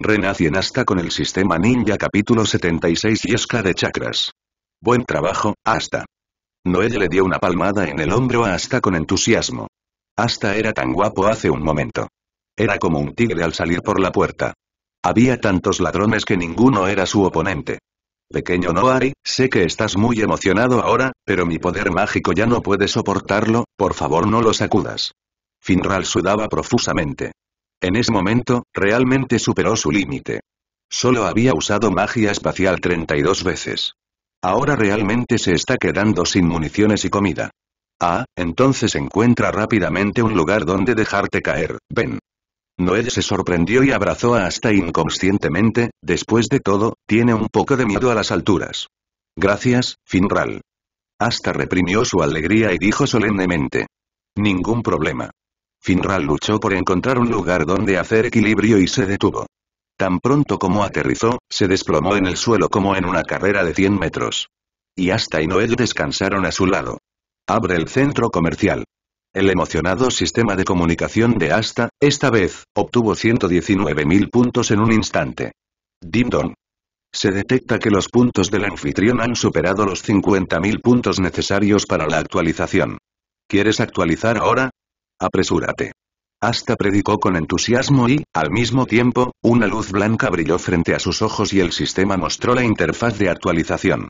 Renacien hasta con el sistema ninja capítulo 76 y esca de chakras. Buen trabajo, hasta. noé le dio una palmada en el hombro a con entusiasmo. hasta era tan guapo hace un momento. Era como un tigre al salir por la puerta. Había tantos ladrones que ninguno era su oponente. Pequeño Noari, sé que estás muy emocionado ahora, pero mi poder mágico ya no puede soportarlo, por favor no lo sacudas. Finral sudaba profusamente. En ese momento, realmente superó su límite. Solo había usado magia espacial 32 veces. Ahora realmente se está quedando sin municiones y comida. Ah, entonces encuentra rápidamente un lugar donde dejarte caer, ven. Noel se sorprendió y abrazó a hasta inconscientemente, después de todo, tiene un poco de miedo a las alturas. Gracias, Finral. Hasta reprimió su alegría y dijo solemnemente. Ningún problema. Finral luchó por encontrar un lugar donde hacer equilibrio y se detuvo. Tan pronto como aterrizó, se desplomó en el suelo como en una carrera de 100 metros. Y hasta y Noel descansaron a su lado. Abre el centro comercial. El emocionado sistema de comunicación de Asta, esta vez, obtuvo 119.000 puntos en un instante. Dimdon. Se detecta que los puntos del anfitrión han superado los 50.000 puntos necesarios para la actualización. ¿Quieres actualizar ahora? Apresúrate. Hasta predicó con entusiasmo y, al mismo tiempo, una luz blanca brilló frente a sus ojos y el sistema mostró la interfaz de actualización.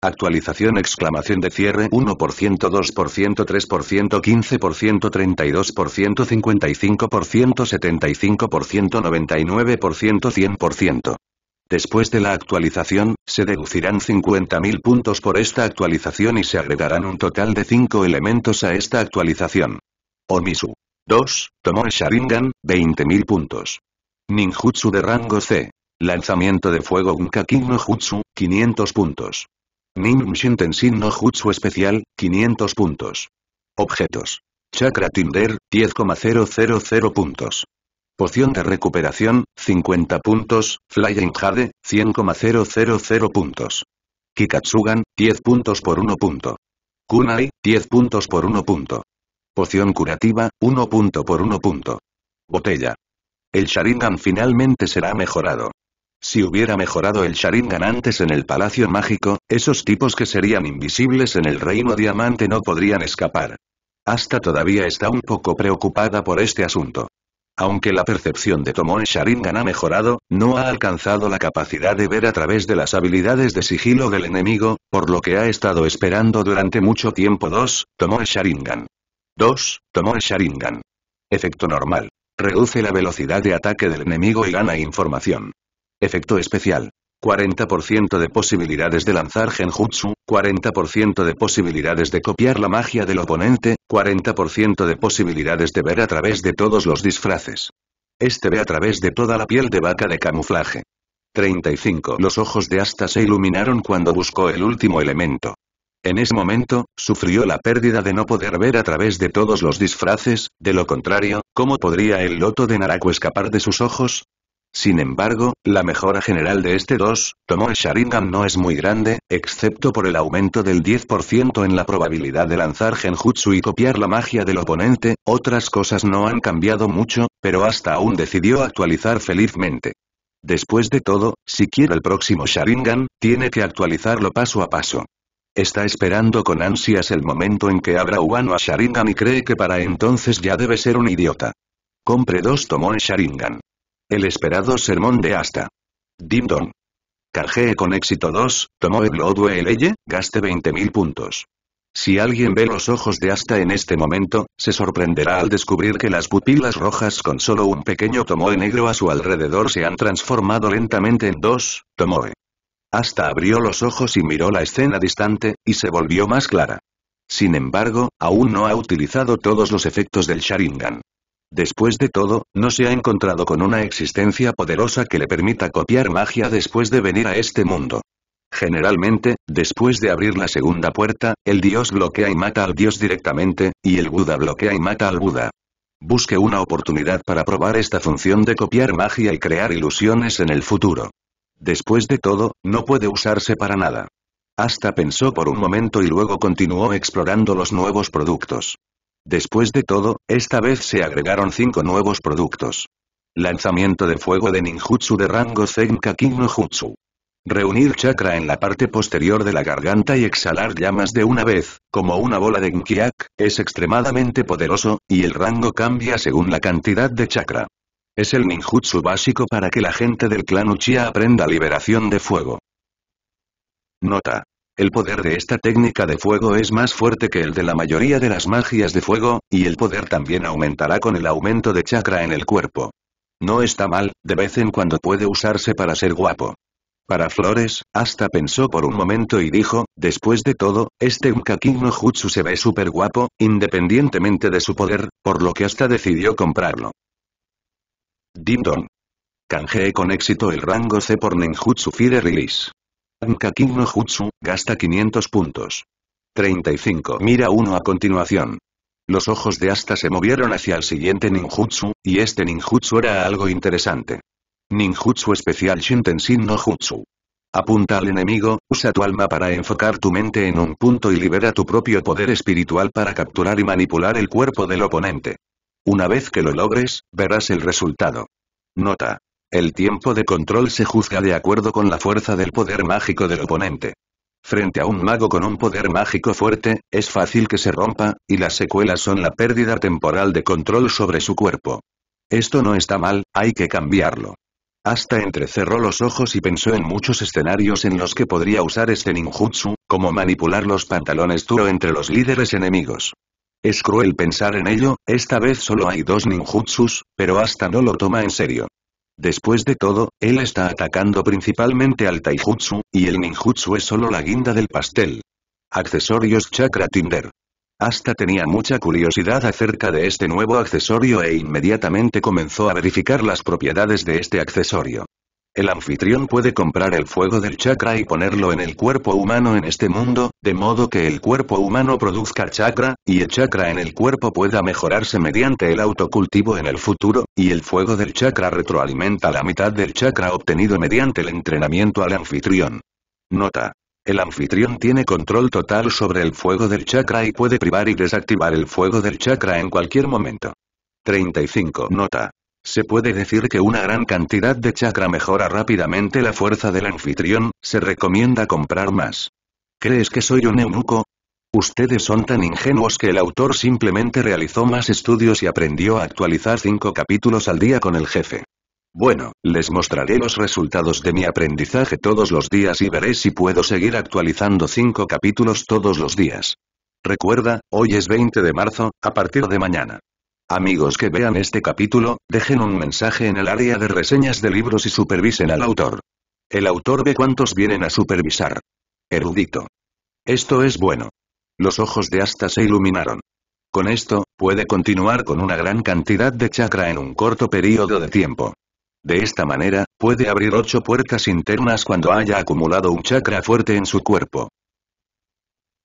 Actualización exclamación de cierre 1%, 2%, 3%, 15%, 32%, 55%, 75%, 99%, 100%. Después de la actualización, se deducirán 50.000 puntos por esta actualización y se agregarán un total de 5 elementos a esta actualización. Omisu. 2. Tomó Sharingan, 20.000 puntos. Ninjutsu de rango C. Lanzamiento de fuego Unkakin no Jutsu, 500 puntos. Ninjutsu Tenshin no Jutsu especial, 500 puntos. Objetos. Chakra Tinder, 10,000 puntos. Poción de recuperación, 50 puntos, Flying Jade, 100,000 puntos. Kikatsugan, 10 puntos por 1 punto. Kunai, 10 puntos por 1 punto. Poción curativa, 1 punto por 1 punto. Botella. El Sharingan finalmente será mejorado. Si hubiera mejorado el Sharingan antes en el Palacio Mágico, esos tipos que serían invisibles en el Reino Diamante no podrían escapar. Hasta todavía está un poco preocupada por este asunto. Aunque la percepción de Tomoe Sharingan ha mejorado, no ha alcanzado la capacidad de ver a través de las habilidades de sigilo del enemigo, por lo que ha estado esperando durante mucho tiempo 2, Tomoe Sharingan. 2. Tomó el Sharingan. Efecto normal. Reduce la velocidad de ataque del enemigo y gana información. Efecto especial. 40% de posibilidades de lanzar genjutsu, 40% de posibilidades de copiar la magia del oponente, 40% de posibilidades de ver a través de todos los disfraces. Este ve a través de toda la piel de vaca de camuflaje. 35. Los ojos de Asta se iluminaron cuando buscó el último elemento. En ese momento, sufrió la pérdida de no poder ver a través de todos los disfraces, de lo contrario, ¿cómo podría el loto de Naraku escapar de sus ojos? Sin embargo, la mejora general de este 2, tomó el Sharingan no es muy grande, excepto por el aumento del 10% en la probabilidad de lanzar Genjutsu y copiar la magia del oponente, otras cosas no han cambiado mucho, pero hasta aún decidió actualizar felizmente. Después de todo, si quiere el próximo Sharingan, tiene que actualizarlo paso a paso. Está esperando con ansias el momento en que abra Wano a Sharingan y cree que para entonces ya debe ser un idiota. Compre dos Tomoe Sharingan. El esperado sermón de Asta. Dim Don. Cargee con éxito 2, Tomoe Bloodwell Eye, gaste 20.000 puntos. Si alguien ve los ojos de Asta en este momento, se sorprenderá al descubrir que las pupilas rojas con solo un pequeño tomoe negro a su alrededor se han transformado lentamente en dos, tomoe. Hasta abrió los ojos y miró la escena distante, y se volvió más clara. Sin embargo, aún no ha utilizado todos los efectos del Sharingan. Después de todo, no se ha encontrado con una existencia poderosa que le permita copiar magia después de venir a este mundo. Generalmente, después de abrir la segunda puerta, el dios bloquea y mata al dios directamente, y el Buda bloquea y mata al Buda. Busque una oportunidad para probar esta función de copiar magia y crear ilusiones en el futuro. Después de todo, no puede usarse para nada. Hasta pensó por un momento y luego continuó explorando los nuevos productos. Después de todo, esta vez se agregaron cinco nuevos productos. Lanzamiento de fuego de ninjutsu de rango Zenkakin no Reunir chakra en la parte posterior de la garganta y exhalar llamas de una vez, como una bola de Nkiak, es extremadamente poderoso, y el rango cambia según la cantidad de chakra. Es el ninjutsu básico para que la gente del clan Uchiha aprenda liberación de fuego. Nota. El poder de esta técnica de fuego es más fuerte que el de la mayoría de las magias de fuego, y el poder también aumentará con el aumento de chakra en el cuerpo. No está mal, de vez en cuando puede usarse para ser guapo. Para Flores, hasta pensó por un momento y dijo, después de todo, este unka no Jutsu se ve súper guapo, independientemente de su poder, por lo que hasta decidió comprarlo. Ding-dong. Canjeé con éxito el rango C por ninjutsu Fire Release. Ankakin no Jutsu, gasta 500 puntos. 35. Mira uno a continuación. Los ojos de Asta se movieron hacia el siguiente ninjutsu, y este ninjutsu era algo interesante. Ninjutsu especial Shintensin no Jutsu. Apunta al enemigo, usa tu alma para enfocar tu mente en un punto y libera tu propio poder espiritual para capturar y manipular el cuerpo del oponente. Una vez que lo logres, verás el resultado. Nota. El tiempo de control se juzga de acuerdo con la fuerza del poder mágico del oponente. Frente a un mago con un poder mágico fuerte, es fácil que se rompa, y las secuelas son la pérdida temporal de control sobre su cuerpo. Esto no está mal, hay que cambiarlo. Hasta entrecerró los ojos y pensó en muchos escenarios en los que podría usar este ninjutsu, como manipular los pantalones duro entre los líderes enemigos. Es cruel pensar en ello, esta vez solo hay dos ninjutsus, pero hasta no lo toma en serio. Después de todo, él está atacando principalmente al taijutsu, y el ninjutsu es solo la guinda del pastel. Accesorios Chakra Tinder. Hasta tenía mucha curiosidad acerca de este nuevo accesorio e inmediatamente comenzó a verificar las propiedades de este accesorio. El anfitrión puede comprar el fuego del chakra y ponerlo en el cuerpo humano en este mundo, de modo que el cuerpo humano produzca chakra, y el chakra en el cuerpo pueda mejorarse mediante el autocultivo en el futuro, y el fuego del chakra retroalimenta la mitad del chakra obtenido mediante el entrenamiento al anfitrión. Nota. El anfitrión tiene control total sobre el fuego del chakra y puede privar y desactivar el fuego del chakra en cualquier momento. 35. Nota. Se puede decir que una gran cantidad de chakra mejora rápidamente la fuerza del anfitrión, se recomienda comprar más. ¿Crees que soy un eunuco? Ustedes son tan ingenuos que el autor simplemente realizó más estudios y aprendió a actualizar cinco capítulos al día con el jefe. Bueno, les mostraré los resultados de mi aprendizaje todos los días y veré si puedo seguir actualizando cinco capítulos todos los días. Recuerda, hoy es 20 de marzo, a partir de mañana. Amigos que vean este capítulo, dejen un mensaje en el área de reseñas de libros y supervisen al autor. El autor ve cuántos vienen a supervisar. Erudito. Esto es bueno. Los ojos de Asta se iluminaron. Con esto, puede continuar con una gran cantidad de chakra en un corto periodo de tiempo. De esta manera, puede abrir ocho puertas internas cuando haya acumulado un chakra fuerte en su cuerpo.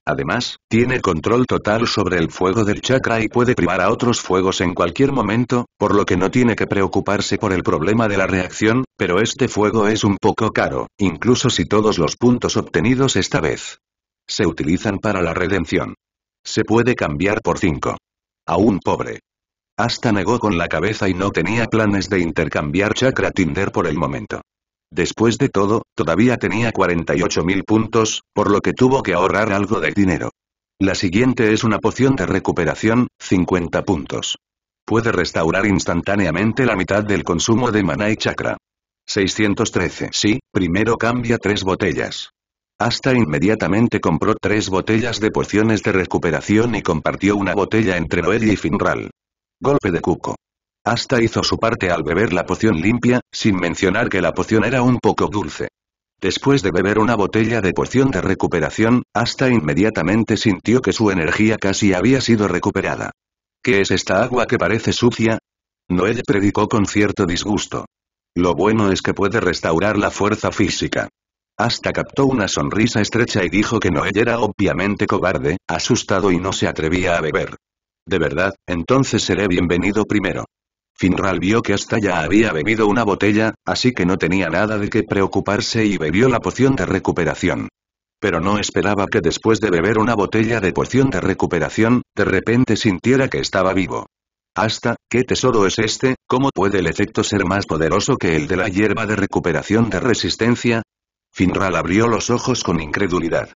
Además, tiene control total sobre el fuego del chakra y puede privar a otros fuegos en cualquier momento, por lo que no tiene que preocuparse por el problema de la reacción, pero este fuego es un poco caro, incluso si todos los puntos obtenidos esta vez se utilizan para la redención. Se puede cambiar por 5. Aún pobre. Hasta negó con la cabeza y no tenía planes de intercambiar chakra Tinder por el momento. Después de todo, Todavía tenía 48.000 puntos, por lo que tuvo que ahorrar algo de dinero. La siguiente es una poción de recuperación, 50 puntos. Puede restaurar instantáneamente la mitad del consumo de maná y chakra. 613. Sí, primero cambia tres botellas. Hasta inmediatamente compró tres botellas de pociones de recuperación y compartió una botella entre Noel y Finral. Golpe de cuco. Hasta hizo su parte al beber la poción limpia, sin mencionar que la poción era un poco dulce. Después de beber una botella de poción de recuperación, hasta inmediatamente sintió que su energía casi había sido recuperada. ¿Qué es esta agua que parece sucia? Noel predicó con cierto disgusto. Lo bueno es que puede restaurar la fuerza física. Hasta captó una sonrisa estrecha y dijo que Noel era obviamente cobarde, asustado y no se atrevía a beber. De verdad, entonces seré bienvenido primero. Finral vio que hasta ya había bebido una botella, así que no tenía nada de qué preocuparse y bebió la poción de recuperación. Pero no esperaba que después de beber una botella de poción de recuperación, de repente sintiera que estaba vivo. Hasta, ¿qué tesoro es este? ¿Cómo puede el efecto ser más poderoso que el de la hierba de recuperación de resistencia? Finral abrió los ojos con incredulidad.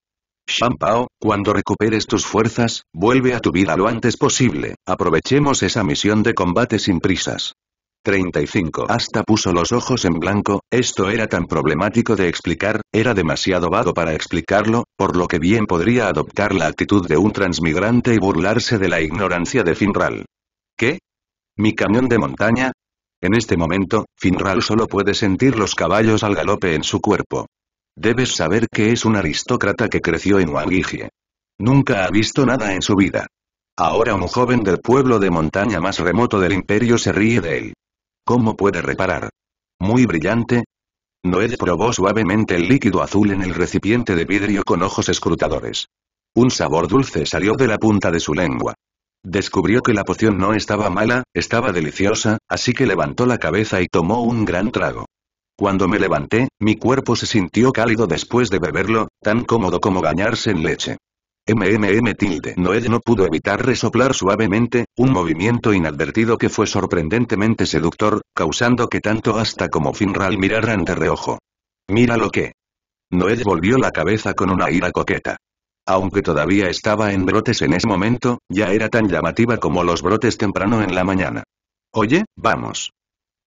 Shampao, cuando recuperes tus fuerzas, vuelve a tu vida lo antes posible, aprovechemos esa misión de combate sin prisas. 35. Hasta puso los ojos en blanco, esto era tan problemático de explicar, era demasiado vago para explicarlo, por lo que bien podría adoptar la actitud de un transmigrante y burlarse de la ignorancia de Finral. ¿Qué? ¿Mi camión de montaña? En este momento, Finral solo puede sentir los caballos al galope en su cuerpo. Debes saber que es un aristócrata que creció en Wangigie. Nunca ha visto nada en su vida. Ahora un joven del pueblo de montaña más remoto del imperio se ríe de él. ¿Cómo puede reparar? Muy brillante. Noel probó suavemente el líquido azul en el recipiente de vidrio con ojos escrutadores. Un sabor dulce salió de la punta de su lengua. Descubrió que la poción no estaba mala, estaba deliciosa, así que levantó la cabeza y tomó un gran trago. Cuando me levanté, mi cuerpo se sintió cálido después de beberlo, tan cómodo como bañarse en leche. MMM tilde Noed no pudo evitar resoplar suavemente, un movimiento inadvertido que fue sorprendentemente seductor, causando que tanto hasta como Finral miraran de reojo. Mira lo que. Noed volvió la cabeza con una ira coqueta. Aunque todavía estaba en brotes en ese momento, ya era tan llamativa como los brotes temprano en la mañana. Oye, vamos.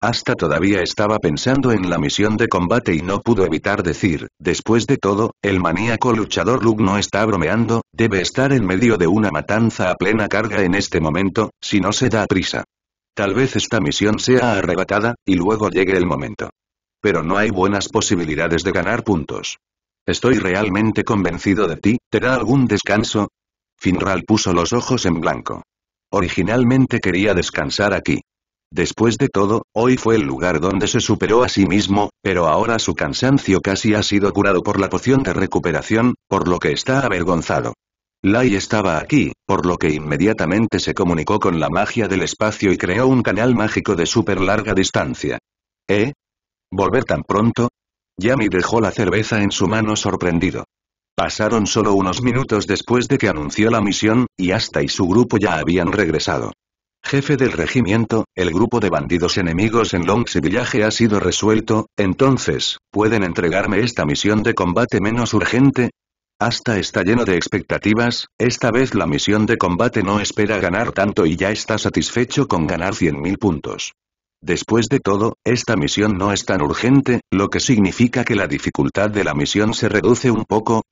Hasta todavía estaba pensando en la misión de combate y no pudo evitar decir, después de todo, el maníaco luchador Luke no está bromeando, debe estar en medio de una matanza a plena carga en este momento, si no se da prisa. Tal vez esta misión sea arrebatada, y luego llegue el momento. Pero no hay buenas posibilidades de ganar puntos. Estoy realmente convencido de ti, ¿te da algún descanso? Finral puso los ojos en blanco. Originalmente quería descansar aquí, Después de todo, hoy fue el lugar donde se superó a sí mismo, pero ahora su cansancio casi ha sido curado por la poción de recuperación, por lo que está avergonzado. Lai estaba aquí, por lo que inmediatamente se comunicó con la magia del espacio y creó un canal mágico de súper larga distancia. ¿Eh? ¿Volver tan pronto? Yami dejó la cerveza en su mano sorprendido. Pasaron solo unos minutos después de que anunció la misión, y hasta y su grupo ya habían regresado jefe del regimiento, el grupo de bandidos enemigos en Longs ha sido resuelto, entonces, ¿pueden entregarme esta misión de combate menos urgente? Hasta está lleno de expectativas, esta vez la misión de combate no espera ganar tanto y ya está satisfecho con ganar 100.000 puntos. Después de todo, esta misión no es tan urgente, lo que significa que la dificultad de la misión se reduce un poco.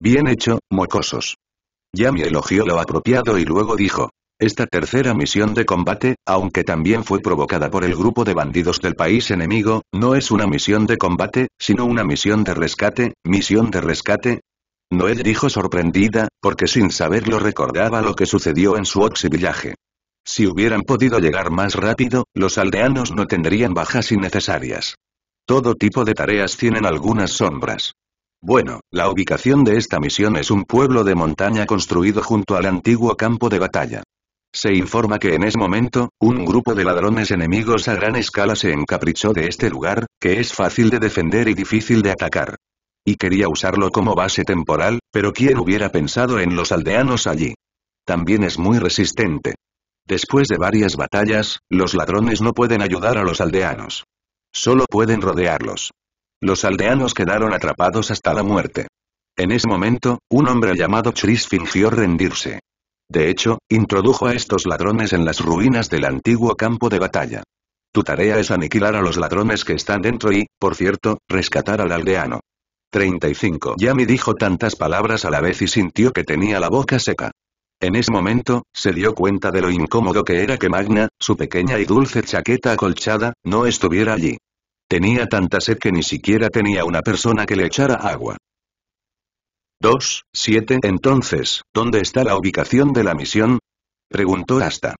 Bien hecho, mocosos. Yami elogió lo apropiado y luego dijo, esta tercera misión de combate, aunque también fue provocada por el grupo de bandidos del país enemigo, no es una misión de combate, sino una misión de rescate, misión de rescate. Noel dijo sorprendida, porque sin saberlo recordaba lo que sucedió en su oxibillaje. Si hubieran podido llegar más rápido, los aldeanos no tendrían bajas innecesarias. Todo tipo de tareas tienen algunas sombras. Bueno, la ubicación de esta misión es un pueblo de montaña construido junto al antiguo campo de batalla. Se informa que en ese momento, un grupo de ladrones enemigos a gran escala se encaprichó de este lugar, que es fácil de defender y difícil de atacar. Y quería usarlo como base temporal, pero ¿quién hubiera pensado en los aldeanos allí? También es muy resistente. Después de varias batallas, los ladrones no pueden ayudar a los aldeanos. Solo pueden rodearlos. Los aldeanos quedaron atrapados hasta la muerte. En ese momento, un hombre llamado Chris fingió rendirse. De hecho, introdujo a estos ladrones en las ruinas del antiguo campo de batalla. Tu tarea es aniquilar a los ladrones que están dentro y, por cierto, rescatar al aldeano. 35. Yami dijo tantas palabras a la vez y sintió que tenía la boca seca. En ese momento, se dio cuenta de lo incómodo que era que Magna, su pequeña y dulce chaqueta acolchada, no estuviera allí. Tenía tanta sed que ni siquiera tenía una persona que le echara agua. 2, 7 Entonces, ¿dónde está la ubicación de la misión? Preguntó hasta.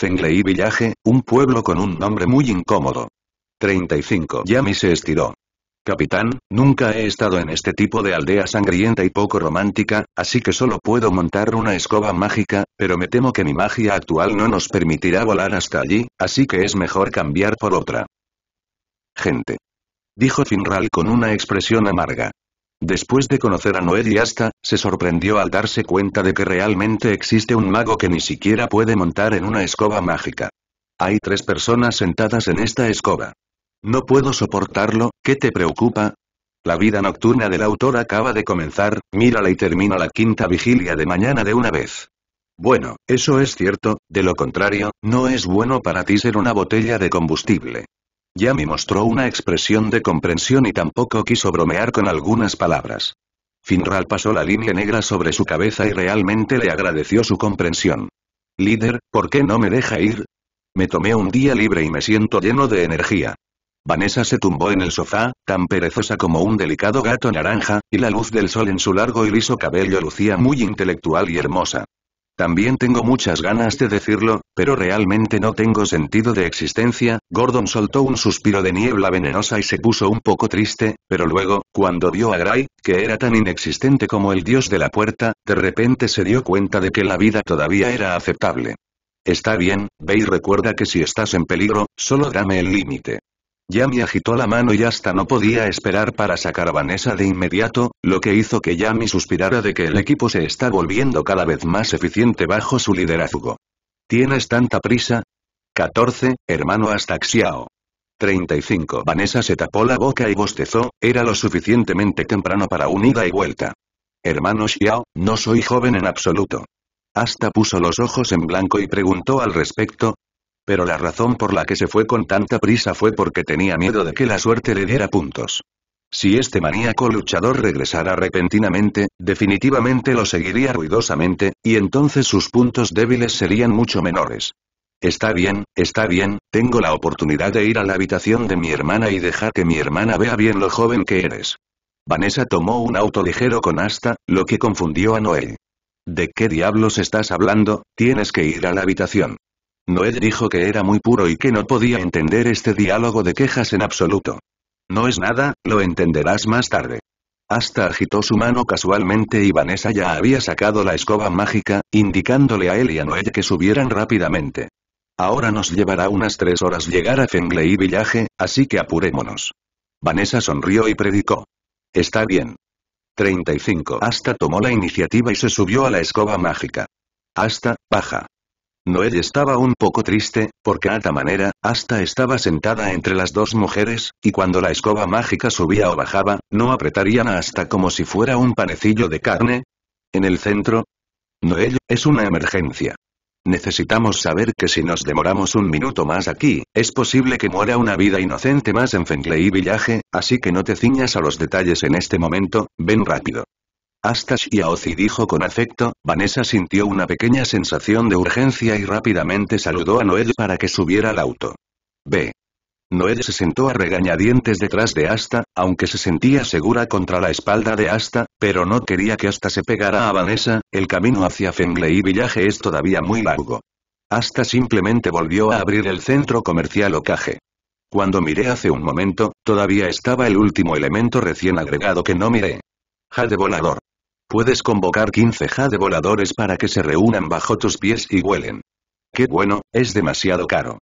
y Villaje, un pueblo con un nombre muy incómodo. 35. Yami se estiró. Capitán, nunca he estado en este tipo de aldea sangrienta y poco romántica, así que solo puedo montar una escoba mágica, pero me temo que mi magia actual no nos permitirá volar hasta allí, así que es mejor cambiar por otra. Gente. Dijo Finral con una expresión amarga. Después de conocer a Noé y Asta, se sorprendió al darse cuenta de que realmente existe un mago que ni siquiera puede montar en una escoba mágica. Hay tres personas sentadas en esta escoba. No puedo soportarlo, ¿qué te preocupa? La vida nocturna del autor acaba de comenzar, mírala y termina la quinta vigilia de mañana de una vez. Bueno, eso es cierto, de lo contrario, no es bueno para ti ser una botella de combustible. Yami mostró una expresión de comprensión y tampoco quiso bromear con algunas palabras. Finral pasó la línea negra sobre su cabeza y realmente le agradeció su comprensión. Líder, ¿por qué no me deja ir? Me tomé un día libre y me siento lleno de energía. Vanessa se tumbó en el sofá, tan perezosa como un delicado gato naranja, y la luz del sol en su largo y liso cabello lucía muy intelectual y hermosa. También tengo muchas ganas de decirlo, pero realmente no tengo sentido de existencia, Gordon soltó un suspiro de niebla venenosa y se puso un poco triste, pero luego, cuando vio a Gray, que era tan inexistente como el dios de la puerta, de repente se dio cuenta de que la vida todavía era aceptable. Está bien, ve recuerda que si estás en peligro, solo dame el límite. Yami agitó la mano y hasta no podía esperar para sacar a Vanessa de inmediato, lo que hizo que Yami suspirara de que el equipo se está volviendo cada vez más eficiente bajo su liderazgo. ¿Tienes tanta prisa? 14, hermano hasta Xiao. 35. Vanessa se tapó la boca y bostezó, era lo suficientemente temprano para un ida y vuelta. Hermano Xiao, no soy joven en absoluto. Hasta puso los ojos en blanco y preguntó al respecto, pero la razón por la que se fue con tanta prisa fue porque tenía miedo de que la suerte le diera puntos. Si este maníaco luchador regresara repentinamente, definitivamente lo seguiría ruidosamente, y entonces sus puntos débiles serían mucho menores. Está bien, está bien, tengo la oportunidad de ir a la habitación de mi hermana y dejar que mi hermana vea bien lo joven que eres. Vanessa tomó un auto ligero con asta, lo que confundió a Noel. ¿De qué diablos estás hablando? Tienes que ir a la habitación. Noel dijo que era muy puro y que no podía entender este diálogo de quejas en absoluto. No es nada, lo entenderás más tarde. Hasta agitó su mano casualmente y Vanessa ya había sacado la escoba mágica, indicándole a él y a Noel que subieran rápidamente. Ahora nos llevará unas tres horas llegar a y Village, así que apurémonos. Vanessa sonrió y predicó. Está bien. 35. Asta tomó la iniciativa y se subió a la escoba mágica. Asta, baja. Noel estaba un poco triste, porque a manera, hasta estaba sentada entre las dos mujeres, y cuando la escoba mágica subía o bajaba, no apretarían hasta como si fuera un panecillo de carne. En el centro. Noel, es una emergencia. Necesitamos saber que si nos demoramos un minuto más aquí, es posible que muera una vida inocente más en y Villaje, así que no te ciñas a los detalles en este momento, ven rápido. Hasta Xiaozi dijo con afecto, Vanessa sintió una pequeña sensación de urgencia y rápidamente saludó a Noel para que subiera al auto. B. Noel se sentó a regañadientes detrás de Asta, aunque se sentía segura contra la espalda de Asta, pero no quería que Asta se pegara a Vanessa, el camino hacia y Villaje es todavía muy largo. Asta simplemente volvió a abrir el centro comercial ocaje. Cuando miré hace un momento, todavía estaba el último elemento recién agregado que no miré. Jade volador. Puedes convocar 15 jade voladores para que se reúnan bajo tus pies y vuelen. Qué bueno, es demasiado caro.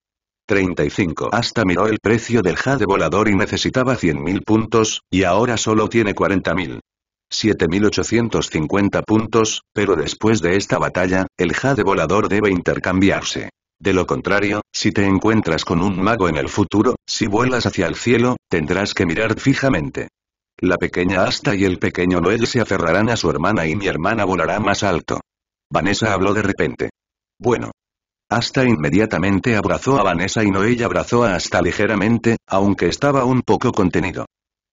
35. Hasta miró el precio del jade volador y necesitaba 100.000 puntos, y ahora solo tiene 40.000. 7.850 puntos, pero después de esta batalla, el jade volador debe intercambiarse. De lo contrario, si te encuentras con un mago en el futuro, si vuelas hacia el cielo, tendrás que mirar fijamente. La pequeña Asta y el pequeño Noel se aferrarán a su hermana y mi hermana volará más alto. Vanessa habló de repente. Bueno. Asta inmediatamente abrazó a Vanessa y Noel abrazó a Asta ligeramente, aunque estaba un poco contenido.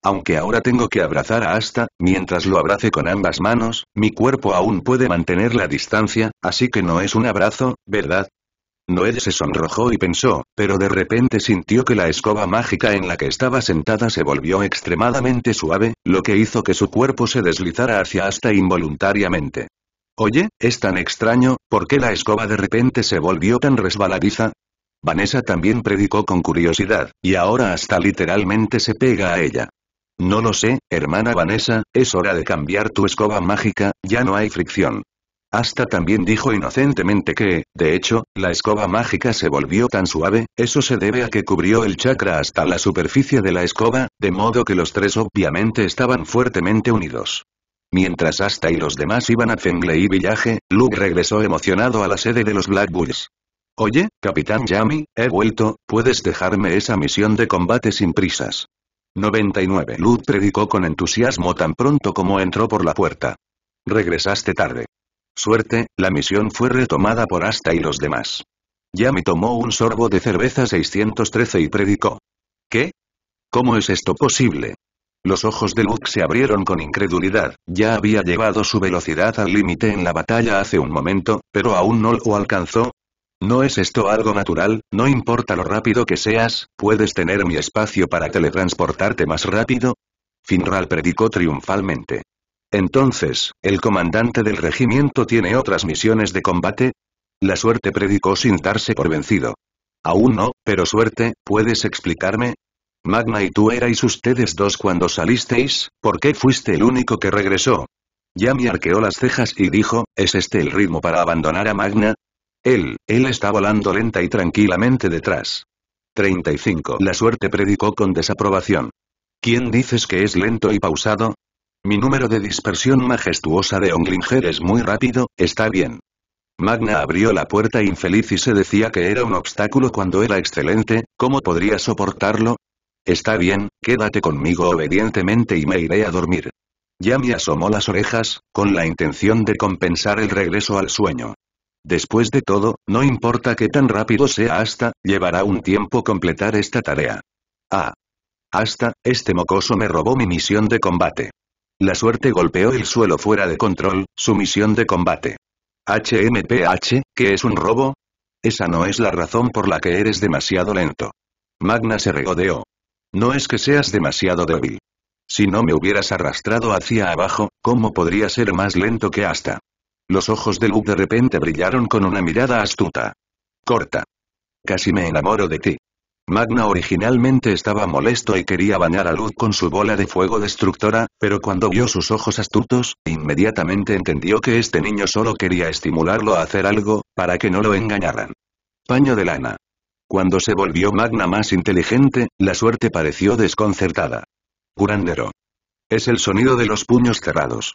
Aunque ahora tengo que abrazar a Asta, mientras lo abrace con ambas manos, mi cuerpo aún puede mantener la distancia, así que no es un abrazo, ¿verdad? Noed se sonrojó y pensó, pero de repente sintió que la escoba mágica en la que estaba sentada se volvió extremadamente suave, lo que hizo que su cuerpo se deslizara hacia hasta involuntariamente. Oye, es tan extraño, ¿por qué la escoba de repente se volvió tan resbaladiza? Vanessa también predicó con curiosidad, y ahora hasta literalmente se pega a ella. No lo sé, hermana Vanessa, es hora de cambiar tu escoba mágica, ya no hay fricción. Asta también dijo inocentemente que, de hecho, la escoba mágica se volvió tan suave, eso se debe a que cubrió el chakra hasta la superficie de la escoba, de modo que los tres obviamente estaban fuertemente unidos. Mientras Asta y los demás iban a Fengley Village, Luke regresó emocionado a la sede de los Black Bulls. Oye, Capitán Yami, he vuelto, puedes dejarme esa misión de combate sin prisas. 99 Luke predicó con entusiasmo tan pronto como entró por la puerta. Regresaste tarde suerte, la misión fue retomada por Asta y los demás. Yami tomó un sorbo de cerveza 613 y predicó. ¿Qué? ¿Cómo es esto posible? Los ojos de Luke se abrieron con incredulidad, ya había llevado su velocidad al límite en la batalla hace un momento, pero aún no lo alcanzó. ¿No es esto algo natural? No importa lo rápido que seas, ¿puedes tener mi espacio para teletransportarte más rápido? Finral predicó triunfalmente. Entonces, ¿el comandante del regimiento tiene otras misiones de combate? La suerte predicó sin darse por vencido. Aún no, pero suerte, ¿puedes explicarme? Magna y tú erais ustedes dos cuando salisteis, ¿por qué fuiste el único que regresó? Yami arqueó las cejas y dijo, ¿es este el ritmo para abandonar a Magna? Él, él está volando lenta y tranquilamente detrás. 35. La suerte predicó con desaprobación. ¿Quién dices que es lento y pausado? Mi número de dispersión majestuosa de Onglinger es muy rápido, está bien. Magna abrió la puerta infeliz y se decía que era un obstáculo cuando era excelente, ¿cómo podría soportarlo? Está bien, quédate conmigo obedientemente y me iré a dormir. Ya me asomó las orejas, con la intención de compensar el regreso al sueño. Después de todo, no importa qué tan rápido sea hasta, llevará un tiempo completar esta tarea. Ah. Hasta, este mocoso me robó mi misión de combate. La suerte golpeó el suelo fuera de control, su misión de combate. HMPH, ¿qué es un robo? Esa no es la razón por la que eres demasiado lento. Magna se regodeó. No es que seas demasiado débil. Si no me hubieras arrastrado hacia abajo, ¿cómo podría ser más lento que hasta? Los ojos de Luke de repente brillaron con una mirada astuta. Corta. Casi me enamoro de ti. Magna originalmente estaba molesto y quería bañar a Luz con su bola de fuego destructora, pero cuando vio sus ojos astutos, inmediatamente entendió que este niño solo quería estimularlo a hacer algo, para que no lo engañaran. Paño de lana. Cuando se volvió Magna más inteligente, la suerte pareció desconcertada. Curandero. Es el sonido de los puños cerrados.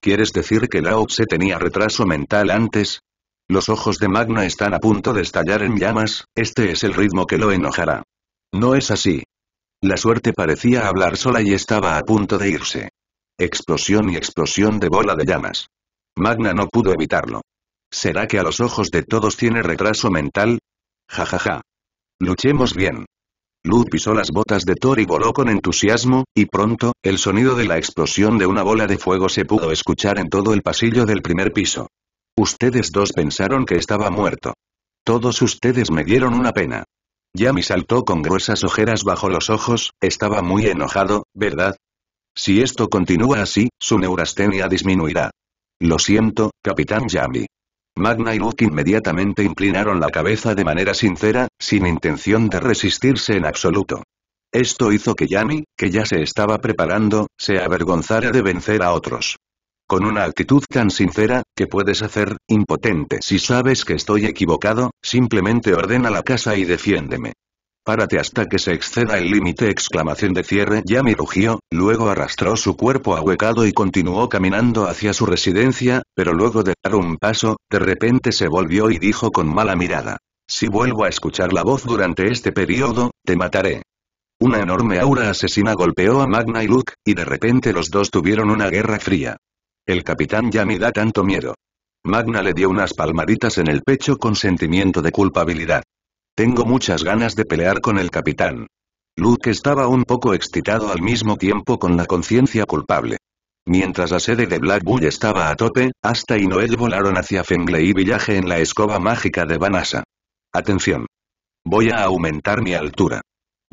¿Quieres decir que Lao se tenía retraso mental antes? Los ojos de Magna están a punto de estallar en llamas, este es el ritmo que lo enojará. No es así. La suerte parecía hablar sola y estaba a punto de irse. Explosión y explosión de bola de llamas. Magna no pudo evitarlo. ¿Será que a los ojos de todos tiene retraso mental? Ja ja ja. Luchemos bien. Luz pisó las botas de Thor y voló con entusiasmo, y pronto, el sonido de la explosión de una bola de fuego se pudo escuchar en todo el pasillo del primer piso. Ustedes dos pensaron que estaba muerto. Todos ustedes me dieron una pena. Yami saltó con gruesas ojeras bajo los ojos, estaba muy enojado, ¿verdad? Si esto continúa así, su neurastenia disminuirá. Lo siento, Capitán Yami. Magna y Luke inmediatamente inclinaron la cabeza de manera sincera, sin intención de resistirse en absoluto. Esto hizo que Yami, que ya se estaba preparando, se avergonzara de vencer a otros con una actitud tan sincera, que puedes hacer, impotente. Si sabes que estoy equivocado, simplemente ordena la casa y defiéndeme. Párate hasta que se exceda el límite exclamación de cierre Yami rugió, luego arrastró su cuerpo ahuecado y continuó caminando hacia su residencia, pero luego de dar un paso, de repente se volvió y dijo con mala mirada. Si vuelvo a escuchar la voz durante este periodo, te mataré. Una enorme aura asesina golpeó a Magna y Luke, y de repente los dos tuvieron una guerra fría. El capitán ya me da tanto miedo. Magna le dio unas palmaditas en el pecho con sentimiento de culpabilidad. Tengo muchas ganas de pelear con el capitán. Luke estaba un poco excitado al mismo tiempo con la conciencia culpable. Mientras la sede de Black Bull estaba a tope, hasta y Noel volaron hacia y Villaje en la escoba mágica de Vanasa. Atención. Voy a aumentar mi altura.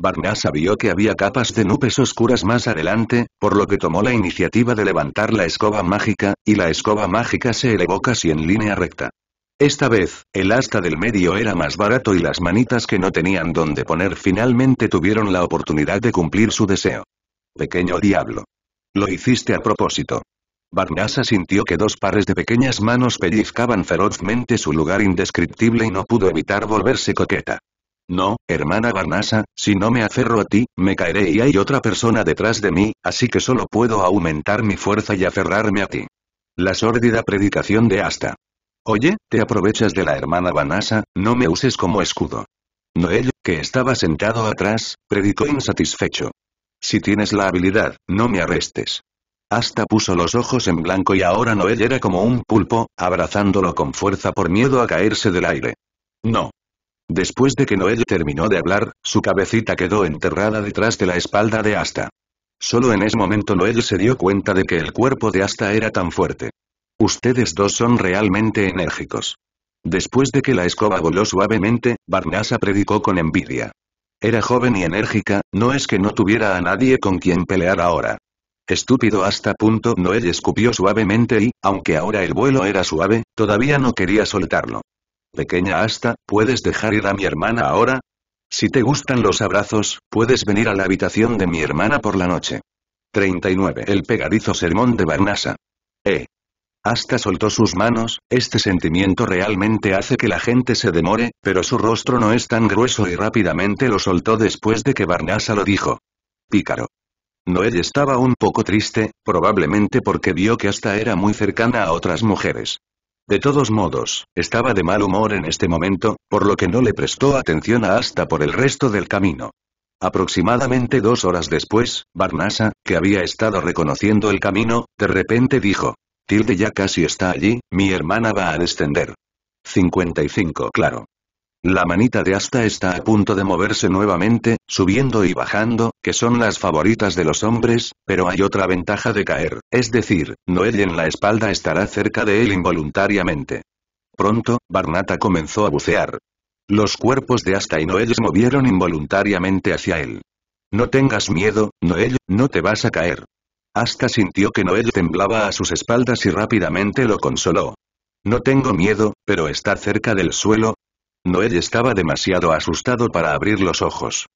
Barnasa vio que había capas de nubes oscuras más adelante, por lo que tomó la iniciativa de levantar la escoba mágica, y la escoba mágica se elevó casi en línea recta. Esta vez, el asta del medio era más barato y las manitas que no tenían dónde poner finalmente tuvieron la oportunidad de cumplir su deseo. Pequeño diablo. Lo hiciste a propósito. Barnasa sintió que dos pares de pequeñas manos pellizcaban ferozmente su lugar indescriptible y no pudo evitar volverse coqueta. No, hermana Barnasa, si no me aferro a ti, me caeré y hay otra persona detrás de mí, así que solo puedo aumentar mi fuerza y aferrarme a ti. La sórdida predicación de Asta. Oye, te aprovechas de la hermana Barnasa, no me uses como escudo. Noel, que estaba sentado atrás, predicó insatisfecho. Si tienes la habilidad, no me arrestes. Asta puso los ojos en blanco y ahora Noel era como un pulpo, abrazándolo con fuerza por miedo a caerse del aire. No, Después de que Noel terminó de hablar, su cabecita quedó enterrada detrás de la espalda de Asta. Solo en ese momento Noel se dio cuenta de que el cuerpo de Asta era tan fuerte. Ustedes dos son realmente enérgicos. Después de que la escoba voló suavemente, Barnasa predicó con envidia. Era joven y enérgica, no es que no tuviera a nadie con quien pelear ahora. Estúpido hasta punto Noel escupió suavemente y, aunque ahora el vuelo era suave, todavía no quería soltarlo. Pequeña Asta, ¿puedes dejar ir a mi hermana ahora? Si te gustan los abrazos, puedes venir a la habitación de mi hermana por la noche. 39. El pegadizo sermón de Barnasa. Eh. Asta soltó sus manos, este sentimiento realmente hace que la gente se demore, pero su rostro no es tan grueso y rápidamente lo soltó después de que Barnasa lo dijo. Pícaro. Noel estaba un poco triste, probablemente porque vio que Asta era muy cercana a otras mujeres. De todos modos, estaba de mal humor en este momento, por lo que no le prestó atención a hasta por el resto del camino. Aproximadamente dos horas después, Barnasa, que había estado reconociendo el camino, de repente dijo. Tilde ya casi está allí, mi hermana va a descender. 55 Claro, la manita de asta está a punto de moverse nuevamente, subiendo y bajando, que son las favoritas de los hombres, pero hay otra ventaja de caer, es decir, Noel en la espalda estará cerca de él involuntariamente. Pronto, Barnata comenzó a bucear. Los cuerpos de Asta y Noel se movieron involuntariamente hacia él. No tengas miedo, Noel, no te vas a caer. Asta sintió que Noel temblaba a sus espaldas y rápidamente lo consoló. No tengo miedo, pero está cerca del suelo, Noel estaba demasiado asustado para abrir los ojos.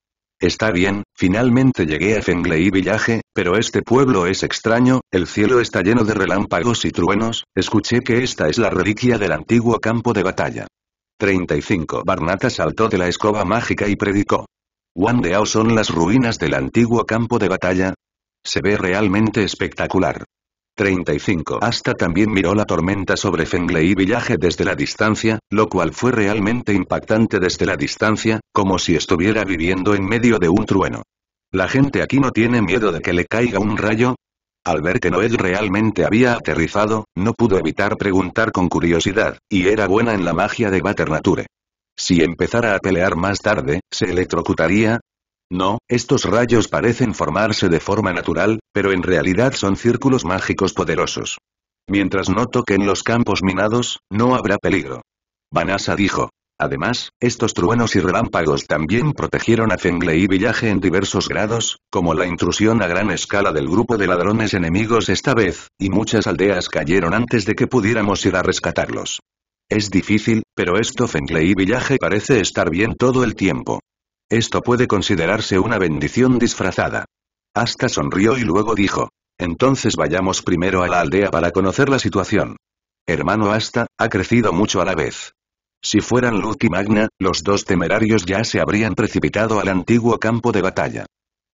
Está bien, finalmente llegué a Fenglei Villaje, pero este pueblo es extraño, el cielo está lleno de relámpagos y truenos, escuché que esta es la reliquia del antiguo campo de batalla. 35. Barnata saltó de la escoba mágica y predicó. Wandeao son las ruinas del antiguo campo de batalla. Se ve realmente espectacular. 35. Hasta también miró la tormenta sobre y Village desde la distancia, lo cual fue realmente impactante desde la distancia, como si estuviera viviendo en medio de un trueno. La gente aquí no tiene miedo de que le caiga un rayo, al ver que Noel realmente había aterrizado, no pudo evitar preguntar con curiosidad, y era buena en la magia de Baternature. Si empezara a pelear más tarde, ¿se electrocutaría? No, estos rayos parecen formarse de forma natural, pero en realidad son círculos mágicos poderosos. Mientras no toquen los campos minados, no habrá peligro. Vanasa dijo. Además, estos truenos y relámpagos también protegieron a y Villaje en diversos grados, como la intrusión a gran escala del grupo de ladrones enemigos esta vez, y muchas aldeas cayeron antes de que pudiéramos ir a rescatarlos. Es difícil, pero esto y Villaje parece estar bien todo el tiempo. Esto puede considerarse una bendición disfrazada. Asta sonrió y luego dijo. Entonces vayamos primero a la aldea para conocer la situación. Hermano Asta, ha crecido mucho a la vez. Si fueran Luke y Magna, los dos temerarios ya se habrían precipitado al antiguo campo de batalla.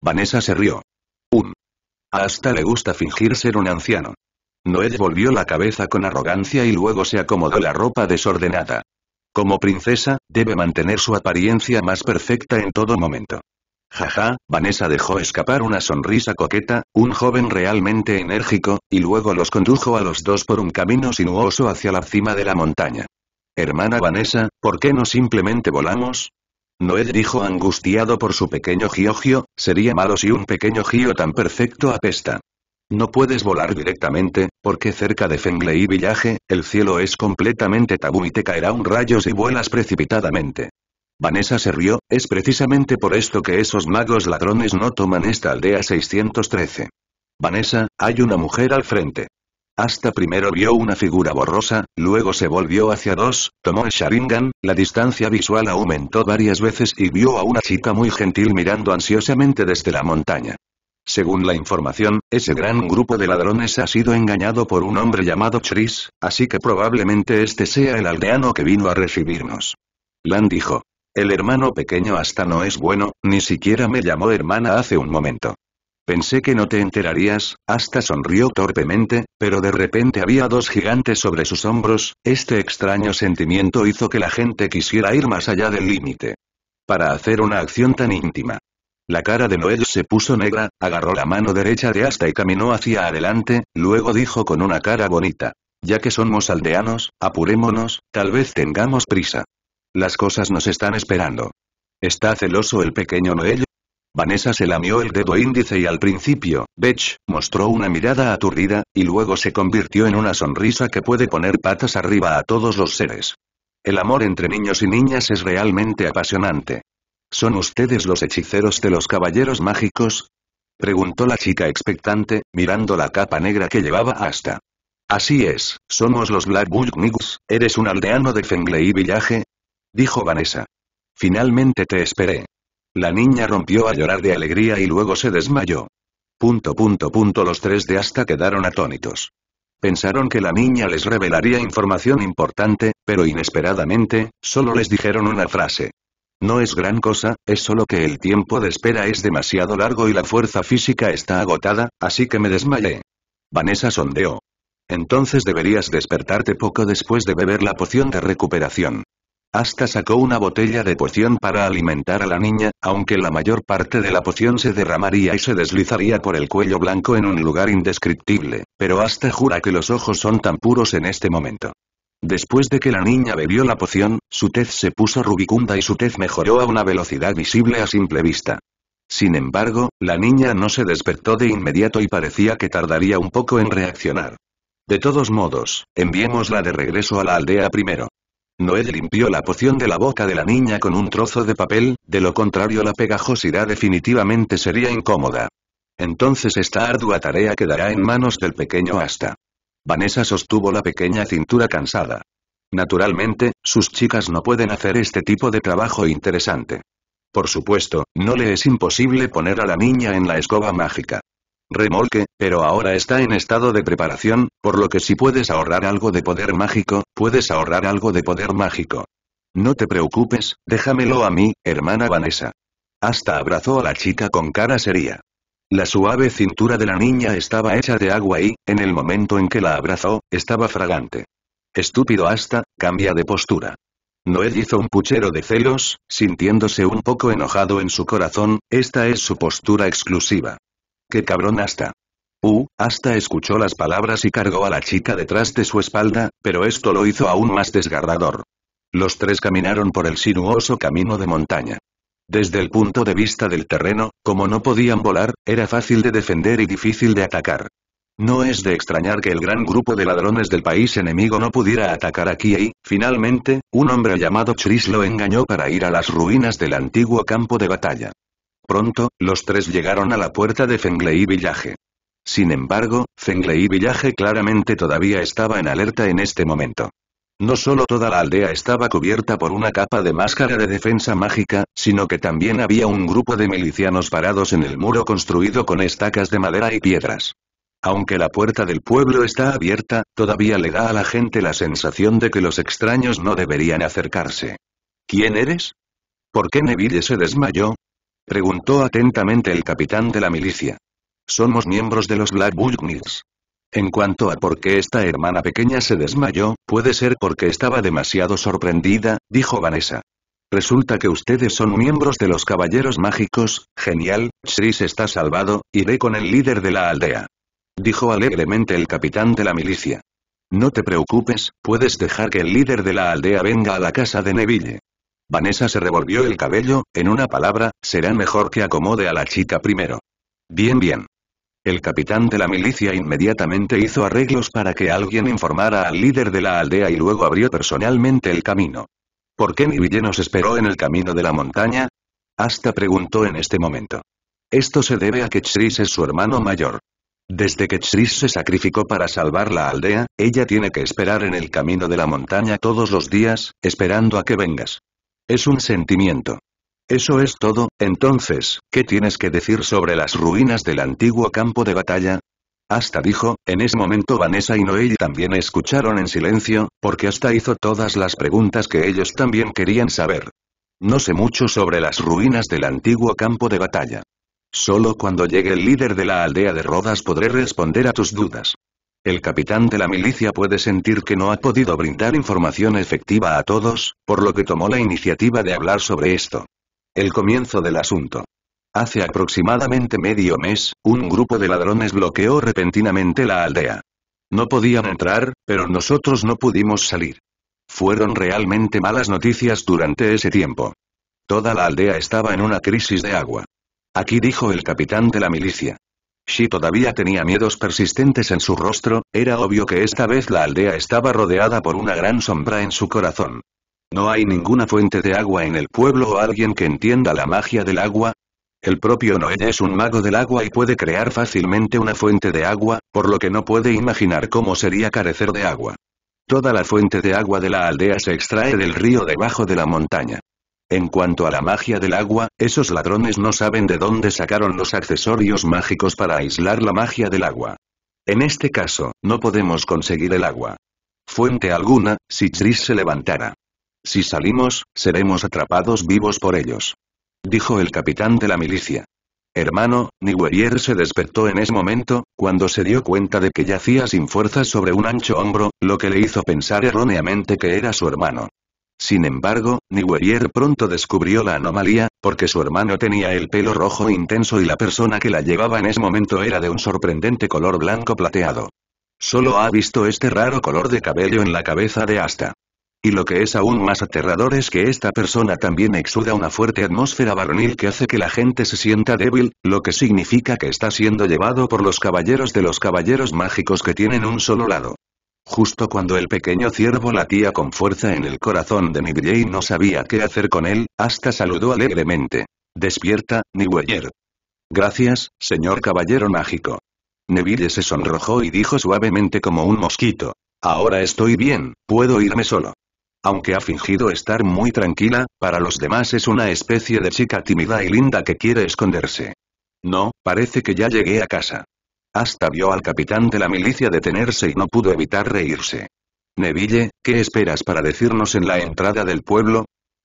Vanessa se rió. Un. Um. Asta le gusta fingir ser un anciano. Noed volvió la cabeza con arrogancia y luego se acomodó la ropa desordenada. Como princesa, debe mantener su apariencia más perfecta en todo momento. Jaja, Vanessa dejó escapar una sonrisa coqueta, un joven realmente enérgico, y luego los condujo a los dos por un camino sinuoso hacia la cima de la montaña. Hermana Vanessa, ¿por qué no simplemente volamos? Noel dijo angustiado por su pequeño giogio, sería malo si un pequeño Gio tan perfecto apesta. No puedes volar directamente, porque cerca de y Villaje, el cielo es completamente tabú y te caerá un rayo si vuelas precipitadamente. Vanessa se rió, es precisamente por esto que esos magos ladrones no toman esta aldea 613. Vanessa, hay una mujer al frente. Hasta primero vio una figura borrosa, luego se volvió hacia dos, tomó el Sharingan, la distancia visual aumentó varias veces y vio a una chica muy gentil mirando ansiosamente desde la montaña. Según la información, ese gran grupo de ladrones ha sido engañado por un hombre llamado Chris, así que probablemente este sea el aldeano que vino a recibirnos. Lan dijo. El hermano pequeño hasta no es bueno, ni siquiera me llamó hermana hace un momento. Pensé que no te enterarías, hasta sonrió torpemente, pero de repente había dos gigantes sobre sus hombros, este extraño sentimiento hizo que la gente quisiera ir más allá del límite. Para hacer una acción tan íntima. La cara de Noel se puso negra, agarró la mano derecha de Asta y caminó hacia adelante, luego dijo con una cara bonita. Ya que somos aldeanos, apurémonos, tal vez tengamos prisa. Las cosas nos están esperando. ¿Está celoso el pequeño Noel? Vanessa se lamió el dedo índice y al principio, Bech, mostró una mirada aturdida, y luego se convirtió en una sonrisa que puede poner patas arriba a todos los seres. El amor entre niños y niñas es realmente apasionante. ¿Son ustedes los hechiceros de los caballeros mágicos? Preguntó la chica expectante, mirando la capa negra que llevaba hasta. Así es, somos los Black Bull Niggs, ¿eres un aldeano de Fenglei Village? Dijo Vanessa. Finalmente te esperé. La niña rompió a llorar de alegría y luego se desmayó. Punto punto punto los tres de hasta quedaron atónitos. Pensaron que la niña les revelaría información importante, pero inesperadamente, solo les dijeron una frase. No es gran cosa, es solo que el tiempo de espera es demasiado largo y la fuerza física está agotada, así que me desmayé. Vanessa sondeó. Entonces deberías despertarte poco después de beber la poción de recuperación. Asta sacó una botella de poción para alimentar a la niña, aunque la mayor parte de la poción se derramaría y se deslizaría por el cuello blanco en un lugar indescriptible, pero hasta jura que los ojos son tan puros en este momento. Después de que la niña bebió la poción, su tez se puso rubicunda y su tez mejoró a una velocidad visible a simple vista. Sin embargo, la niña no se despertó de inmediato y parecía que tardaría un poco en reaccionar. De todos modos, enviémosla de regreso a la aldea primero. Noel limpió la poción de la boca de la niña con un trozo de papel, de lo contrario la pegajosidad definitivamente sería incómoda. Entonces esta ardua tarea quedará en manos del pequeño Asta. Vanessa sostuvo la pequeña cintura cansada. Naturalmente, sus chicas no pueden hacer este tipo de trabajo interesante. Por supuesto, no le es imposible poner a la niña en la escoba mágica. Remolque, pero ahora está en estado de preparación, por lo que si puedes ahorrar algo de poder mágico, puedes ahorrar algo de poder mágico. No te preocupes, déjamelo a mí, hermana Vanessa. Hasta abrazó a la chica con cara seria. La suave cintura de la niña estaba hecha de agua y, en el momento en que la abrazó, estaba fragante. Estúpido hasta, cambia de postura. Noé hizo un puchero de celos, sintiéndose un poco enojado en su corazón, esta es su postura exclusiva. ¡Qué cabrón hasta! Uh, hasta escuchó las palabras y cargó a la chica detrás de su espalda, pero esto lo hizo aún más desgarrador. Los tres caminaron por el sinuoso camino de montaña. Desde el punto de vista del terreno, como no podían volar, era fácil de defender y difícil de atacar. No es de extrañar que el gran grupo de ladrones del país enemigo no pudiera atacar aquí y, finalmente, un hombre llamado Chris lo engañó para ir a las ruinas del antiguo campo de batalla. Pronto, los tres llegaron a la puerta de Fenglei Village. Sin embargo, Fenglei Village claramente todavía estaba en alerta en este momento. No solo toda la aldea estaba cubierta por una capa de máscara de defensa mágica, sino que también había un grupo de milicianos parados en el muro construido con estacas de madera y piedras. Aunque la puerta del pueblo está abierta, todavía le da a la gente la sensación de que los extraños no deberían acercarse. ¿Quién eres? ¿Por qué Neville se desmayó? Preguntó atentamente el capitán de la milicia. Somos miembros de los Black knights." En cuanto a por qué esta hermana pequeña se desmayó, puede ser porque estaba demasiado sorprendida, dijo Vanessa. Resulta que ustedes son miembros de los Caballeros Mágicos, genial, Chris está salvado, iré con el líder de la aldea. Dijo alegremente el capitán de la milicia. No te preocupes, puedes dejar que el líder de la aldea venga a la casa de Neville. Vanessa se revolvió el cabello, en una palabra, será mejor que acomode a la chica primero. Bien bien. El capitán de la milicia inmediatamente hizo arreglos para que alguien informara al líder de la aldea y luego abrió personalmente el camino. ¿Por qué mi nos esperó en el camino de la montaña? Hasta preguntó en este momento. Esto se debe a que Chris es su hermano mayor. Desde que Chris se sacrificó para salvar la aldea, ella tiene que esperar en el camino de la montaña todos los días, esperando a que vengas. Es un sentimiento. Eso es todo, entonces, ¿qué tienes que decir sobre las ruinas del antiguo campo de batalla? Hasta dijo, en ese momento Vanessa y Noel también escucharon en silencio, porque hasta hizo todas las preguntas que ellos también querían saber. No sé mucho sobre las ruinas del antiguo campo de batalla. Solo cuando llegue el líder de la aldea de Rodas podré responder a tus dudas. El capitán de la milicia puede sentir que no ha podido brindar información efectiva a todos, por lo que tomó la iniciativa de hablar sobre esto. El comienzo del asunto. Hace aproximadamente medio mes, un grupo de ladrones bloqueó repentinamente la aldea. No podían entrar, pero nosotros no pudimos salir. Fueron realmente malas noticias durante ese tiempo. Toda la aldea estaba en una crisis de agua. Aquí dijo el capitán de la milicia. Si todavía tenía miedos persistentes en su rostro, era obvio que esta vez la aldea estaba rodeada por una gran sombra en su corazón. ¿No hay ninguna fuente de agua en el pueblo o alguien que entienda la magia del agua? El propio Noé es un mago del agua y puede crear fácilmente una fuente de agua, por lo que no puede imaginar cómo sería carecer de agua. Toda la fuente de agua de la aldea se extrae del río debajo de la montaña. En cuanto a la magia del agua, esos ladrones no saben de dónde sacaron los accesorios mágicos para aislar la magia del agua. En este caso, no podemos conseguir el agua. Fuente alguna, si Tris se levantara. Si salimos, seremos atrapados vivos por ellos. Dijo el capitán de la milicia. Hermano, Niweyer se despertó en ese momento, cuando se dio cuenta de que yacía sin fuerzas sobre un ancho hombro, lo que le hizo pensar erróneamente que era su hermano. Sin embargo, Niweyer pronto descubrió la anomalía, porque su hermano tenía el pelo rojo intenso y la persona que la llevaba en ese momento era de un sorprendente color blanco plateado. Solo ha visto este raro color de cabello en la cabeza de Asta. Y lo que es aún más aterrador es que esta persona también exuda una fuerte atmósfera varonil que hace que la gente se sienta débil, lo que significa que está siendo llevado por los caballeros de los caballeros mágicos que tienen un solo lado. Justo cuando el pequeño ciervo latía con fuerza en el corazón de Neville y no sabía qué hacer con él, hasta saludó alegremente. Despierta, Neville. Gracias, señor caballero mágico. Neville se sonrojó y dijo suavemente como un mosquito. Ahora estoy bien, puedo irme solo. Aunque ha fingido estar muy tranquila, para los demás es una especie de chica tímida y linda que quiere esconderse. No, parece que ya llegué a casa. Hasta vio al capitán de la milicia detenerse y no pudo evitar reírse. Neville, ¿qué esperas para decirnos en la entrada del pueblo?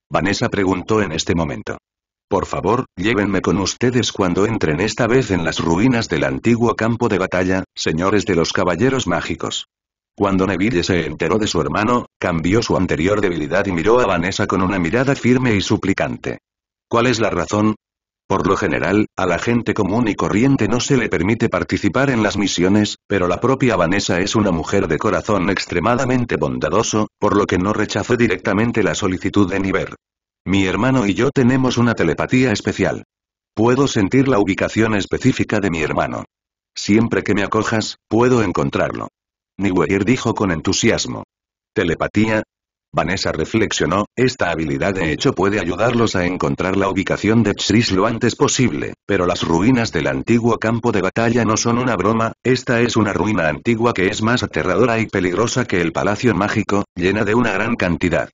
Vanessa preguntó en este momento. Por favor, llévenme con ustedes cuando entren esta vez en las ruinas del antiguo campo de batalla, señores de los caballeros mágicos. Cuando Neville se enteró de su hermano, cambió su anterior debilidad y miró a Vanessa con una mirada firme y suplicante. ¿Cuál es la razón? Por lo general, a la gente común y corriente no se le permite participar en las misiones, pero la propia Vanessa es una mujer de corazón extremadamente bondadoso, por lo que no rechazó directamente la solicitud de Niver. Mi hermano y yo tenemos una telepatía especial. Puedo sentir la ubicación específica de mi hermano. Siempre que me acojas, puedo encontrarlo. Niweir dijo con entusiasmo. ¿Telepatía? Vanessa reflexionó, esta habilidad de hecho puede ayudarlos a encontrar la ubicación de Chris lo antes posible, pero las ruinas del antiguo campo de batalla no son una broma, esta es una ruina antigua que es más aterradora y peligrosa que el palacio mágico, llena de una gran cantidad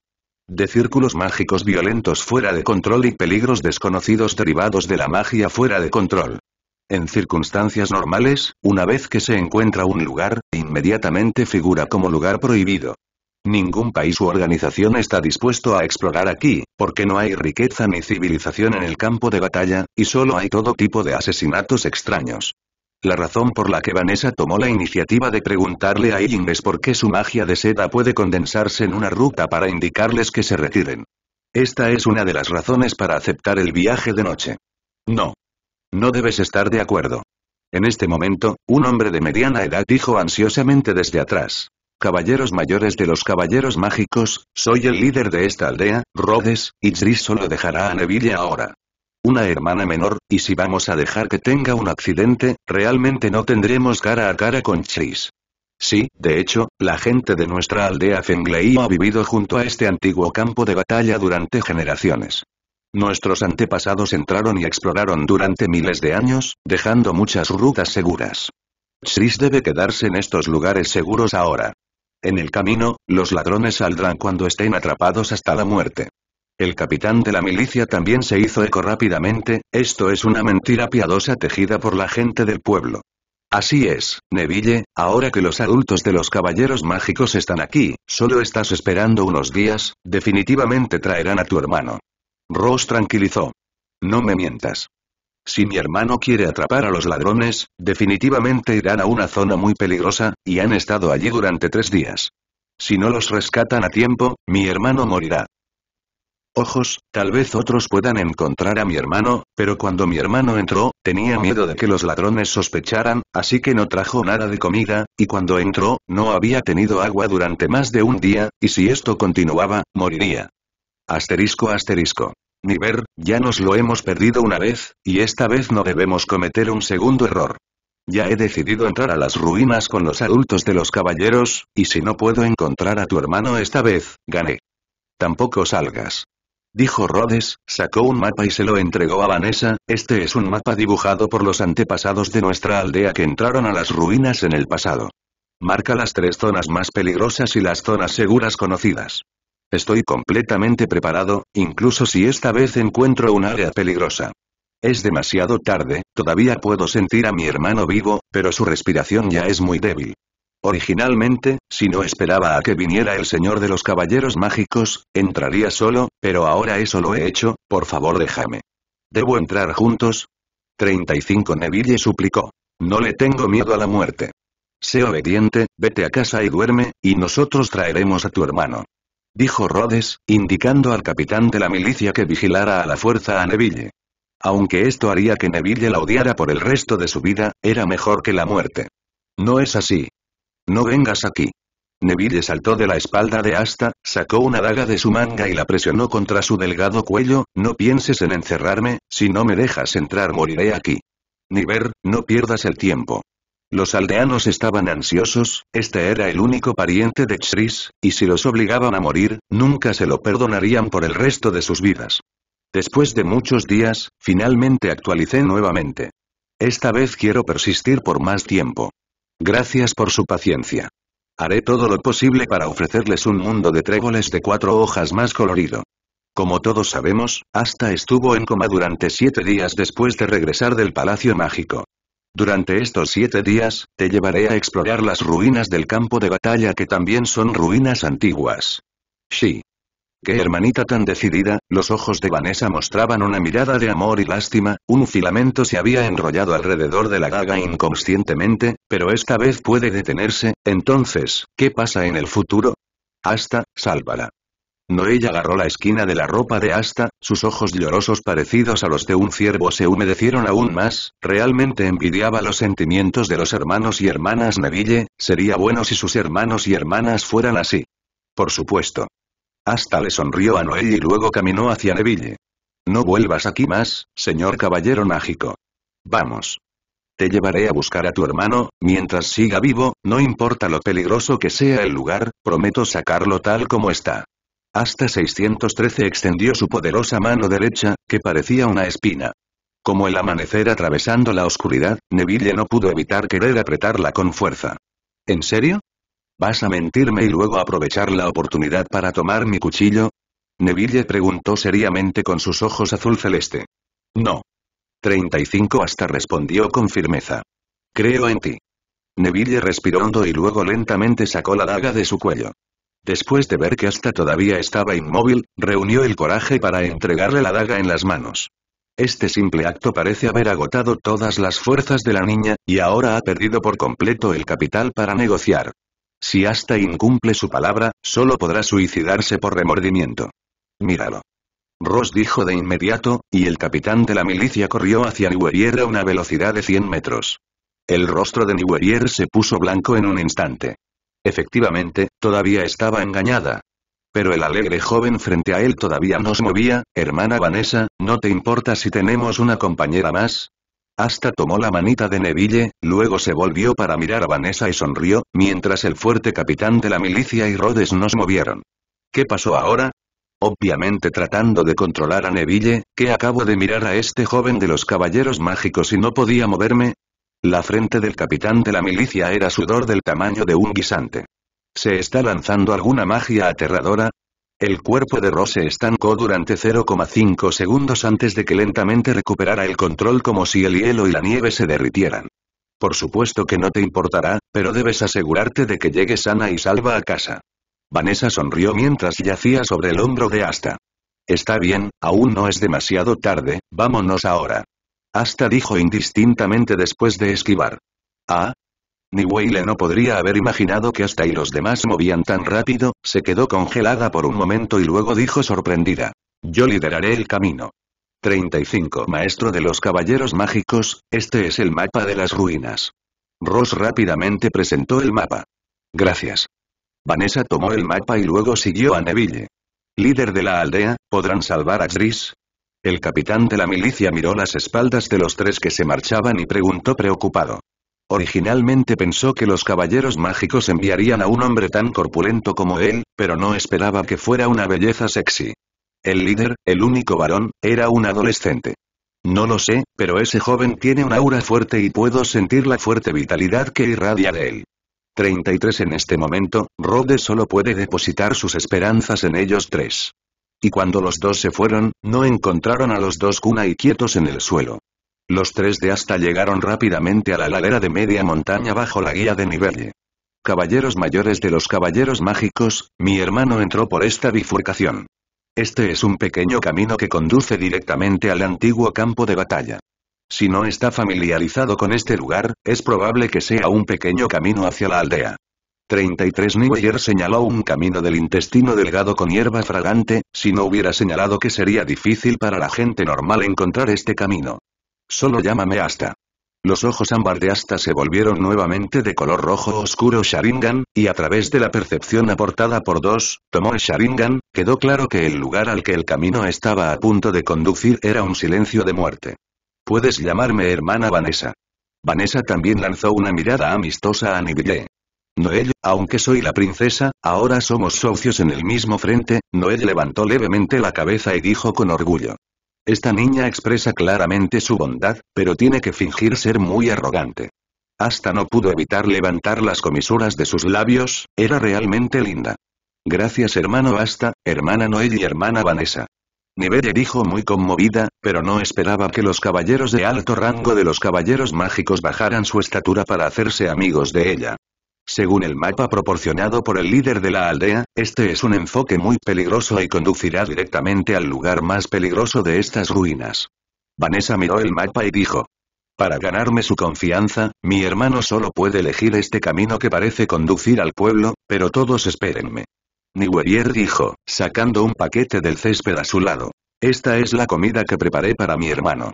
de círculos mágicos violentos fuera de control y peligros desconocidos derivados de la magia fuera de control. En circunstancias normales, una vez que se encuentra un lugar, inmediatamente figura como lugar prohibido. Ningún país u organización está dispuesto a explorar aquí, porque no hay riqueza ni civilización en el campo de batalla, y solo hay todo tipo de asesinatos extraños. La razón por la que Vanessa tomó la iniciativa de preguntarle a es por qué su magia de seda puede condensarse en una ruta para indicarles que se retiren. Esta es una de las razones para aceptar el viaje de noche. No, no debes estar de acuerdo. En este momento, un hombre de mediana edad dijo ansiosamente desde atrás. Caballeros mayores de los caballeros mágicos, soy el líder de esta aldea, Rhodes, y Tris solo dejará a Neville ahora. Una hermana menor, y si vamos a dejar que tenga un accidente, realmente no tendremos cara a cara con Chris. Sí, de hecho, la gente de nuestra aldea Fenglei ha vivido junto a este antiguo campo de batalla durante generaciones. Nuestros antepasados entraron y exploraron durante miles de años, dejando muchas rutas seguras. Chris debe quedarse en estos lugares seguros ahora. En el camino, los ladrones saldrán cuando estén atrapados hasta la muerte. El capitán de la milicia también se hizo eco rápidamente, esto es una mentira piadosa tejida por la gente del pueblo. Así es, Neville, ahora que los adultos de los caballeros mágicos están aquí, solo estás esperando unos días, definitivamente traerán a tu hermano. Ross tranquilizó. No me mientas. Si mi hermano quiere atrapar a los ladrones, definitivamente irán a una zona muy peligrosa, y han estado allí durante tres días. Si no los rescatan a tiempo, mi hermano morirá. Ojos, tal vez otros puedan encontrar a mi hermano, pero cuando mi hermano entró, tenía miedo de que los ladrones sospecharan, así que no trajo nada de comida, y cuando entró, no había tenido agua durante más de un día, y si esto continuaba, moriría. Asterisco asterisco. ver ya nos lo hemos perdido una vez, y esta vez no debemos cometer un segundo error. Ya he decidido entrar a las ruinas con los adultos de los caballeros, y si no puedo encontrar a tu hermano esta vez, gané. Tampoco salgas. Dijo Rhodes, sacó un mapa y se lo entregó a Vanessa, este es un mapa dibujado por los antepasados de nuestra aldea que entraron a las ruinas en el pasado. Marca las tres zonas más peligrosas y las zonas seguras conocidas. Estoy completamente preparado, incluso si esta vez encuentro un área peligrosa. Es demasiado tarde, todavía puedo sentir a mi hermano vivo, pero su respiración ya es muy débil. Originalmente, si no esperaba a que viniera el señor de los caballeros mágicos, entraría solo, pero ahora eso lo he hecho, por favor déjame. ¿Debo entrar juntos? 35 Neville suplicó. No le tengo miedo a la muerte. Sé obediente, vete a casa y duerme, y nosotros traeremos a tu hermano dijo Rhodes, indicando al capitán de la milicia que vigilara a la fuerza a Neville. Aunque esto haría que Neville la odiara por el resto de su vida, era mejor que la muerte. No es así. No vengas aquí. Neville saltó de la espalda de Asta, sacó una daga de su manga y la presionó contra su delgado cuello, no pienses en encerrarme, si no me dejas entrar moriré aquí. Niver, no pierdas el tiempo. Los aldeanos estaban ansiosos, este era el único pariente de Xris, y si los obligaban a morir, nunca se lo perdonarían por el resto de sus vidas. Después de muchos días, finalmente actualicé nuevamente. Esta vez quiero persistir por más tiempo. Gracias por su paciencia. Haré todo lo posible para ofrecerles un mundo de tréboles de cuatro hojas más colorido. Como todos sabemos, Asta estuvo en coma durante siete días después de regresar del Palacio Mágico. Durante estos siete días, te llevaré a explorar las ruinas del campo de batalla que también son ruinas antiguas. Sí. Qué hermanita tan decidida, los ojos de Vanessa mostraban una mirada de amor y lástima, un filamento se había enrollado alrededor de la gaga inconscientemente, pero esta vez puede detenerse, entonces, ¿qué pasa en el futuro? Hasta, sálvala. Noella agarró la esquina de la ropa de Asta, sus ojos llorosos parecidos a los de un ciervo se humedecieron aún más, realmente envidiaba los sentimientos de los hermanos y hermanas Neville, sería bueno si sus hermanos y hermanas fueran así. Por supuesto. Asta le sonrió a Noel y luego caminó hacia Neville. No vuelvas aquí más, señor caballero mágico. Vamos. Te llevaré a buscar a tu hermano, mientras siga vivo, no importa lo peligroso que sea el lugar, prometo sacarlo tal como está. Hasta 613 extendió su poderosa mano derecha, que parecía una espina. Como el amanecer atravesando la oscuridad, Neville no pudo evitar querer apretarla con fuerza. ¿En serio? ¿Vas a mentirme y luego aprovechar la oportunidad para tomar mi cuchillo? Neville preguntó seriamente con sus ojos azul celeste. No. 35 hasta respondió con firmeza. Creo en ti. Neville respiró hondo y luego lentamente sacó la daga de su cuello. Después de ver que hasta todavía estaba inmóvil, reunió el coraje para entregarle la daga en las manos. Este simple acto parece haber agotado todas las fuerzas de la niña, y ahora ha perdido por completo el capital para negociar. Si hasta incumple su palabra, solo podrá suicidarse por remordimiento. Míralo. Ross dijo de inmediato, y el capitán de la milicia corrió hacia Niwerier a una velocidad de 100 metros. El rostro de Niwerier se puso blanco en un instante. Efectivamente, todavía estaba engañada. Pero el alegre joven frente a él todavía nos movía, hermana Vanessa, ¿no te importa si tenemos una compañera más? Hasta tomó la manita de Neville, luego se volvió para mirar a Vanessa y sonrió, mientras el fuerte capitán de la milicia y Rhodes nos movieron. ¿Qué pasó ahora? Obviamente tratando de controlar a Neville, que acabo de mirar a este joven de los caballeros mágicos y no podía moverme, la frente del capitán de la milicia era sudor del tamaño de un guisante. ¿Se está lanzando alguna magia aterradora? El cuerpo de Rose estancó durante 0,5 segundos antes de que lentamente recuperara el control como si el hielo y la nieve se derritieran. Por supuesto que no te importará, pero debes asegurarte de que llegues sana y salva a casa. Vanessa sonrió mientras yacía sobre el hombro de Asta. Está bien, aún no es demasiado tarde, vámonos ahora. Hasta dijo indistintamente después de esquivar. Ah, ni Weile no podría haber imaginado que hasta y los demás movían tan rápido, se quedó congelada por un momento y luego dijo sorprendida. Yo lideraré el camino. 35 Maestro de los Caballeros Mágicos, este es el mapa de las ruinas. Ross rápidamente presentó el mapa. Gracias. Vanessa tomó el mapa y luego siguió a Neville. Líder de la aldea, ¿podrán salvar a Tris, el capitán de la milicia miró las espaldas de los tres que se marchaban y preguntó preocupado. Originalmente pensó que los caballeros mágicos enviarían a un hombre tan corpulento como él, pero no esperaba que fuera una belleza sexy. El líder, el único varón, era un adolescente. No lo sé, pero ese joven tiene un aura fuerte y puedo sentir la fuerte vitalidad que irradia de él. 33 En este momento, Rode solo puede depositar sus esperanzas en ellos tres y cuando los dos se fueron, no encontraron a los dos cuna y quietos en el suelo. Los tres de hasta llegaron rápidamente a la ladera de media montaña bajo la guía de Nivelle. Caballeros mayores de los caballeros mágicos, mi hermano entró por esta bifurcación. Este es un pequeño camino que conduce directamente al antiguo campo de batalla. Si no está familiarizado con este lugar, es probable que sea un pequeño camino hacia la aldea. 33 ayer señaló un camino del intestino delgado con hierba fragante, si no hubiera señalado que sería difícil para la gente normal encontrar este camino. Solo llámame hasta. Los ojos ámbar de Asta se volvieron nuevamente de color rojo oscuro Sharingan, y a través de la percepción aportada por dos, tomó el Sharingan, quedó claro que el lugar al que el camino estaba a punto de conducir era un silencio de muerte. Puedes llamarme hermana Vanessa. Vanessa también lanzó una mirada amistosa a Nibiré. Noel, aunque soy la princesa, ahora somos socios en el mismo frente, Noel levantó levemente la cabeza y dijo con orgullo. Esta niña expresa claramente su bondad, pero tiene que fingir ser muy arrogante. Hasta no pudo evitar levantar las comisuras de sus labios, era realmente linda. Gracias hermano Asta, hermana Noel y hermana Vanessa. Nivelle dijo muy conmovida, pero no esperaba que los caballeros de alto rango de los caballeros mágicos bajaran su estatura para hacerse amigos de ella. Según el mapa proporcionado por el líder de la aldea, este es un enfoque muy peligroso y conducirá directamente al lugar más peligroso de estas ruinas. Vanessa miró el mapa y dijo. Para ganarme su confianza, mi hermano solo puede elegir este camino que parece conducir al pueblo, pero todos espérenme. Niwerier dijo, sacando un paquete del césped a su lado. Esta es la comida que preparé para mi hermano.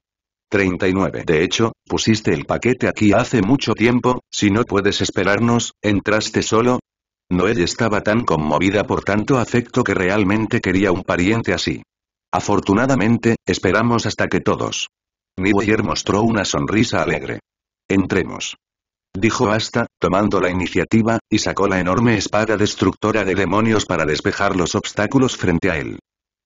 39. De hecho, pusiste el paquete aquí hace mucho tiempo, si no puedes esperarnos, ¿entraste solo? Noel estaba tan conmovida por tanto afecto que realmente quería un pariente así. Afortunadamente, esperamos hasta que todos. Niweyer mostró una sonrisa alegre. Entremos. Dijo Asta, tomando la iniciativa, y sacó la enorme espada destructora de demonios para despejar los obstáculos frente a él.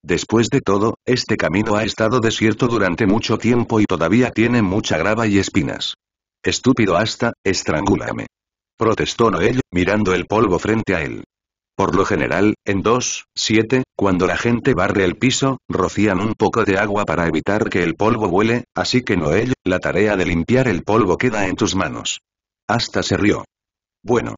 Después de todo, este camino ha estado desierto durante mucho tiempo y todavía tiene mucha grava y espinas. Estúpido hasta, estrangúlame. Protestó Noel, mirando el polvo frente a él. Por lo general, en 2, 7, cuando la gente barre el piso, rocían un poco de agua para evitar que el polvo vuele, así que Noel, la tarea de limpiar el polvo queda en tus manos. Hasta se rió. Bueno,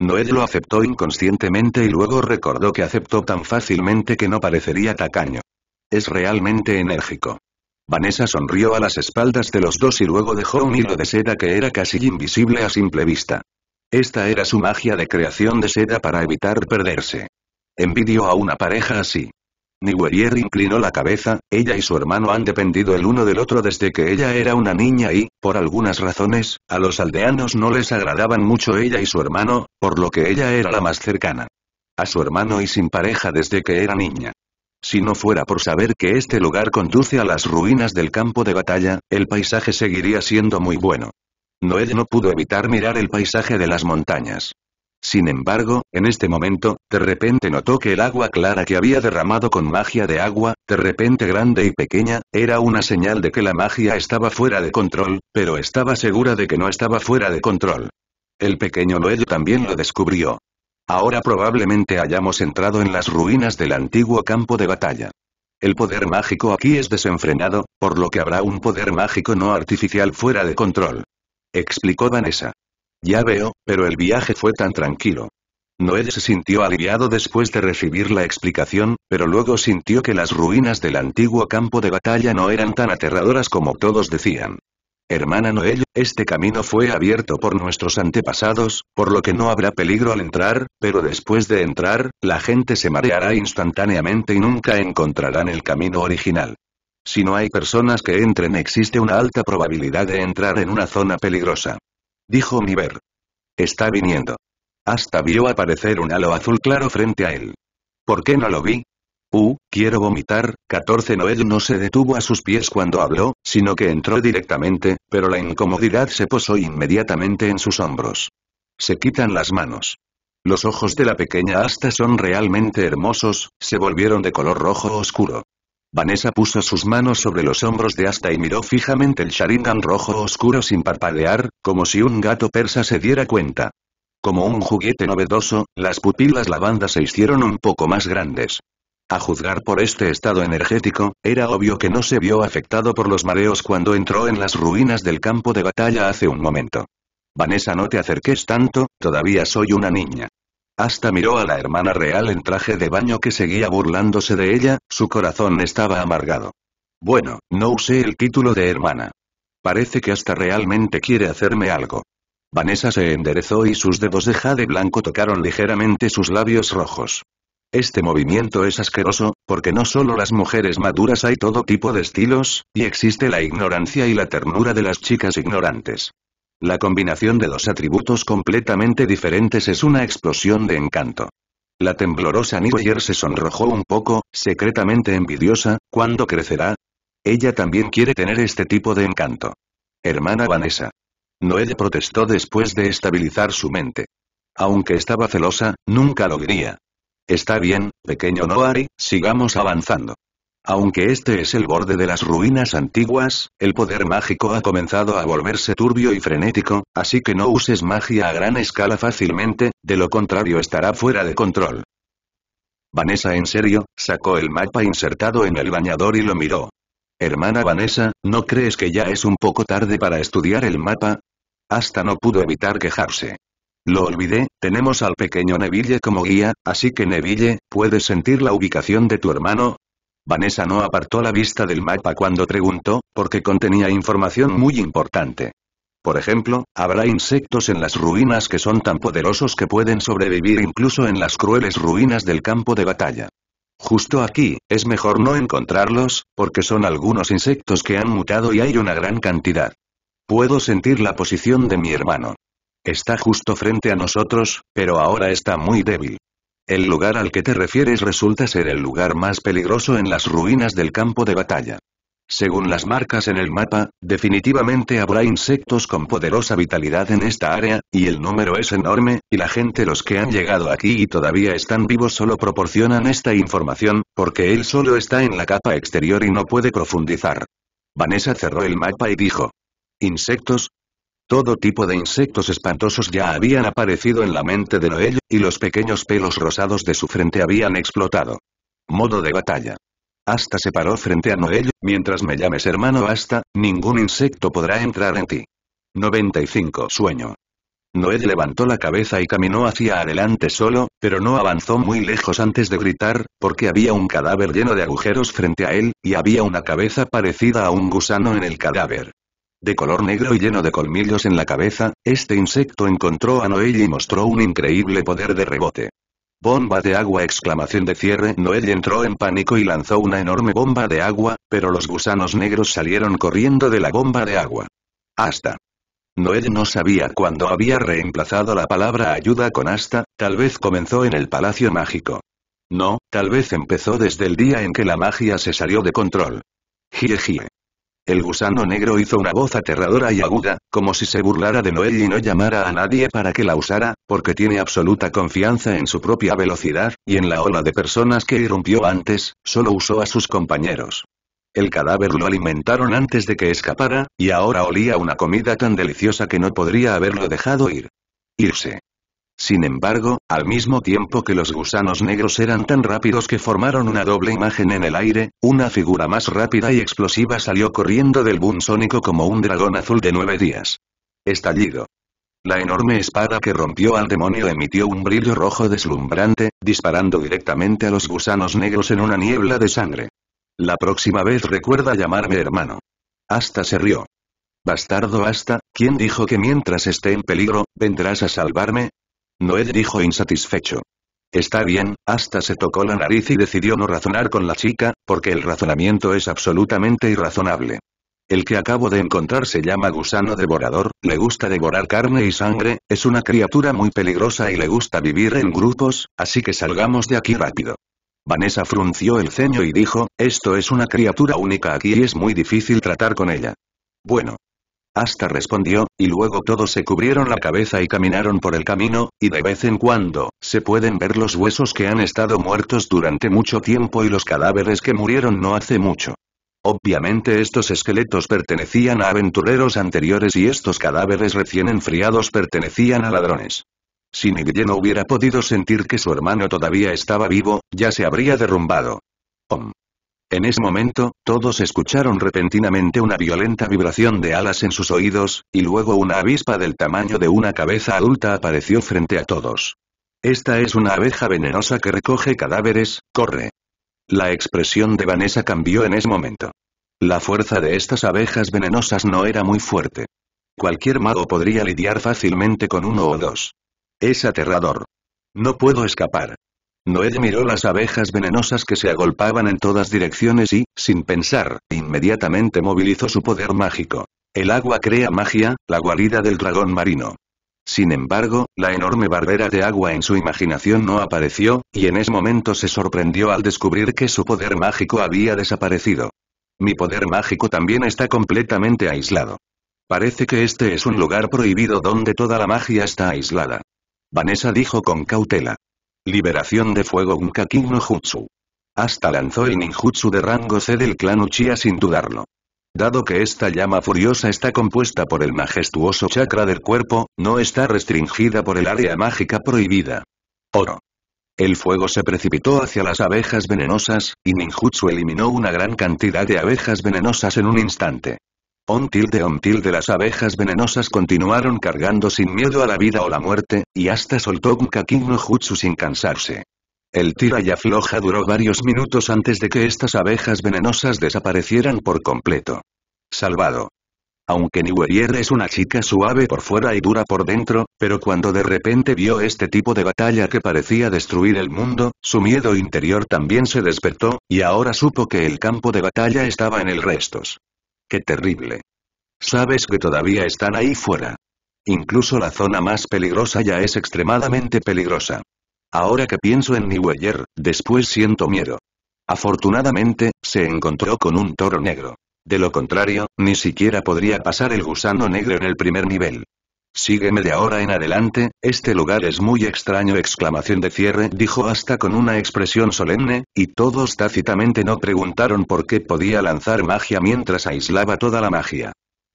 Noed lo aceptó inconscientemente y luego recordó que aceptó tan fácilmente que no parecería tacaño. Es realmente enérgico. Vanessa sonrió a las espaldas de los dos y luego dejó un hilo de seda que era casi invisible a simple vista. Esta era su magia de creación de seda para evitar perderse. Envidio a una pareja así. Niwerier inclinó la cabeza, ella y su hermano han dependido el uno del otro desde que ella era una niña y, por algunas razones, a los aldeanos no les agradaban mucho ella y su hermano, por lo que ella era la más cercana. A su hermano y sin pareja desde que era niña. Si no fuera por saber que este lugar conduce a las ruinas del campo de batalla, el paisaje seguiría siendo muy bueno. Noel no pudo evitar mirar el paisaje de las montañas. Sin embargo, en este momento, de repente notó que el agua clara que había derramado con magia de agua, de repente grande y pequeña, era una señal de que la magia estaba fuera de control, pero estaba segura de que no estaba fuera de control. El pequeño Noello también lo descubrió. Ahora probablemente hayamos entrado en las ruinas del antiguo campo de batalla. El poder mágico aquí es desenfrenado, por lo que habrá un poder mágico no artificial fuera de control. Explicó Vanessa. Ya veo, pero el viaje fue tan tranquilo. Noel se sintió aliviado después de recibir la explicación, pero luego sintió que las ruinas del antiguo campo de batalla no eran tan aterradoras como todos decían. Hermana Noel, este camino fue abierto por nuestros antepasados, por lo que no habrá peligro al entrar, pero después de entrar, la gente se mareará instantáneamente y nunca encontrarán el camino original. Si no hay personas que entren existe una alta probabilidad de entrar en una zona peligrosa dijo Niver. Está viniendo. Hasta vio aparecer un halo azul claro frente a él. ¿Por qué no lo vi? Uh, quiero vomitar, 14 Noel no se detuvo a sus pies cuando habló, sino que entró directamente, pero la incomodidad se posó inmediatamente en sus hombros. Se quitan las manos. Los ojos de la pequeña hasta son realmente hermosos, se volvieron de color rojo oscuro. Vanessa puso sus manos sobre los hombros de Asta y miró fijamente el Sharingan rojo oscuro sin parpadear, como si un gato persa se diera cuenta. Como un juguete novedoso, las pupilas lavanda se hicieron un poco más grandes. A juzgar por este estado energético, era obvio que no se vio afectado por los mareos cuando entró en las ruinas del campo de batalla hace un momento. Vanessa no te acerques tanto, todavía soy una niña. Hasta miró a la hermana real en traje de baño que seguía burlándose de ella, su corazón estaba amargado. Bueno, no usé el título de hermana. Parece que hasta realmente quiere hacerme algo. Vanessa se enderezó y sus dedos de jade blanco tocaron ligeramente sus labios rojos. Este movimiento es asqueroso, porque no solo las mujeres maduras hay todo tipo de estilos, y existe la ignorancia y la ternura de las chicas ignorantes. La combinación de dos atributos completamente diferentes es una explosión de encanto. La temblorosa Niger se sonrojó un poco, secretamente envidiosa, ¿cuándo crecerá? Ella también quiere tener este tipo de encanto. Hermana Vanessa. Noel protestó después de estabilizar su mente. Aunque estaba celosa, nunca lo diría. Está bien, pequeño Noari, sigamos avanzando. Aunque este es el borde de las ruinas antiguas, el poder mágico ha comenzado a volverse turbio y frenético, así que no uses magia a gran escala fácilmente, de lo contrario estará fuera de control. Vanessa en serio, sacó el mapa insertado en el bañador y lo miró. Hermana Vanessa, ¿no crees que ya es un poco tarde para estudiar el mapa? Hasta no pudo evitar quejarse. Lo olvidé, tenemos al pequeño Neville como guía, así que Neville, ¿puedes sentir la ubicación de tu hermano? Vanessa no apartó la vista del mapa cuando preguntó, porque contenía información muy importante. Por ejemplo, habrá insectos en las ruinas que son tan poderosos que pueden sobrevivir incluso en las crueles ruinas del campo de batalla. Justo aquí, es mejor no encontrarlos, porque son algunos insectos que han mutado y hay una gran cantidad. Puedo sentir la posición de mi hermano. Está justo frente a nosotros, pero ahora está muy débil. El lugar al que te refieres resulta ser el lugar más peligroso en las ruinas del campo de batalla. Según las marcas en el mapa, definitivamente habrá insectos con poderosa vitalidad en esta área, y el número es enorme, y la gente los que han llegado aquí y todavía están vivos solo proporcionan esta información, porque él solo está en la capa exterior y no puede profundizar. Vanessa cerró el mapa y dijo. Insectos, todo tipo de insectos espantosos ya habían aparecido en la mente de Noel, y los pequeños pelos rosados de su frente habían explotado. Modo de batalla. Asta se paró frente a Noel, mientras me llames hermano hasta, ningún insecto podrá entrar en ti. 95 Sueño. Noel levantó la cabeza y caminó hacia adelante solo, pero no avanzó muy lejos antes de gritar, porque había un cadáver lleno de agujeros frente a él, y había una cabeza parecida a un gusano en el cadáver. De color negro y lleno de colmillos en la cabeza, este insecto encontró a Noel y mostró un increíble poder de rebote. Bomba de agua exclamación de cierre Noel entró en pánico y lanzó una enorme bomba de agua, pero los gusanos negros salieron corriendo de la bomba de agua. Hasta. Noel no sabía cuándo había reemplazado la palabra ayuda con hasta, tal vez comenzó en el palacio mágico. No, tal vez empezó desde el día en que la magia se salió de control. Jie, el gusano negro hizo una voz aterradora y aguda, como si se burlara de Noel y no llamara a nadie para que la usara, porque tiene absoluta confianza en su propia velocidad, y en la ola de personas que irrumpió antes, solo usó a sus compañeros. El cadáver lo alimentaron antes de que escapara, y ahora olía una comida tan deliciosa que no podría haberlo dejado ir. Irse. Sin embargo, al mismo tiempo que los gusanos negros eran tan rápidos que formaron una doble imagen en el aire, una figura más rápida y explosiva salió corriendo del boom sónico como un dragón azul de nueve días. Estallido. La enorme espada que rompió al demonio emitió un brillo rojo deslumbrante, disparando directamente a los gusanos negros en una niebla de sangre. La próxima vez recuerda llamarme hermano. Hasta se rió. Bastardo hasta, ¿quién dijo que mientras esté en peligro, vendrás a salvarme? Noed dijo insatisfecho. Está bien, hasta se tocó la nariz y decidió no razonar con la chica, porque el razonamiento es absolutamente irrazonable. El que acabo de encontrar se llama gusano devorador, le gusta devorar carne y sangre, es una criatura muy peligrosa y le gusta vivir en grupos, así que salgamos de aquí rápido. Vanessa frunció el ceño y dijo, esto es una criatura única aquí y es muy difícil tratar con ella. Bueno, hasta respondió, y luego todos se cubrieron la cabeza y caminaron por el camino, y de vez en cuando, se pueden ver los huesos que han estado muertos durante mucho tiempo y los cadáveres que murieron no hace mucho. Obviamente estos esqueletos pertenecían a aventureros anteriores y estos cadáveres recién enfriados pertenecían a ladrones. Si Nigel no hubiera podido sentir que su hermano todavía estaba vivo, ya se habría derrumbado. En ese momento, todos escucharon repentinamente una violenta vibración de alas en sus oídos, y luego una avispa del tamaño de una cabeza adulta apareció frente a todos. Esta es una abeja venenosa que recoge cadáveres, corre. La expresión de Vanessa cambió en ese momento. La fuerza de estas abejas venenosas no era muy fuerte. Cualquier mago podría lidiar fácilmente con uno o dos. Es aterrador. No puedo escapar. Noed miró las abejas venenosas que se agolpaban en todas direcciones y, sin pensar, inmediatamente movilizó su poder mágico. El agua crea magia, la guarida del dragón marino. Sin embargo, la enorme barrera de agua en su imaginación no apareció, y en ese momento se sorprendió al descubrir que su poder mágico había desaparecido. Mi poder mágico también está completamente aislado. Parece que este es un lugar prohibido donde toda la magia está aislada. Vanessa dijo con cautela. Liberación de fuego un no Jutsu. Hasta lanzó el ninjutsu de rango C del clan Uchiha sin dudarlo. Dado que esta llama furiosa está compuesta por el majestuoso chakra del cuerpo, no está restringida por el área mágica prohibida. Oro. El fuego se precipitó hacia las abejas venenosas, y Ninjutsu eliminó una gran cantidad de abejas venenosas en un instante. On tilde on tilde las abejas venenosas continuaron cargando sin miedo a la vida o la muerte, y hasta soltó un Kakin Jutsu sin cansarse. El tira y afloja duró varios minutos antes de que estas abejas venenosas desaparecieran por completo. Salvado. Aunque Niwerier es una chica suave por fuera y dura por dentro, pero cuando de repente vio este tipo de batalla que parecía destruir el mundo, su miedo interior también se despertó, y ahora supo que el campo de batalla estaba en el restos. ¡Qué terrible! Sabes que todavía están ahí fuera. Incluso la zona más peligrosa ya es extremadamente peligrosa. Ahora que pienso en Niweyer, después siento miedo. Afortunadamente, se encontró con un toro negro. De lo contrario, ni siquiera podría pasar el gusano negro en el primer nivel. Sígueme de ahora en adelante, este lugar es muy extraño. Exclamación de cierre dijo hasta con una expresión solemne, y todos tácitamente no preguntaron por qué podía lanzar magia mientras aislaba toda la magia.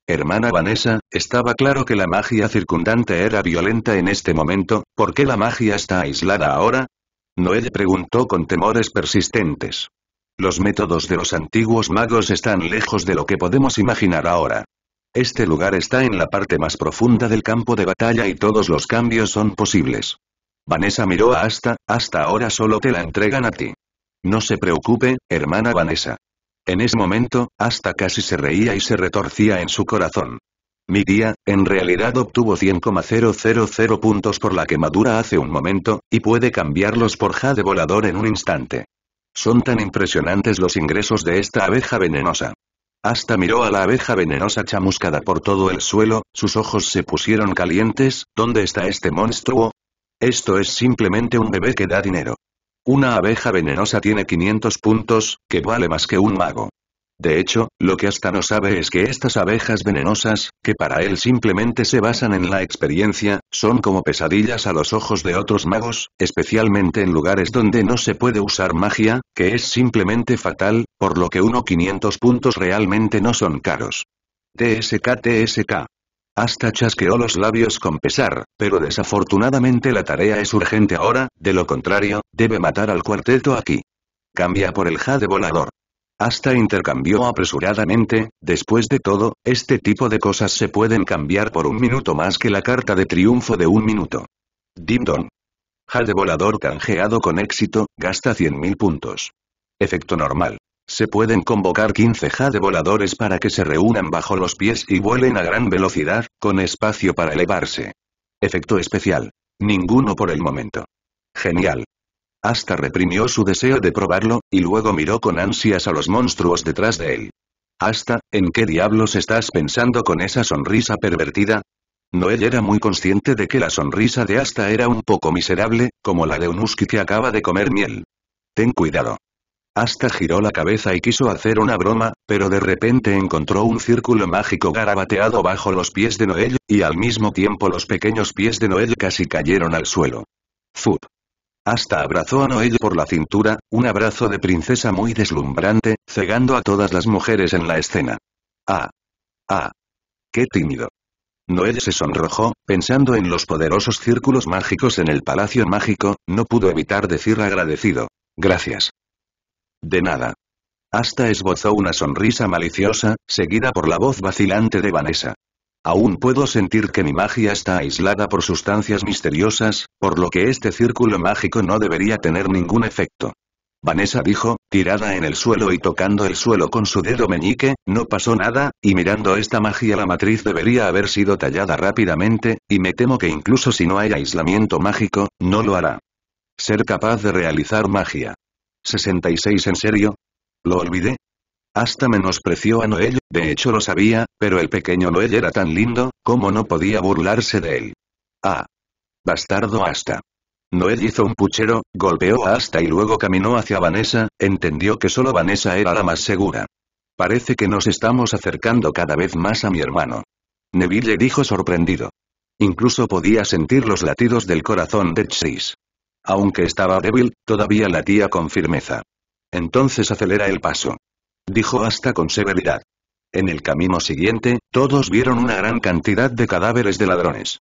Hermana Vanessa, estaba claro que la magia circundante era violenta en este momento, ¿por qué la magia está aislada ahora? Noel preguntó con temores persistentes. Los métodos de los antiguos magos están lejos de lo que podemos imaginar ahora. Este lugar está en la parte más profunda del campo de batalla y todos los cambios son posibles. Vanessa miró a Asta, hasta ahora solo te la entregan a ti. No se preocupe, hermana Vanessa. En ese momento, Asta casi se reía y se retorcía en su corazón. Mi guía, en realidad obtuvo 100,000 puntos por la quemadura hace un momento, y puede cambiarlos por jade volador en un instante. Son tan impresionantes los ingresos de esta abeja venenosa. Hasta miró a la abeja venenosa chamuscada por todo el suelo, sus ojos se pusieron calientes, ¿dónde está este monstruo? Esto es simplemente un bebé que da dinero. Una abeja venenosa tiene 500 puntos, que vale más que un mago. De hecho, lo que hasta no sabe es que estas abejas venenosas, que para él simplemente se basan en la experiencia, son como pesadillas a los ojos de otros magos, especialmente en lugares donde no se puede usar magia, que es simplemente fatal, por lo que uno 500 puntos realmente no son caros. TSK TSK. Hasta chasqueó los labios con pesar, pero desafortunadamente la tarea es urgente ahora, de lo contrario, debe matar al cuarteto aquí. Cambia por el jade volador. Hasta intercambió apresuradamente, después de todo, este tipo de cosas se pueden cambiar por un minuto más que la carta de triunfo de un minuto. Dimdon, Jade volador canjeado con éxito, gasta 100.000 puntos. Efecto normal. Se pueden convocar 15 jade voladores para que se reúnan bajo los pies y vuelen a gran velocidad, con espacio para elevarse. Efecto especial. Ninguno por el momento. Genial. Hasta reprimió su deseo de probarlo, y luego miró con ansias a los monstruos detrás de él. Hasta, ¿en qué diablos estás pensando con esa sonrisa pervertida? Noel era muy consciente de que la sonrisa de Asta era un poco miserable, como la de un husky que acaba de comer miel. Ten cuidado. Asta giró la cabeza y quiso hacer una broma, pero de repente encontró un círculo mágico garabateado bajo los pies de Noel, y al mismo tiempo los pequeños pies de Noel casi cayeron al suelo. Zup. Hasta abrazó a Noel por la cintura, un abrazo de princesa muy deslumbrante, cegando a todas las mujeres en la escena. ¡Ah! ¡Ah! ¡Qué tímido! Noel se sonrojó, pensando en los poderosos círculos mágicos en el Palacio Mágico, no pudo evitar decir agradecido. Gracias. De nada. Hasta esbozó una sonrisa maliciosa, seguida por la voz vacilante de Vanessa. Aún puedo sentir que mi magia está aislada por sustancias misteriosas, por lo que este círculo mágico no debería tener ningún efecto. Vanessa dijo, tirada en el suelo y tocando el suelo con su dedo meñique, no pasó nada, y mirando esta magia la matriz debería haber sido tallada rápidamente, y me temo que incluso si no hay aislamiento mágico, no lo hará. Ser capaz de realizar magia. 66 ¿En serio? ¿Lo olvidé? Hasta menospreció a Noel, de hecho lo sabía, pero el pequeño Noel era tan lindo, como no podía burlarse de él. Ah. Bastardo hasta. Noel hizo un puchero, golpeó a Asta y luego caminó hacia Vanessa, entendió que solo Vanessa era la más segura. Parece que nos estamos acercando cada vez más a mi hermano. Neville dijo sorprendido. Incluso podía sentir los latidos del corazón de Chase. Aunque estaba débil, todavía latía con firmeza. Entonces acelera el paso dijo hasta con severidad. En el camino siguiente, todos vieron una gran cantidad de cadáveres de ladrones.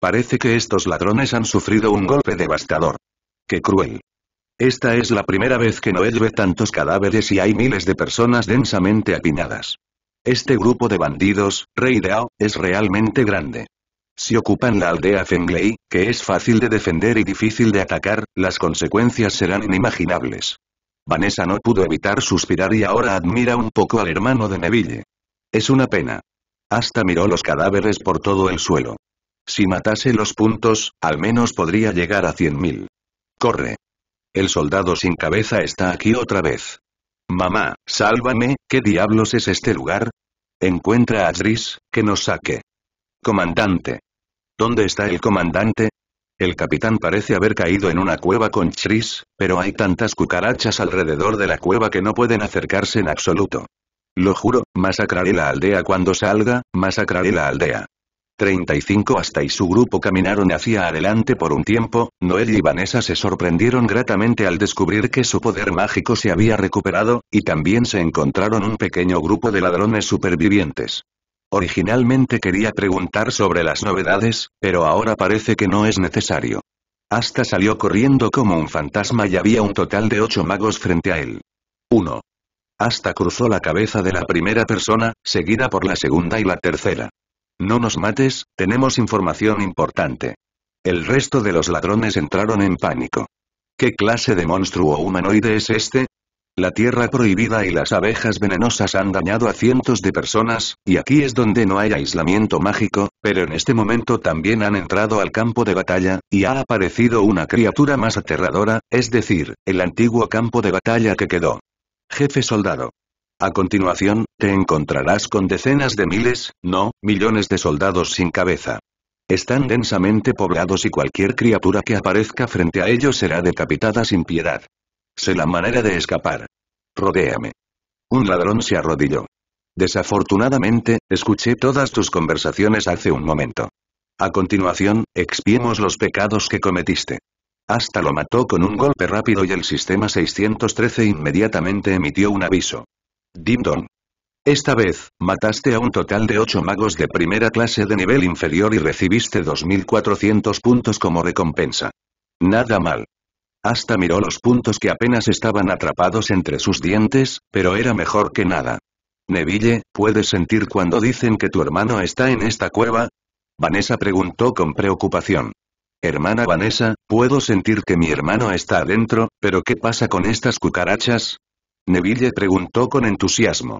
Parece que estos ladrones han sufrido un golpe devastador. ¡Qué cruel! Esta es la primera vez que Noel ve tantos cadáveres y hay miles de personas densamente apiñadas. Este grupo de bandidos, Rey Ao, es realmente grande. Si ocupan la aldea Fenglei, que es fácil de defender y difícil de atacar, las consecuencias serán inimaginables. Vanessa no pudo evitar suspirar y ahora admira un poco al hermano de Neville. Es una pena. Hasta miró los cadáveres por todo el suelo. Si matase los puntos, al menos podría llegar a 100.000 Corre. El soldado sin cabeza está aquí otra vez. Mamá, sálvame, ¿qué diablos es este lugar? Encuentra a Dris, que nos saque. Comandante. ¿Dónde está el comandante? El capitán parece haber caído en una cueva con Chris, pero hay tantas cucarachas alrededor de la cueva que no pueden acercarse en absoluto. Lo juro, masacraré la aldea cuando salga, masacraré la aldea. 35 hasta y su grupo caminaron hacia adelante por un tiempo, Noel y Vanessa se sorprendieron gratamente al descubrir que su poder mágico se había recuperado, y también se encontraron un pequeño grupo de ladrones supervivientes. Originalmente quería preguntar sobre las novedades, pero ahora parece que no es necesario. Hasta salió corriendo como un fantasma y había un total de ocho magos frente a él. 1. Hasta cruzó la cabeza de la primera persona, seguida por la segunda y la tercera. No nos mates, tenemos información importante. El resto de los ladrones entraron en pánico. ¿Qué clase de monstruo humanoide es este? La tierra prohibida y las abejas venenosas han dañado a cientos de personas, y aquí es donde no hay aislamiento mágico, pero en este momento también han entrado al campo de batalla, y ha aparecido una criatura más aterradora, es decir, el antiguo campo de batalla que quedó. Jefe soldado. A continuación, te encontrarás con decenas de miles, no, millones de soldados sin cabeza. Están densamente poblados y cualquier criatura que aparezca frente a ellos será decapitada sin piedad. Sé la manera de escapar. Rodéame. Un ladrón se arrodilló. Desafortunadamente, escuché todas tus conversaciones hace un momento. A continuación, expiemos los pecados que cometiste. Hasta lo mató con un golpe rápido y el sistema 613 inmediatamente emitió un aviso. Dimdon. Esta vez, mataste a un total de 8 magos de primera clase de nivel inferior y recibiste 2400 puntos como recompensa. Nada mal hasta miró los puntos que apenas estaban atrapados entre sus dientes, pero era mejor que nada. Neville, ¿puedes sentir cuando dicen que tu hermano está en esta cueva? Vanessa preguntó con preocupación. Hermana Vanessa, puedo sentir que mi hermano está adentro, pero ¿qué pasa con estas cucarachas? Neville preguntó con entusiasmo.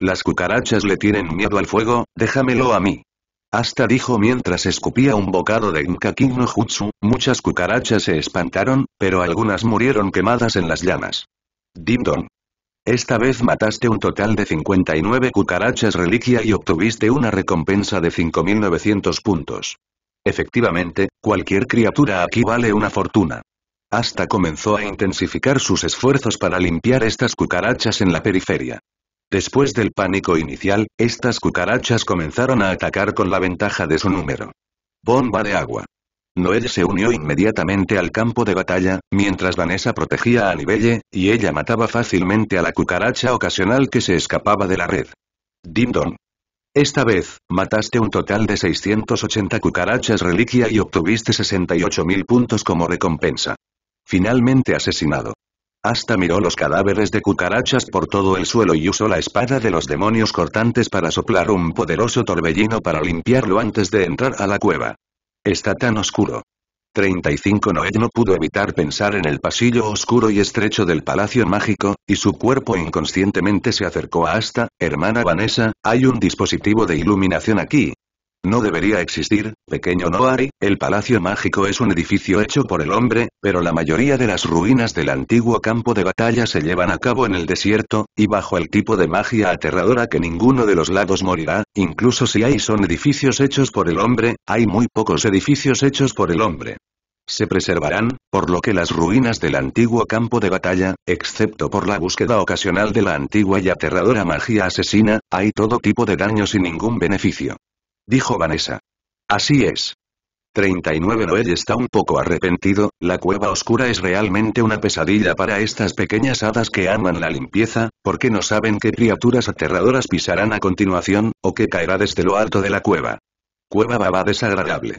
Las cucarachas le tienen miedo al fuego, déjamelo a mí. Hasta dijo mientras escupía un bocado de Nkakin no Jutsu, muchas cucarachas se espantaron, pero algunas murieron quemadas en las llamas. Dindon. Esta vez mataste un total de 59 cucarachas reliquia y obtuviste una recompensa de 5.900 puntos. Efectivamente, cualquier criatura aquí vale una fortuna. Hasta comenzó a intensificar sus esfuerzos para limpiar estas cucarachas en la periferia. Después del pánico inicial, estas cucarachas comenzaron a atacar con la ventaja de su número. Bomba de agua. Noel se unió inmediatamente al campo de batalla, mientras Vanessa protegía a Nibelle y ella mataba fácilmente a la cucaracha ocasional que se escapaba de la red. Dim Esta vez, mataste un total de 680 cucarachas reliquia y obtuviste 68.000 puntos como recompensa. Finalmente asesinado. Hasta miró los cadáveres de cucarachas por todo el suelo y usó la espada de los demonios cortantes para soplar un poderoso torbellino para limpiarlo antes de entrar a la cueva. Está tan oscuro. 35 Noed no pudo evitar pensar en el pasillo oscuro y estrecho del palacio mágico, y su cuerpo inconscientemente se acercó a hasta hermana Vanessa, hay un dispositivo de iluminación aquí, no debería existir, pequeño Noari, el palacio mágico es un edificio hecho por el hombre, pero la mayoría de las ruinas del antiguo campo de batalla se llevan a cabo en el desierto, y bajo el tipo de magia aterradora que ninguno de los lados morirá, incluso si hay son edificios hechos por el hombre, hay muy pocos edificios hechos por el hombre se preservarán, por lo que las ruinas del antiguo campo de batalla, excepto por la búsqueda ocasional de la antigua y aterradora magia asesina, hay todo tipo de daño sin ningún beneficio dijo Vanessa. Así es. 39 Noel está un poco arrepentido, la cueva oscura es realmente una pesadilla para estas pequeñas hadas que aman la limpieza, porque no saben qué criaturas aterradoras pisarán a continuación, o qué caerá desde lo alto de la cueva. Cueva baba desagradable.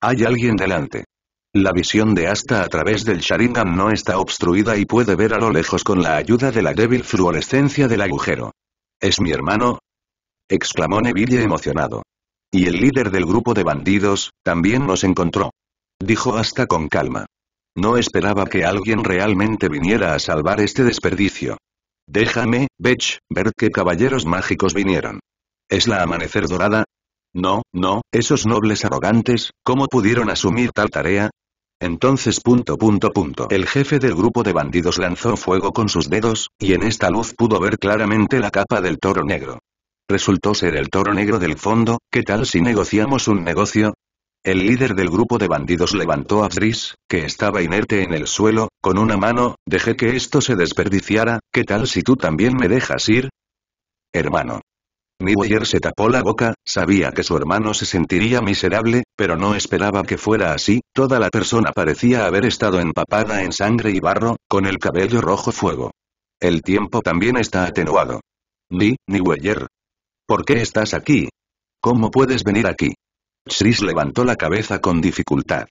Hay alguien delante. La visión de Asta a través del Sharingan no está obstruida y puede ver a lo lejos con la ayuda de la débil fluorescencia del agujero. ¿Es mi hermano? exclamó Neville emocionado. Y el líder del grupo de bandidos, también nos encontró. Dijo hasta con calma. No esperaba que alguien realmente viniera a salvar este desperdicio. Déjame, Bech, ver qué caballeros mágicos vinieron. ¿Es la amanecer dorada? No, no, esos nobles arrogantes, ¿cómo pudieron asumir tal tarea? Entonces punto punto punto. El jefe del grupo de bandidos lanzó fuego con sus dedos, y en esta luz pudo ver claramente la capa del toro negro. Resultó ser el toro negro del fondo, ¿qué tal si negociamos un negocio? El líder del grupo de bandidos levantó a Driss, que estaba inerte en el suelo, con una mano, dejé que esto se desperdiciara, ¿qué tal si tú también me dejas ir? Hermano. Niweyer se tapó la boca, sabía que su hermano se sentiría miserable, pero no esperaba que fuera así, toda la persona parecía haber estado empapada en sangre y barro, con el cabello rojo fuego. El tiempo también está atenuado. Ni, Niweyer, ¿Por qué estás aquí? ¿Cómo puedes venir aquí? Chris levantó la cabeza con dificultad.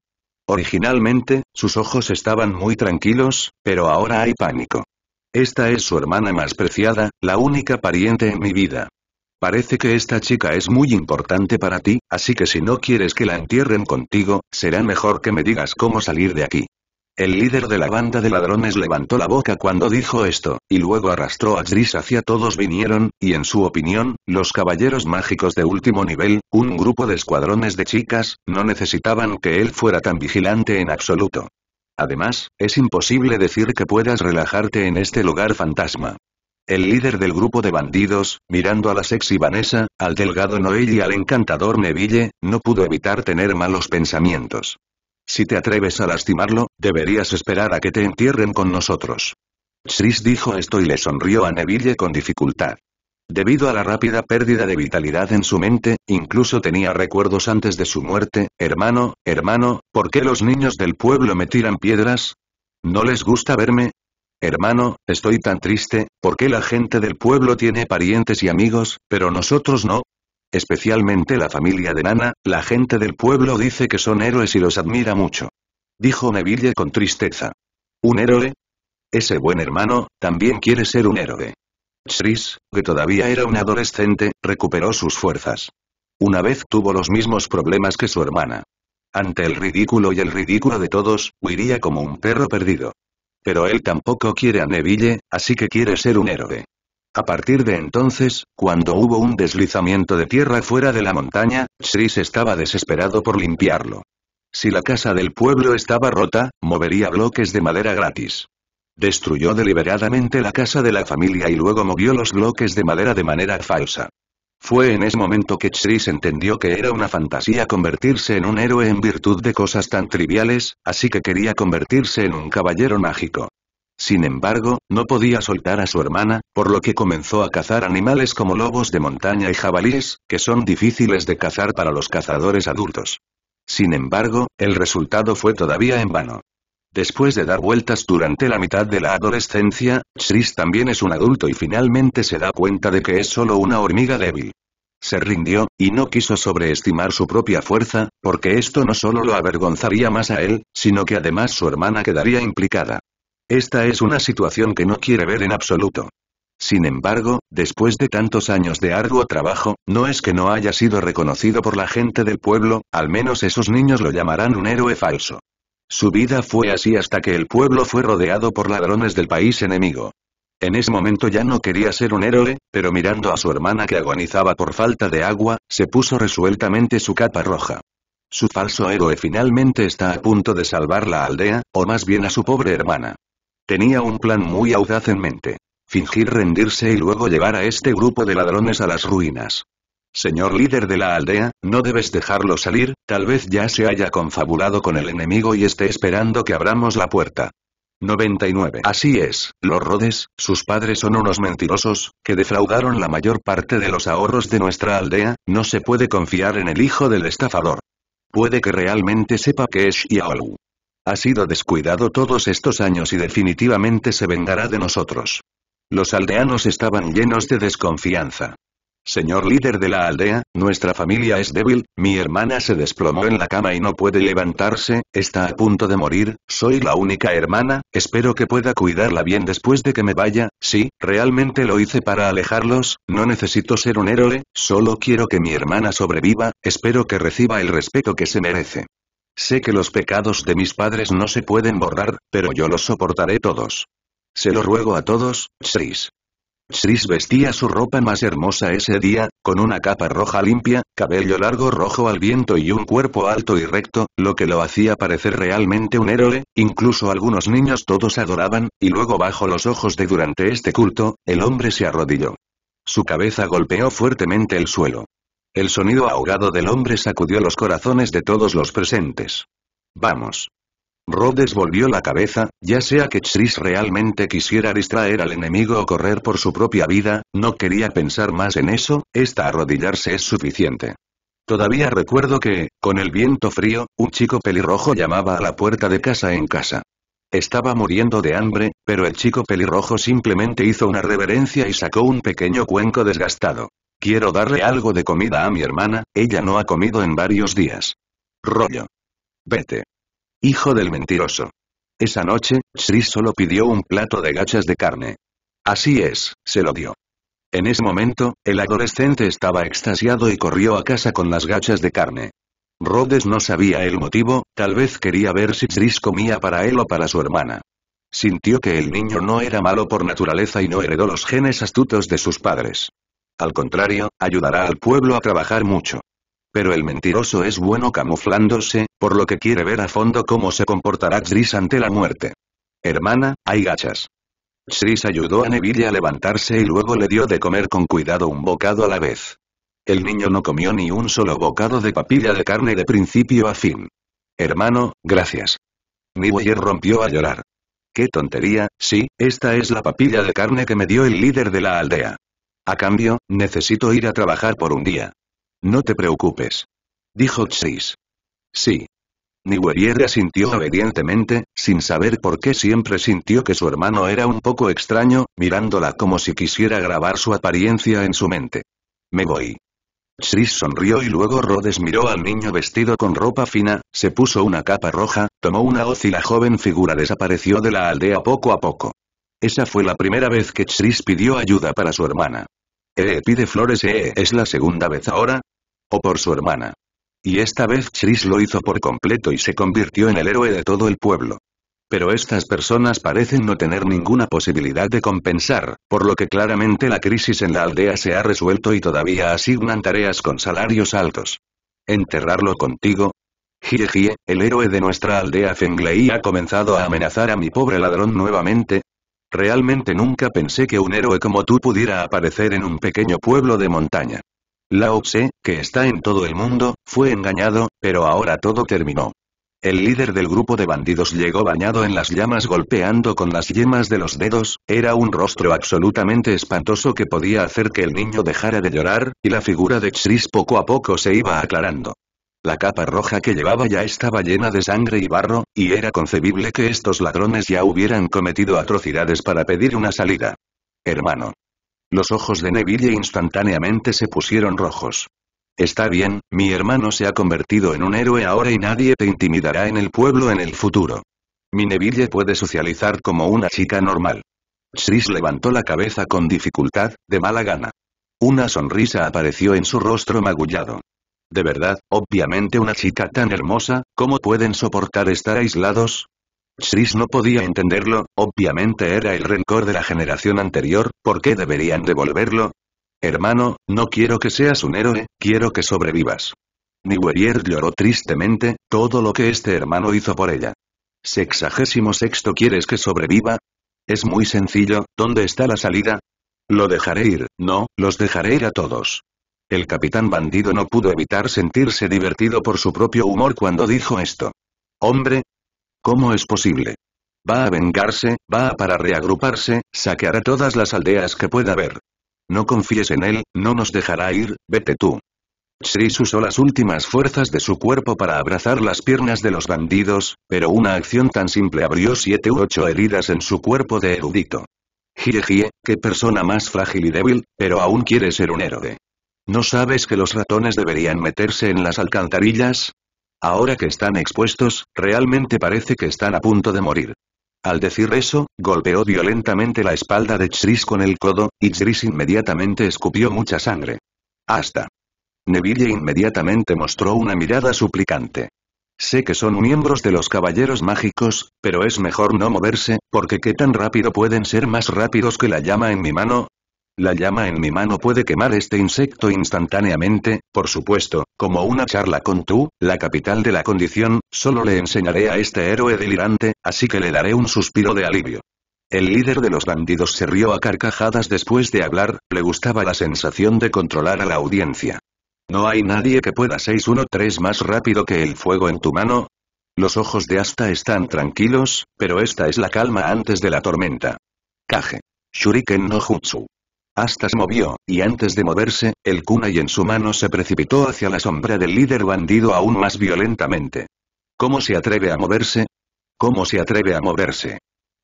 Originalmente, sus ojos estaban muy tranquilos, pero ahora hay pánico. Esta es su hermana más preciada, la única pariente en mi vida. Parece que esta chica es muy importante para ti, así que si no quieres que la entierren contigo, será mejor que me digas cómo salir de aquí. El líder de la banda de ladrones levantó la boca cuando dijo esto, y luego arrastró a Gris hacia todos vinieron, y en su opinión, los caballeros mágicos de último nivel, un grupo de escuadrones de chicas, no necesitaban que él fuera tan vigilante en absoluto. Además, es imposible decir que puedas relajarte en este lugar fantasma. El líder del grupo de bandidos, mirando a la sexy Vanessa, al delgado Noel y al encantador Neville, no pudo evitar tener malos pensamientos. Si te atreves a lastimarlo, deberías esperar a que te entierren con nosotros. Chris dijo esto y le sonrió a Neville con dificultad. Debido a la rápida pérdida de vitalidad en su mente, incluso tenía recuerdos antes de su muerte, hermano, hermano, ¿por qué los niños del pueblo me tiran piedras? ¿No les gusta verme? Hermano, estoy tan triste, ¿por qué la gente del pueblo tiene parientes y amigos, pero nosotros no? especialmente la familia de Nana, la gente del pueblo dice que son héroes y los admira mucho. Dijo Neville con tristeza. ¿Un héroe? Ese buen hermano, también quiere ser un héroe. Tris, que todavía era un adolescente, recuperó sus fuerzas. Una vez tuvo los mismos problemas que su hermana. Ante el ridículo y el ridículo de todos, huiría como un perro perdido. Pero él tampoco quiere a Neville, así que quiere ser un héroe. A partir de entonces, cuando hubo un deslizamiento de tierra fuera de la montaña, Chris estaba desesperado por limpiarlo. Si la casa del pueblo estaba rota, movería bloques de madera gratis. Destruyó deliberadamente la casa de la familia y luego movió los bloques de madera de manera falsa. Fue en ese momento que Chris entendió que era una fantasía convertirse en un héroe en virtud de cosas tan triviales, así que quería convertirse en un caballero mágico. Sin embargo, no podía soltar a su hermana, por lo que comenzó a cazar animales como lobos de montaña y jabalíes, que son difíciles de cazar para los cazadores adultos. Sin embargo, el resultado fue todavía en vano. Después de dar vueltas durante la mitad de la adolescencia, Chris también es un adulto y finalmente se da cuenta de que es solo una hormiga débil. Se rindió, y no quiso sobreestimar su propia fuerza, porque esto no solo lo avergonzaría más a él, sino que además su hermana quedaría implicada. Esta es una situación que no quiere ver en absoluto. Sin embargo, después de tantos años de arduo trabajo, no es que no haya sido reconocido por la gente del pueblo, al menos esos niños lo llamarán un héroe falso. Su vida fue así hasta que el pueblo fue rodeado por ladrones del país enemigo. En ese momento ya no quería ser un héroe, pero mirando a su hermana que agonizaba por falta de agua, se puso resueltamente su capa roja. Su falso héroe finalmente está a punto de salvar la aldea, o más bien a su pobre hermana. Tenía un plan muy audaz en mente. Fingir rendirse y luego llevar a este grupo de ladrones a las ruinas. Señor líder de la aldea, no debes dejarlo salir, tal vez ya se haya confabulado con el enemigo y esté esperando que abramos la puerta. 99. Así es, los Rodes, sus padres son unos mentirosos, que defraudaron la mayor parte de los ahorros de nuestra aldea, no se puede confiar en el hijo del estafador. Puede que realmente sepa que es Xiaolu. Ha sido descuidado todos estos años y definitivamente se vengará de nosotros. Los aldeanos estaban llenos de desconfianza. Señor líder de la aldea, nuestra familia es débil, mi hermana se desplomó en la cama y no puede levantarse, está a punto de morir, soy la única hermana, espero que pueda cuidarla bien después de que me vaya, sí, realmente lo hice para alejarlos, no necesito ser un héroe, solo quiero que mi hermana sobreviva, espero que reciba el respeto que se merece. Sé que los pecados de mis padres no se pueden borrar, pero yo los soportaré todos. Se lo ruego a todos, Chris. Chris vestía su ropa más hermosa ese día, con una capa roja limpia, cabello largo rojo al viento y un cuerpo alto y recto, lo que lo hacía parecer realmente un héroe, incluso algunos niños todos adoraban, y luego bajo los ojos de durante este culto, el hombre se arrodilló. Su cabeza golpeó fuertemente el suelo. El sonido ahogado del hombre sacudió los corazones de todos los presentes. Vamos. Rhodes volvió la cabeza, ya sea que Chris realmente quisiera distraer al enemigo o correr por su propia vida, no quería pensar más en eso, esta arrodillarse es suficiente. Todavía recuerdo que, con el viento frío, un chico pelirrojo llamaba a la puerta de casa en casa. Estaba muriendo de hambre, pero el chico pelirrojo simplemente hizo una reverencia y sacó un pequeño cuenco desgastado. Quiero darle algo de comida a mi hermana, ella no ha comido en varios días. Rollo. Vete. Hijo del mentiroso. Esa noche, Cris solo pidió un plato de gachas de carne. Así es, se lo dio. En ese momento, el adolescente estaba extasiado y corrió a casa con las gachas de carne. Rhodes no sabía el motivo, tal vez quería ver si Sris comía para él o para su hermana. Sintió que el niño no era malo por naturaleza y no heredó los genes astutos de sus padres. Al contrario, ayudará al pueblo a trabajar mucho. Pero el mentiroso es bueno camuflándose, por lo que quiere ver a fondo cómo se comportará zris ante la muerte. Hermana, hay gachas. zris ayudó a Neville a levantarse y luego le dio de comer con cuidado un bocado a la vez. El niño no comió ni un solo bocado de papilla de carne de principio a fin. Hermano, gracias. Niboyer rompió a llorar. Qué tontería, sí, esta es la papilla de carne que me dio el líder de la aldea. A cambio, necesito ir a trabajar por un día. No te preocupes. Dijo Chase. Sí. Niwerier asintió obedientemente, sin saber por qué siempre sintió que su hermano era un poco extraño, mirándola como si quisiera grabar su apariencia en su mente. Me voy. Chris sonrió y luego Rhodes miró al niño vestido con ropa fina, se puso una capa roja, tomó una hoz y la joven figura desapareció de la aldea poco a poco. Esa fue la primera vez que Chris pidió ayuda para su hermana. Eh, eh pide flores eh, eh, es la segunda vez ahora. O por su hermana. Y esta vez Chris lo hizo por completo y se convirtió en el héroe de todo el pueblo. Pero estas personas parecen no tener ninguna posibilidad de compensar, por lo que claramente la crisis en la aldea se ha resuelto y todavía asignan tareas con salarios altos. ¿Enterrarlo contigo? Jie, el héroe de nuestra aldea Fenglei ha comenzado a amenazar a mi pobre ladrón nuevamente, Realmente nunca pensé que un héroe como tú pudiera aparecer en un pequeño pueblo de montaña. Lao Tse, que está en todo el mundo, fue engañado, pero ahora todo terminó. El líder del grupo de bandidos llegó bañado en las llamas golpeando con las yemas de los dedos, era un rostro absolutamente espantoso que podía hacer que el niño dejara de llorar, y la figura de Chris poco a poco se iba aclarando. La capa roja que llevaba ya estaba llena de sangre y barro, y era concebible que estos ladrones ya hubieran cometido atrocidades para pedir una salida. Hermano. Los ojos de Neville instantáneamente se pusieron rojos. Está bien, mi hermano se ha convertido en un héroe ahora y nadie te intimidará en el pueblo en el futuro. Mi Neville puede socializar como una chica normal. Chris levantó la cabeza con dificultad, de mala gana. Una sonrisa apareció en su rostro magullado. De verdad, obviamente una chica tan hermosa, ¿cómo pueden soportar estar aislados? Chris no podía entenderlo, obviamente era el rencor de la generación anterior, ¿por qué deberían devolverlo? Hermano, no quiero que seas un héroe, quiero que sobrevivas. Niwerier lloró tristemente, todo lo que este hermano hizo por ella. Sexagésimo sexto ¿Quieres que sobreviva? Es muy sencillo, ¿dónde está la salida? Lo dejaré ir, no, los dejaré ir a todos. El capitán bandido no pudo evitar sentirse divertido por su propio humor cuando dijo esto. Hombre. ¿Cómo es posible? Va a vengarse, va a para reagruparse, saqueará todas las aldeas que pueda ver. No confíes en él, no nos dejará ir, vete tú. Chris usó las últimas fuerzas de su cuerpo para abrazar las piernas de los bandidos, pero una acción tan simple abrió siete u ocho heridas en su cuerpo de erudito. Jie, qué persona más frágil y débil, pero aún quiere ser un héroe. ¿No sabes que los ratones deberían meterse en las alcantarillas? Ahora que están expuestos, realmente parece que están a punto de morir. Al decir eso, golpeó violentamente la espalda de Chris con el codo, y Chris inmediatamente escupió mucha sangre. Hasta. Neville inmediatamente mostró una mirada suplicante. Sé que son miembros de los caballeros mágicos, pero es mejor no moverse, porque qué tan rápido pueden ser más rápidos que la llama en mi mano, la llama en mi mano puede quemar este insecto instantáneamente, por supuesto, como una charla con tú, la capital de la condición, solo le enseñaré a este héroe delirante, así que le daré un suspiro de alivio. El líder de los bandidos se rió a carcajadas después de hablar, le gustaba la sensación de controlar a la audiencia. ¿No hay nadie que pueda 613 más rápido que el fuego en tu mano? Los ojos de Asta están tranquilos, pero esta es la calma antes de la tormenta. Kage. Shuriken no Jutsu. Hasta se movió, y antes de moverse, el y en su mano se precipitó hacia la sombra del líder bandido aún más violentamente. ¿Cómo se atreve a moverse? ¿Cómo se atreve a moverse?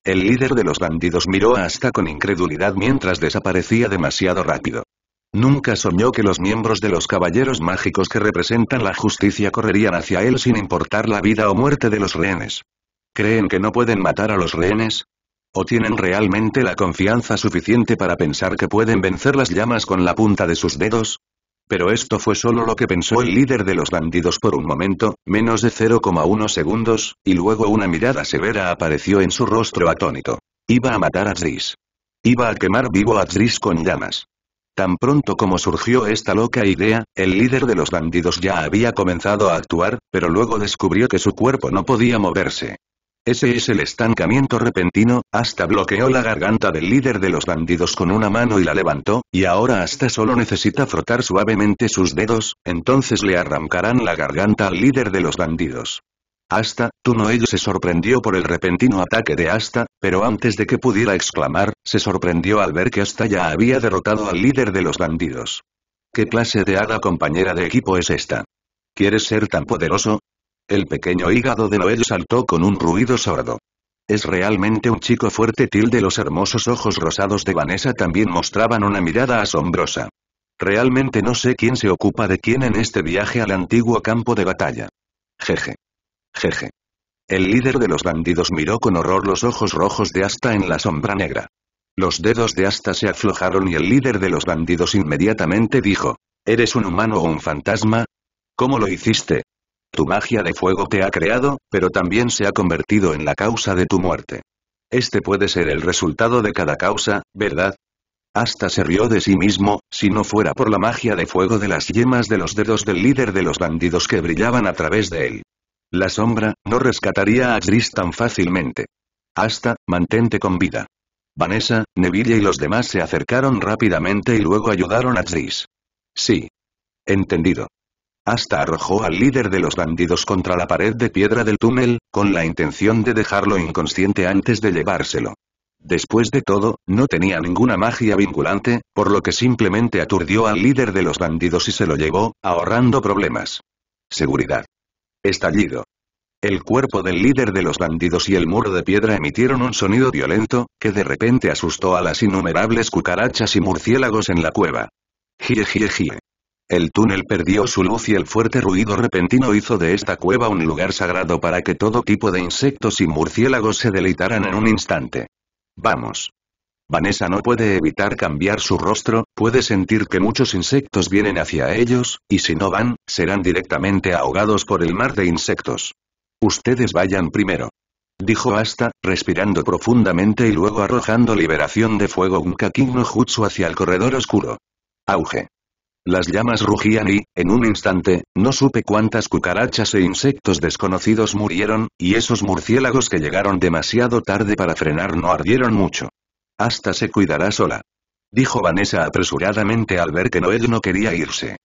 El líder de los bandidos miró a con incredulidad mientras desaparecía demasiado rápido. Nunca soñó que los miembros de los caballeros mágicos que representan la justicia correrían hacia él sin importar la vida o muerte de los rehenes. ¿Creen que no pueden matar a los rehenes? ¿O tienen realmente la confianza suficiente para pensar que pueden vencer las llamas con la punta de sus dedos? Pero esto fue solo lo que pensó el líder de los bandidos por un momento, menos de 0,1 segundos, y luego una mirada severa apareció en su rostro atónito. Iba a matar a Tris. Iba a quemar vivo a Tris con llamas. Tan pronto como surgió esta loca idea, el líder de los bandidos ya había comenzado a actuar, pero luego descubrió que su cuerpo no podía moverse. Ese es el estancamiento repentino, hasta bloqueó la garganta del líder de los bandidos con una mano y la levantó, y ahora hasta solo necesita frotar suavemente sus dedos, entonces le arrancarán la garganta al líder de los bandidos. Asta, ello se sorprendió por el repentino ataque de Asta, pero antes de que pudiera exclamar, se sorprendió al ver que Asta ya había derrotado al líder de los bandidos. ¿Qué clase de hada compañera de equipo es esta? ¿Quieres ser tan poderoso? El pequeño hígado de Noel saltó con un ruido sordo. Es realmente un chico fuerte tilde los hermosos ojos rosados de Vanessa también mostraban una mirada asombrosa. Realmente no sé quién se ocupa de quién en este viaje al antiguo campo de batalla. Jeje. Jeje. El líder de los bandidos miró con horror los ojos rojos de Asta en la sombra negra. Los dedos de Asta se aflojaron y el líder de los bandidos inmediatamente dijo, ¿Eres un humano o un fantasma? ¿Cómo lo hiciste? Tu magia de fuego te ha creado, pero también se ha convertido en la causa de tu muerte. Este puede ser el resultado de cada causa, ¿verdad? Hasta se rió de sí mismo, si no fuera por la magia de fuego de las yemas de los dedos del líder de los bandidos que brillaban a través de él. La sombra, no rescataría a Tris tan fácilmente. Hasta, mantente con vida. Vanessa, Neville y los demás se acercaron rápidamente y luego ayudaron a Tris. Sí. Entendido hasta arrojó al líder de los bandidos contra la pared de piedra del túnel, con la intención de dejarlo inconsciente antes de llevárselo. Después de todo, no tenía ninguna magia vinculante, por lo que simplemente aturdió al líder de los bandidos y se lo llevó, ahorrando problemas. Seguridad. Estallido. El cuerpo del líder de los bandidos y el muro de piedra emitieron un sonido violento, que de repente asustó a las innumerables cucarachas y murciélagos en la cueva. Gire, el túnel perdió su luz y el fuerte ruido repentino hizo de esta cueva un lugar sagrado para que todo tipo de insectos y murciélagos se deleitaran en un instante. Vamos. Vanessa no puede evitar cambiar su rostro, puede sentir que muchos insectos vienen hacia ellos, y si no van, serán directamente ahogados por el mar de insectos. Ustedes vayan primero. Dijo Asta, respirando profundamente y luego arrojando liberación de fuego un no jutsu hacia el corredor oscuro. Auge. Las llamas rugían y, en un instante, no supe cuántas cucarachas e insectos desconocidos murieron, y esos murciélagos que llegaron demasiado tarde para frenar no ardieron mucho. Hasta se cuidará sola. Dijo Vanessa apresuradamente al ver que Noel no quería irse.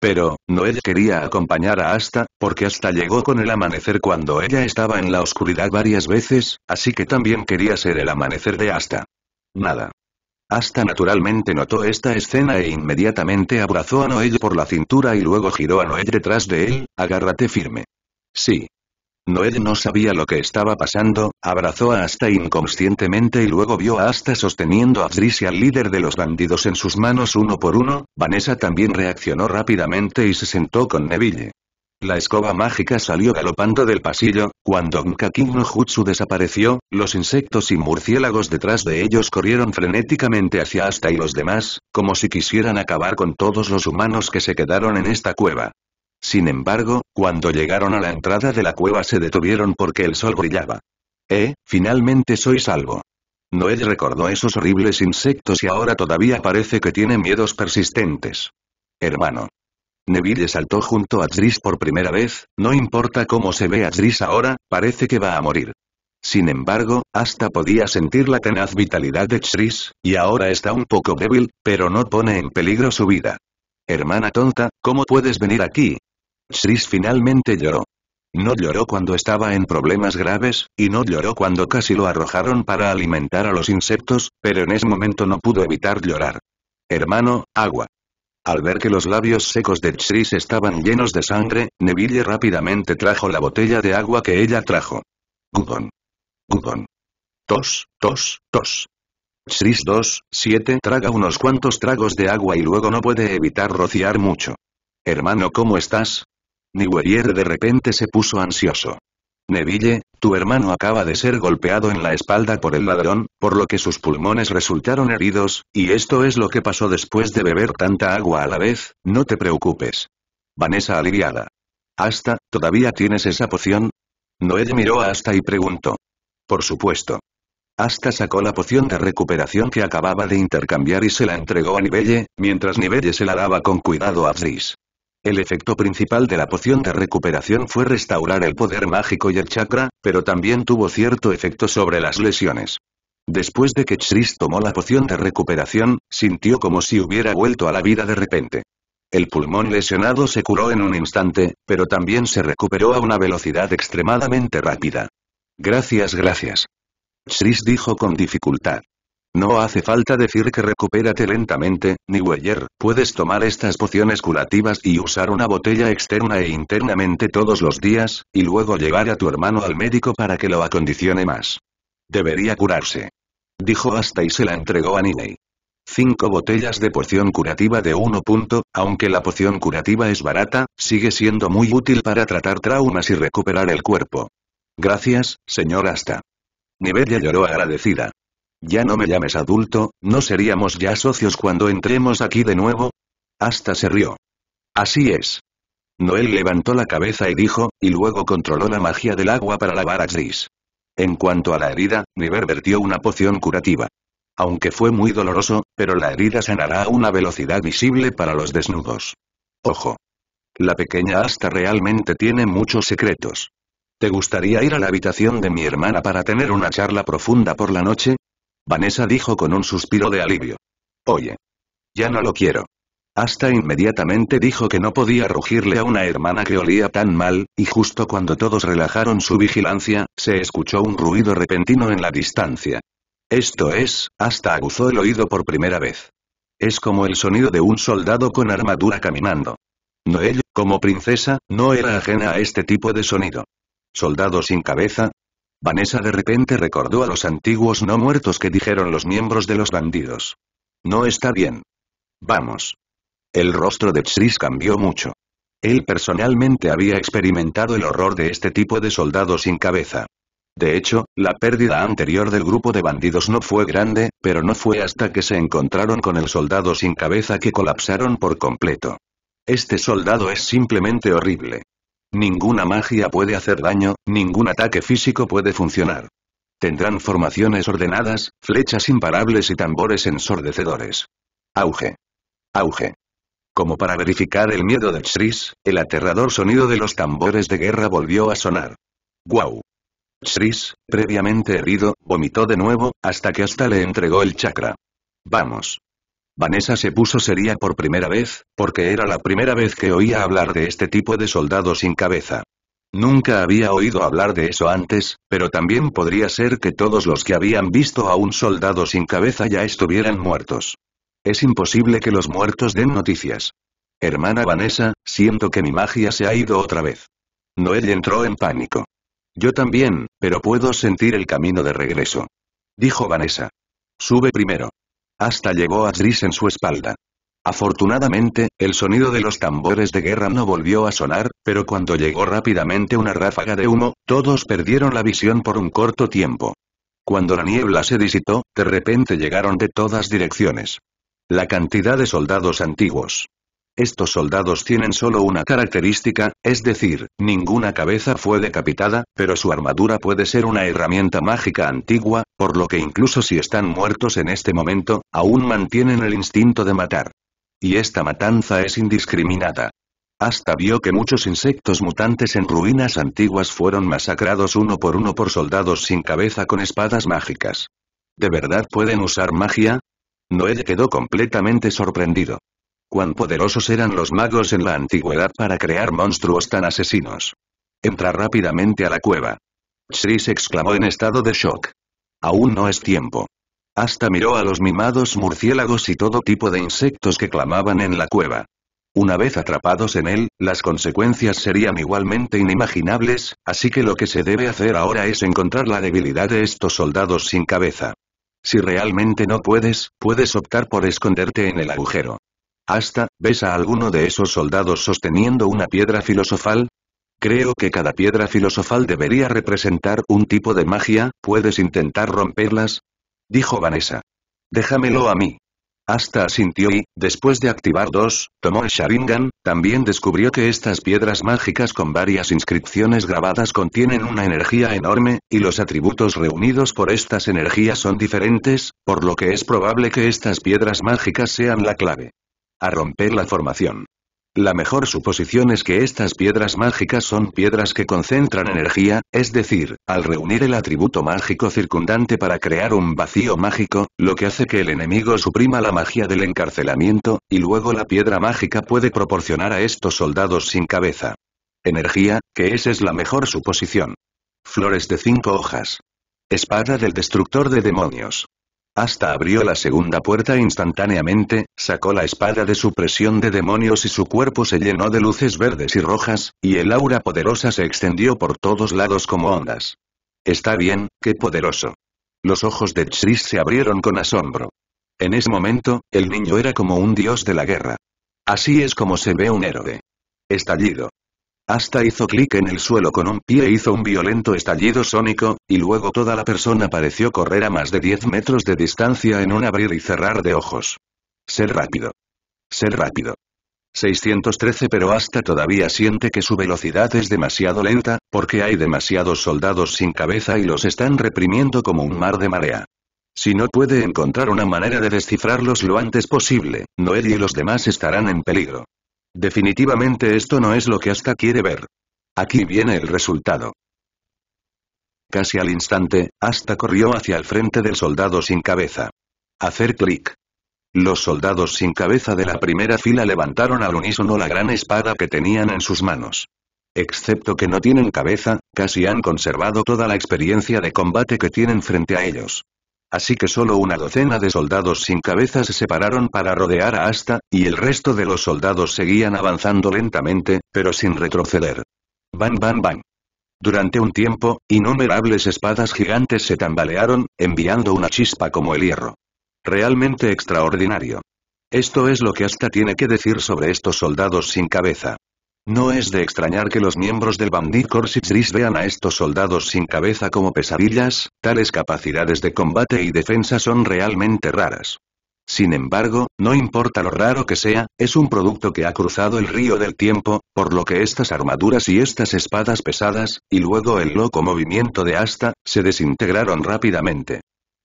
Pero, Noel quería acompañar a Asta, porque Hasta llegó con el amanecer cuando ella estaba en la oscuridad varias veces, así que también quería ser el amanecer de Asta. Nada. Asta naturalmente notó esta escena e inmediatamente abrazó a Noel por la cintura y luego giró a Noel detrás de él, agárrate firme. Sí. Noel no sabía lo que estaba pasando, abrazó a Asta inconscientemente y luego vio a Asta sosteniendo a Driss y al líder de los bandidos en sus manos uno por uno, Vanessa también reaccionó rápidamente y se sentó con Neville. La escoba mágica salió galopando del pasillo, cuando Mkakin no Jutsu desapareció, los insectos y murciélagos detrás de ellos corrieron frenéticamente hacia Asta y los demás, como si quisieran acabar con todos los humanos que se quedaron en esta cueva. Sin embargo, cuando llegaron a la entrada de la cueva se detuvieron porque el sol brillaba. Eh, finalmente soy salvo. Noel recordó esos horribles insectos y ahora todavía parece que tiene miedos persistentes. Hermano, Neville saltó junto a Tris por primera vez, no importa cómo se ve a Tris ahora, parece que va a morir. Sin embargo, hasta podía sentir la tenaz vitalidad de Tris, y ahora está un poco débil, pero no pone en peligro su vida. Hermana tonta, ¿cómo puedes venir aquí? Tris finalmente lloró. No lloró cuando estaba en problemas graves, y no lloró cuando casi lo arrojaron para alimentar a los insectos, pero en ese momento no pudo evitar llorar. Hermano, agua. Al ver que los labios secos de Chris estaban llenos de sangre, Neville rápidamente trajo la botella de agua que ella trajo. Gudon. Gudon. Tos, tos, tos. Chris 2, 7 traga unos cuantos tragos de agua y luego no puede evitar rociar mucho. Hermano, ¿cómo estás? Niwerier de repente se puso ansioso. Neville, tu hermano acaba de ser golpeado en la espalda por el ladrón, por lo que sus pulmones resultaron heridos, y esto es lo que pasó después de beber tanta agua a la vez, no te preocupes. Vanessa aliviada. Hasta, ¿todavía tienes esa poción? Noelle miró a Asta y preguntó. Por supuesto. Asta sacó la poción de recuperación que acababa de intercambiar y se la entregó a Nivelle, mientras Nivelle se la daba con cuidado a Zris. El efecto principal de la poción de recuperación fue restaurar el poder mágico y el chakra, pero también tuvo cierto efecto sobre las lesiones. Después de que Chris tomó la poción de recuperación, sintió como si hubiera vuelto a la vida de repente. El pulmón lesionado se curó en un instante, pero también se recuperó a una velocidad extremadamente rápida. Gracias, gracias. Chris dijo con dificultad. No hace falta decir que recupérate lentamente, Niweyer, puedes tomar estas pociones curativas y usar una botella externa e internamente todos los días, y luego llevar a tu hermano al médico para que lo acondicione más. Debería curarse. Dijo hasta y se la entregó a Niney. Cinco botellas de poción curativa de 1 punto, aunque la poción curativa es barata, sigue siendo muy útil para tratar traumas y recuperar el cuerpo. Gracias, señor Asta. Nivella lloró agradecida. Ya no me llames adulto, ¿no seríamos ya socios cuando entremos aquí de nuevo? Hasta se rió. Así es. Noel levantó la cabeza y dijo, y luego controló la magia del agua para lavar a Gris. En cuanto a la herida, River vertió una poción curativa. Aunque fue muy doloroso, pero la herida sanará a una velocidad visible para los desnudos. Ojo. La pequeña asta realmente tiene muchos secretos. ¿Te gustaría ir a la habitación de mi hermana para tener una charla profunda por la noche? Vanessa dijo con un suspiro de alivio. Oye. Ya no lo quiero. Hasta inmediatamente dijo que no podía rugirle a una hermana que olía tan mal, y justo cuando todos relajaron su vigilancia, se escuchó un ruido repentino en la distancia. Esto es, hasta aguzó el oído por primera vez. Es como el sonido de un soldado con armadura caminando. Noel, como princesa, no era ajena a este tipo de sonido. Soldado sin cabeza, Vanessa de repente recordó a los antiguos no muertos que dijeron los miembros de los bandidos. No está bien. Vamos. El rostro de Chris cambió mucho. Él personalmente había experimentado el horror de este tipo de soldado sin cabeza. De hecho, la pérdida anterior del grupo de bandidos no fue grande, pero no fue hasta que se encontraron con el soldado sin cabeza que colapsaron por completo. Este soldado es simplemente horrible. Ninguna magia puede hacer daño, ningún ataque físico puede funcionar. Tendrán formaciones ordenadas, flechas imparables y tambores ensordecedores. Auge. Auge. Como para verificar el miedo de Shris, el aterrador sonido de los tambores de guerra volvió a sonar. ¡Guau! Shris, previamente herido, vomitó de nuevo, hasta que hasta le entregó el chakra. Vamos. Vanessa se puso seria por primera vez, porque era la primera vez que oía hablar de este tipo de soldado sin cabeza. Nunca había oído hablar de eso antes, pero también podría ser que todos los que habían visto a un soldado sin cabeza ya estuvieran muertos. Es imposible que los muertos den noticias. Hermana Vanessa, siento que mi magia se ha ido otra vez. Noel entró en pánico. Yo también, pero puedo sentir el camino de regreso. Dijo Vanessa. Sube primero hasta llegó a en su espalda. Afortunadamente, el sonido de los tambores de guerra no volvió a sonar, pero cuando llegó rápidamente una ráfaga de humo, todos perdieron la visión por un corto tiempo. Cuando la niebla se disitó, de repente llegaron de todas direcciones. La cantidad de soldados antiguos, estos soldados tienen solo una característica, es decir, ninguna cabeza fue decapitada, pero su armadura puede ser una herramienta mágica antigua, por lo que incluso si están muertos en este momento, aún mantienen el instinto de matar. Y esta matanza es indiscriminada. Hasta vio que muchos insectos mutantes en ruinas antiguas fueron masacrados uno por uno por soldados sin cabeza con espadas mágicas. ¿De verdad pueden usar magia? Noed quedó completamente sorprendido cuán poderosos eran los magos en la antigüedad para crear monstruos tan asesinos. Entra rápidamente a la cueva. Chris exclamó en estado de shock. Aún no es tiempo. Hasta miró a los mimados murciélagos y todo tipo de insectos que clamaban en la cueva. Una vez atrapados en él, las consecuencias serían igualmente inimaginables, así que lo que se debe hacer ahora es encontrar la debilidad de estos soldados sin cabeza. Si realmente no puedes, puedes optar por esconderte en el agujero. Hasta, ¿ves a alguno de esos soldados sosteniendo una piedra filosofal? Creo que cada piedra filosofal debería representar un tipo de magia, ¿puedes intentar romperlas? Dijo Vanessa. Déjamelo a mí. Hasta asintió y, después de activar dos, tomó el Sharingan, también descubrió que estas piedras mágicas con varias inscripciones grabadas contienen una energía enorme, y los atributos reunidos por estas energías son diferentes, por lo que es probable que estas piedras mágicas sean la clave a romper la formación. La mejor suposición es que estas piedras mágicas son piedras que concentran energía, es decir, al reunir el atributo mágico circundante para crear un vacío mágico, lo que hace que el enemigo suprima la magia del encarcelamiento, y luego la piedra mágica puede proporcionar a estos soldados sin cabeza. Energía, que esa es la mejor suposición. Flores de cinco hojas. Espada del destructor de demonios. Hasta abrió la segunda puerta instantáneamente, sacó la espada de su presión de demonios y su cuerpo se llenó de luces verdes y rojas, y el aura poderosa se extendió por todos lados como ondas. Está bien, qué poderoso. Los ojos de Chris se abrieron con asombro. En ese momento, el niño era como un dios de la guerra. Así es como se ve un héroe. Estallido. Hasta hizo clic en el suelo con un pie e hizo un violento estallido sónico, y luego toda la persona pareció correr a más de 10 metros de distancia en un abrir y cerrar de ojos. Ser rápido. Ser rápido. 613 pero hasta todavía siente que su velocidad es demasiado lenta, porque hay demasiados soldados sin cabeza y los están reprimiendo como un mar de marea. Si no puede encontrar una manera de descifrarlos lo antes posible, Noel y los demás estarán en peligro. Definitivamente esto no es lo que Asta quiere ver. Aquí viene el resultado. Casi al instante, Asta corrió hacia el frente del soldado sin cabeza. Hacer clic. Los soldados sin cabeza de la primera fila levantaron al unísono la gran espada que tenían en sus manos. Excepto que no tienen cabeza, casi han conservado toda la experiencia de combate que tienen frente a ellos. Así que solo una docena de soldados sin cabeza se separaron para rodear a Asta, y el resto de los soldados seguían avanzando lentamente, pero sin retroceder. Bam bam bam. Durante un tiempo, innumerables espadas gigantes se tambalearon, enviando una chispa como el hierro. Realmente extraordinario. Esto es lo que Asta tiene que decir sobre estos soldados sin cabeza. No es de extrañar que los miembros del Bandit Corsicris vean a estos soldados sin cabeza como pesadillas, tales capacidades de combate y defensa son realmente raras. Sin embargo, no importa lo raro que sea, es un producto que ha cruzado el río del tiempo, por lo que estas armaduras y estas espadas pesadas, y luego el loco movimiento de Asta, se desintegraron rápidamente.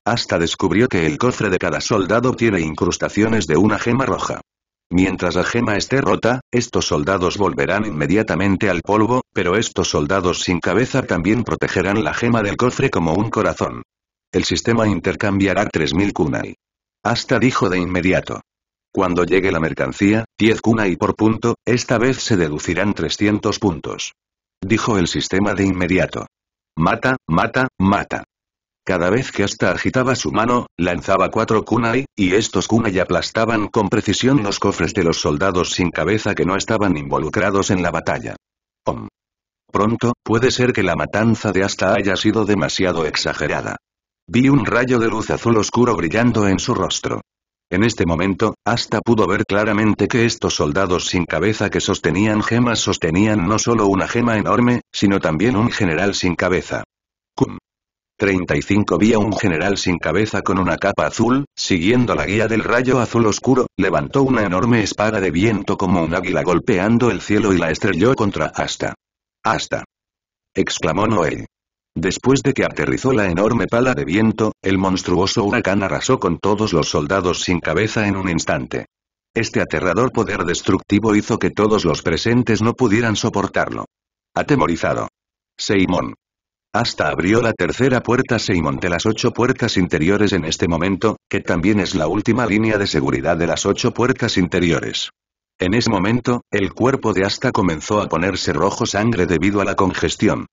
Asta descubrió que el cofre de cada soldado tiene incrustaciones de una gema roja. Mientras la gema esté rota, estos soldados volverán inmediatamente al polvo, pero estos soldados sin cabeza también protegerán la gema del cofre como un corazón. El sistema intercambiará 3.000 kunai. Hasta dijo de inmediato. Cuando llegue la mercancía, 10 kunai por punto, esta vez se deducirán 300 puntos. Dijo el sistema de inmediato. Mata, mata, mata. Cada vez que hasta agitaba su mano, lanzaba cuatro kunai, y estos kunai aplastaban con precisión los cofres de los soldados sin cabeza que no estaban involucrados en la batalla. Om. Pronto, puede ser que la matanza de hasta haya sido demasiado exagerada. Vi un rayo de luz azul oscuro brillando en su rostro. En este momento, hasta pudo ver claramente que estos soldados sin cabeza que sostenían gemas sostenían no solo una gema enorme, sino también un general sin cabeza. 35 Vía un general sin cabeza con una capa azul, siguiendo la guía del rayo azul oscuro, levantó una enorme espada de viento como un águila golpeando el cielo y la estrelló contra hasta hasta exclamó Noé. Después de que aterrizó la enorme pala de viento, el monstruoso huracán arrasó con todos los soldados sin cabeza en un instante. Este aterrador poder destructivo hizo que todos los presentes no pudieran soportarlo. Atemorizado. Seimón. Hasta abrió la tercera puerta Seymon de las ocho puertas interiores en este momento, que también es la última línea de seguridad de las ocho puertas interiores. En ese momento, el cuerpo de Asta comenzó a ponerse rojo sangre debido a la congestión.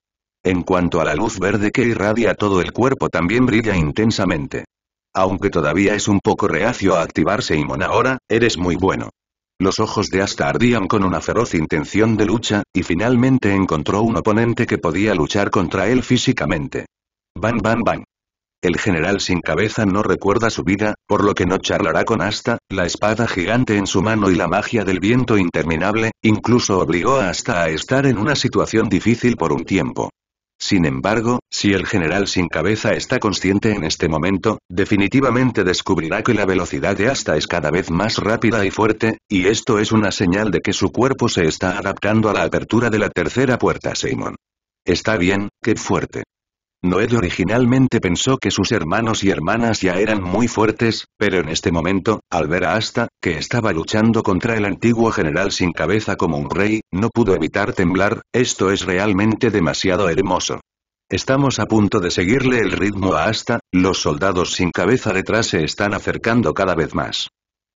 En cuanto a la luz verde que irradia todo el cuerpo también brilla intensamente. Aunque todavía es un poco reacio a activarse Simon ahora, eres muy bueno. Los ojos de Asta ardían con una feroz intención de lucha, y finalmente encontró un oponente que podía luchar contra él físicamente. Bam bam bam. El general sin cabeza no recuerda su vida, por lo que no charlará con Asta, la espada gigante en su mano y la magia del viento interminable, incluso obligó a Asta a estar en una situación difícil por un tiempo. Sin embargo, si el general sin cabeza está consciente en este momento, definitivamente descubrirá que la velocidad de hasta es cada vez más rápida y fuerte, y esto es una señal de que su cuerpo se está adaptando a la apertura de la tercera puerta Simon. Está bien, qué fuerte. Noel originalmente pensó que sus hermanos y hermanas ya eran muy fuertes, pero en este momento, al ver a Asta, que estaba luchando contra el antiguo general sin cabeza como un rey, no pudo evitar temblar, esto es realmente demasiado hermoso. Estamos a punto de seguirle el ritmo a Asta, los soldados sin cabeza detrás se están acercando cada vez más.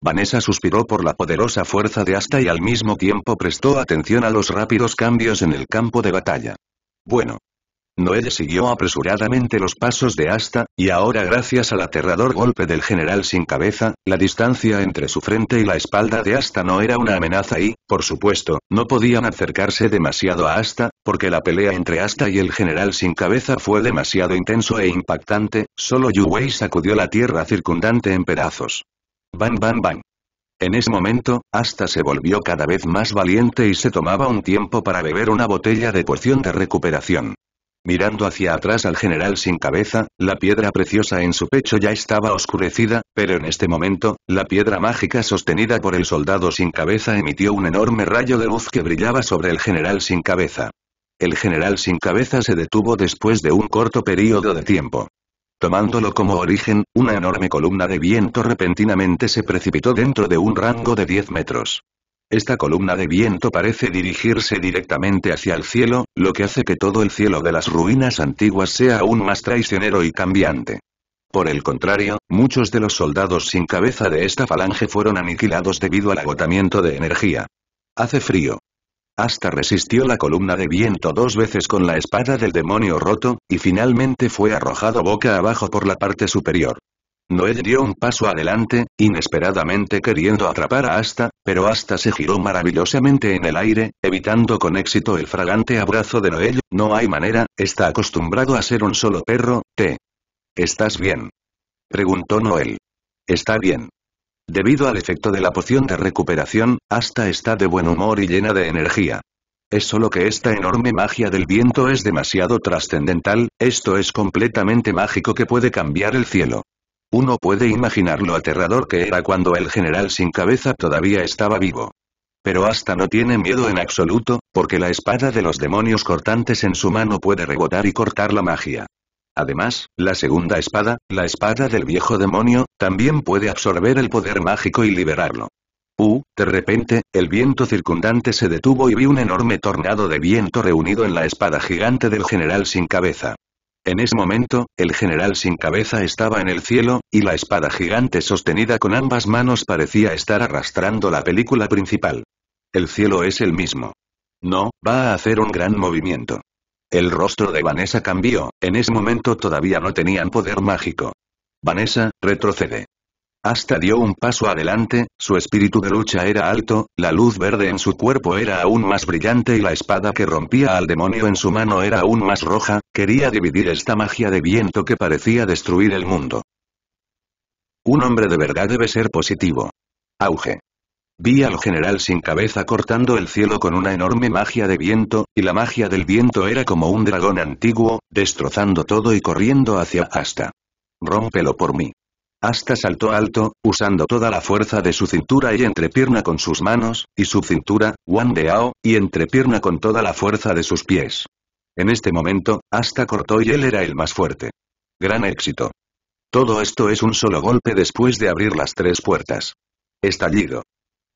Vanessa suspiró por la poderosa fuerza de Asta y al mismo tiempo prestó atención a los rápidos cambios en el campo de batalla. Bueno, Noed siguió apresuradamente los pasos de Asta, y ahora gracias al aterrador golpe del general sin cabeza, la distancia entre su frente y la espalda de Asta no era una amenaza y, por supuesto, no podían acercarse demasiado a Asta, porque la pelea entre Asta y el general sin cabeza fue demasiado intenso e impactante, solo Yu sacudió la tierra circundante en pedazos. Bam bam bam. En ese momento, Asta se volvió cada vez más valiente y se tomaba un tiempo para beber una botella de porción de recuperación. Mirando hacia atrás al general sin cabeza, la piedra preciosa en su pecho ya estaba oscurecida, pero en este momento, la piedra mágica sostenida por el soldado sin cabeza emitió un enorme rayo de luz que brillaba sobre el general sin cabeza. El general sin cabeza se detuvo después de un corto periodo de tiempo. Tomándolo como origen, una enorme columna de viento repentinamente se precipitó dentro de un rango de 10 metros. Esta columna de viento parece dirigirse directamente hacia el cielo, lo que hace que todo el cielo de las ruinas antiguas sea aún más traicionero y cambiante. Por el contrario, muchos de los soldados sin cabeza de esta falange fueron aniquilados debido al agotamiento de energía. Hace frío. Hasta resistió la columna de viento dos veces con la espada del demonio roto, y finalmente fue arrojado boca abajo por la parte superior. Noel dio un paso adelante, inesperadamente queriendo atrapar a Asta, pero Asta se giró maravillosamente en el aire, evitando con éxito el fragante abrazo de Noel, no hay manera, está acostumbrado a ser un solo perro, te. ¿Estás bien? Preguntó Noel. Está bien. Debido al efecto de la poción de recuperación, Asta está de buen humor y llena de energía. Es solo que esta enorme magia del viento es demasiado trascendental, esto es completamente mágico que puede cambiar el cielo. Uno puede imaginar lo aterrador que era cuando el general sin cabeza todavía estaba vivo. Pero hasta no tiene miedo en absoluto, porque la espada de los demonios cortantes en su mano puede rebotar y cortar la magia. Además, la segunda espada, la espada del viejo demonio, también puede absorber el poder mágico y liberarlo. Uh, de repente, el viento circundante se detuvo y vi un enorme tornado de viento reunido en la espada gigante del general sin cabeza. En ese momento, el general sin cabeza estaba en el cielo, y la espada gigante sostenida con ambas manos parecía estar arrastrando la película principal. El cielo es el mismo. No, va a hacer un gran movimiento. El rostro de Vanessa cambió, en ese momento todavía no tenían poder mágico. Vanessa, retrocede. Hasta dio un paso adelante, su espíritu de lucha era alto, la luz verde en su cuerpo era aún más brillante y la espada que rompía al demonio en su mano era aún más roja, quería dividir esta magia de viento que parecía destruir el mundo. Un hombre de verdad debe ser positivo. Auge. Vi al general sin cabeza cortando el cielo con una enorme magia de viento, y la magia del viento era como un dragón antiguo, destrozando todo y corriendo hacia hasta. Rómpelo por mí. Hasta saltó alto, usando toda la fuerza de su cintura y entrepierna con sus manos, y su Wang Deao, y entrepierna con toda la fuerza de sus pies. En este momento, Asta cortó y él era el más fuerte. Gran éxito. Todo esto es un solo golpe después de abrir las tres puertas. Estallido.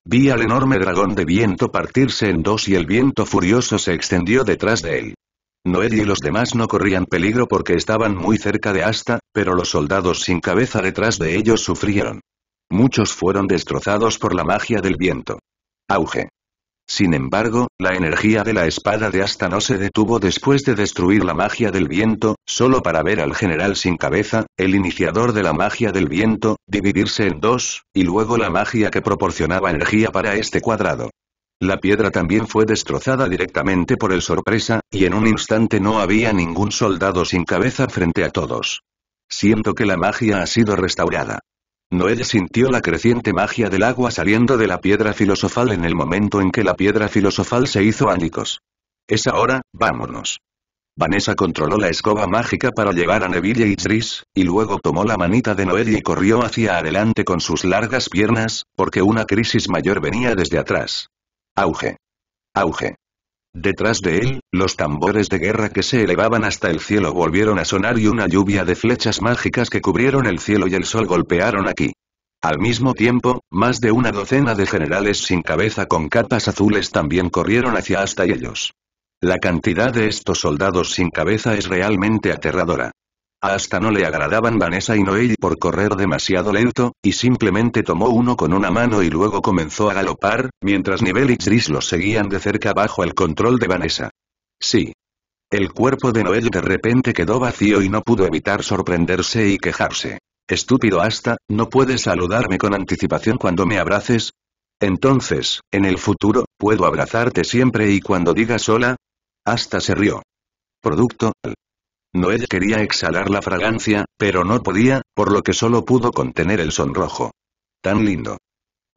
Vi al enorme dragón de viento partirse en dos y el viento furioso se extendió detrás de él. Noed y los demás no corrían peligro porque estaban muy cerca de Asta, pero los soldados sin cabeza detrás de ellos sufrieron. Muchos fueron destrozados por la magia del viento. Auge. Sin embargo, la energía de la espada de Asta no se detuvo después de destruir la magia del viento, solo para ver al general sin cabeza, el iniciador de la magia del viento, dividirse en dos, y luego la magia que proporcionaba energía para este cuadrado. La piedra también fue destrozada directamente por el sorpresa, y en un instante no había ningún soldado sin cabeza frente a todos. Siento que la magia ha sido restaurada. Noel sintió la creciente magia del agua saliendo de la piedra filosofal en el momento en que la piedra filosofal se hizo ánicos. Es ahora, vámonos. Vanessa controló la escoba mágica para llevar a Neville y Tris, y luego tomó la manita de Noel y corrió hacia adelante con sus largas piernas, porque una crisis mayor venía desde atrás. Auge. Auge. Detrás de él, los tambores de guerra que se elevaban hasta el cielo volvieron a sonar y una lluvia de flechas mágicas que cubrieron el cielo y el sol golpearon aquí. Al mismo tiempo, más de una docena de generales sin cabeza con capas azules también corrieron hacia hasta ellos. La cantidad de estos soldados sin cabeza es realmente aterradora. Hasta no le agradaban Vanessa y Noel por correr demasiado lento, y simplemente tomó uno con una mano y luego comenzó a galopar, mientras Nivel y Chris los seguían de cerca bajo el control de Vanessa. Sí. El cuerpo de Noel de repente quedó vacío y no pudo evitar sorprenderse y quejarse. Estúpido hasta, ¿no puedes saludarme con anticipación cuando me abraces? Entonces, en el futuro, ¿puedo abrazarte siempre y cuando digas sola? Hasta se rió. Producto, Noel quería exhalar la fragancia, pero no podía, por lo que solo pudo contener el sonrojo. Tan lindo.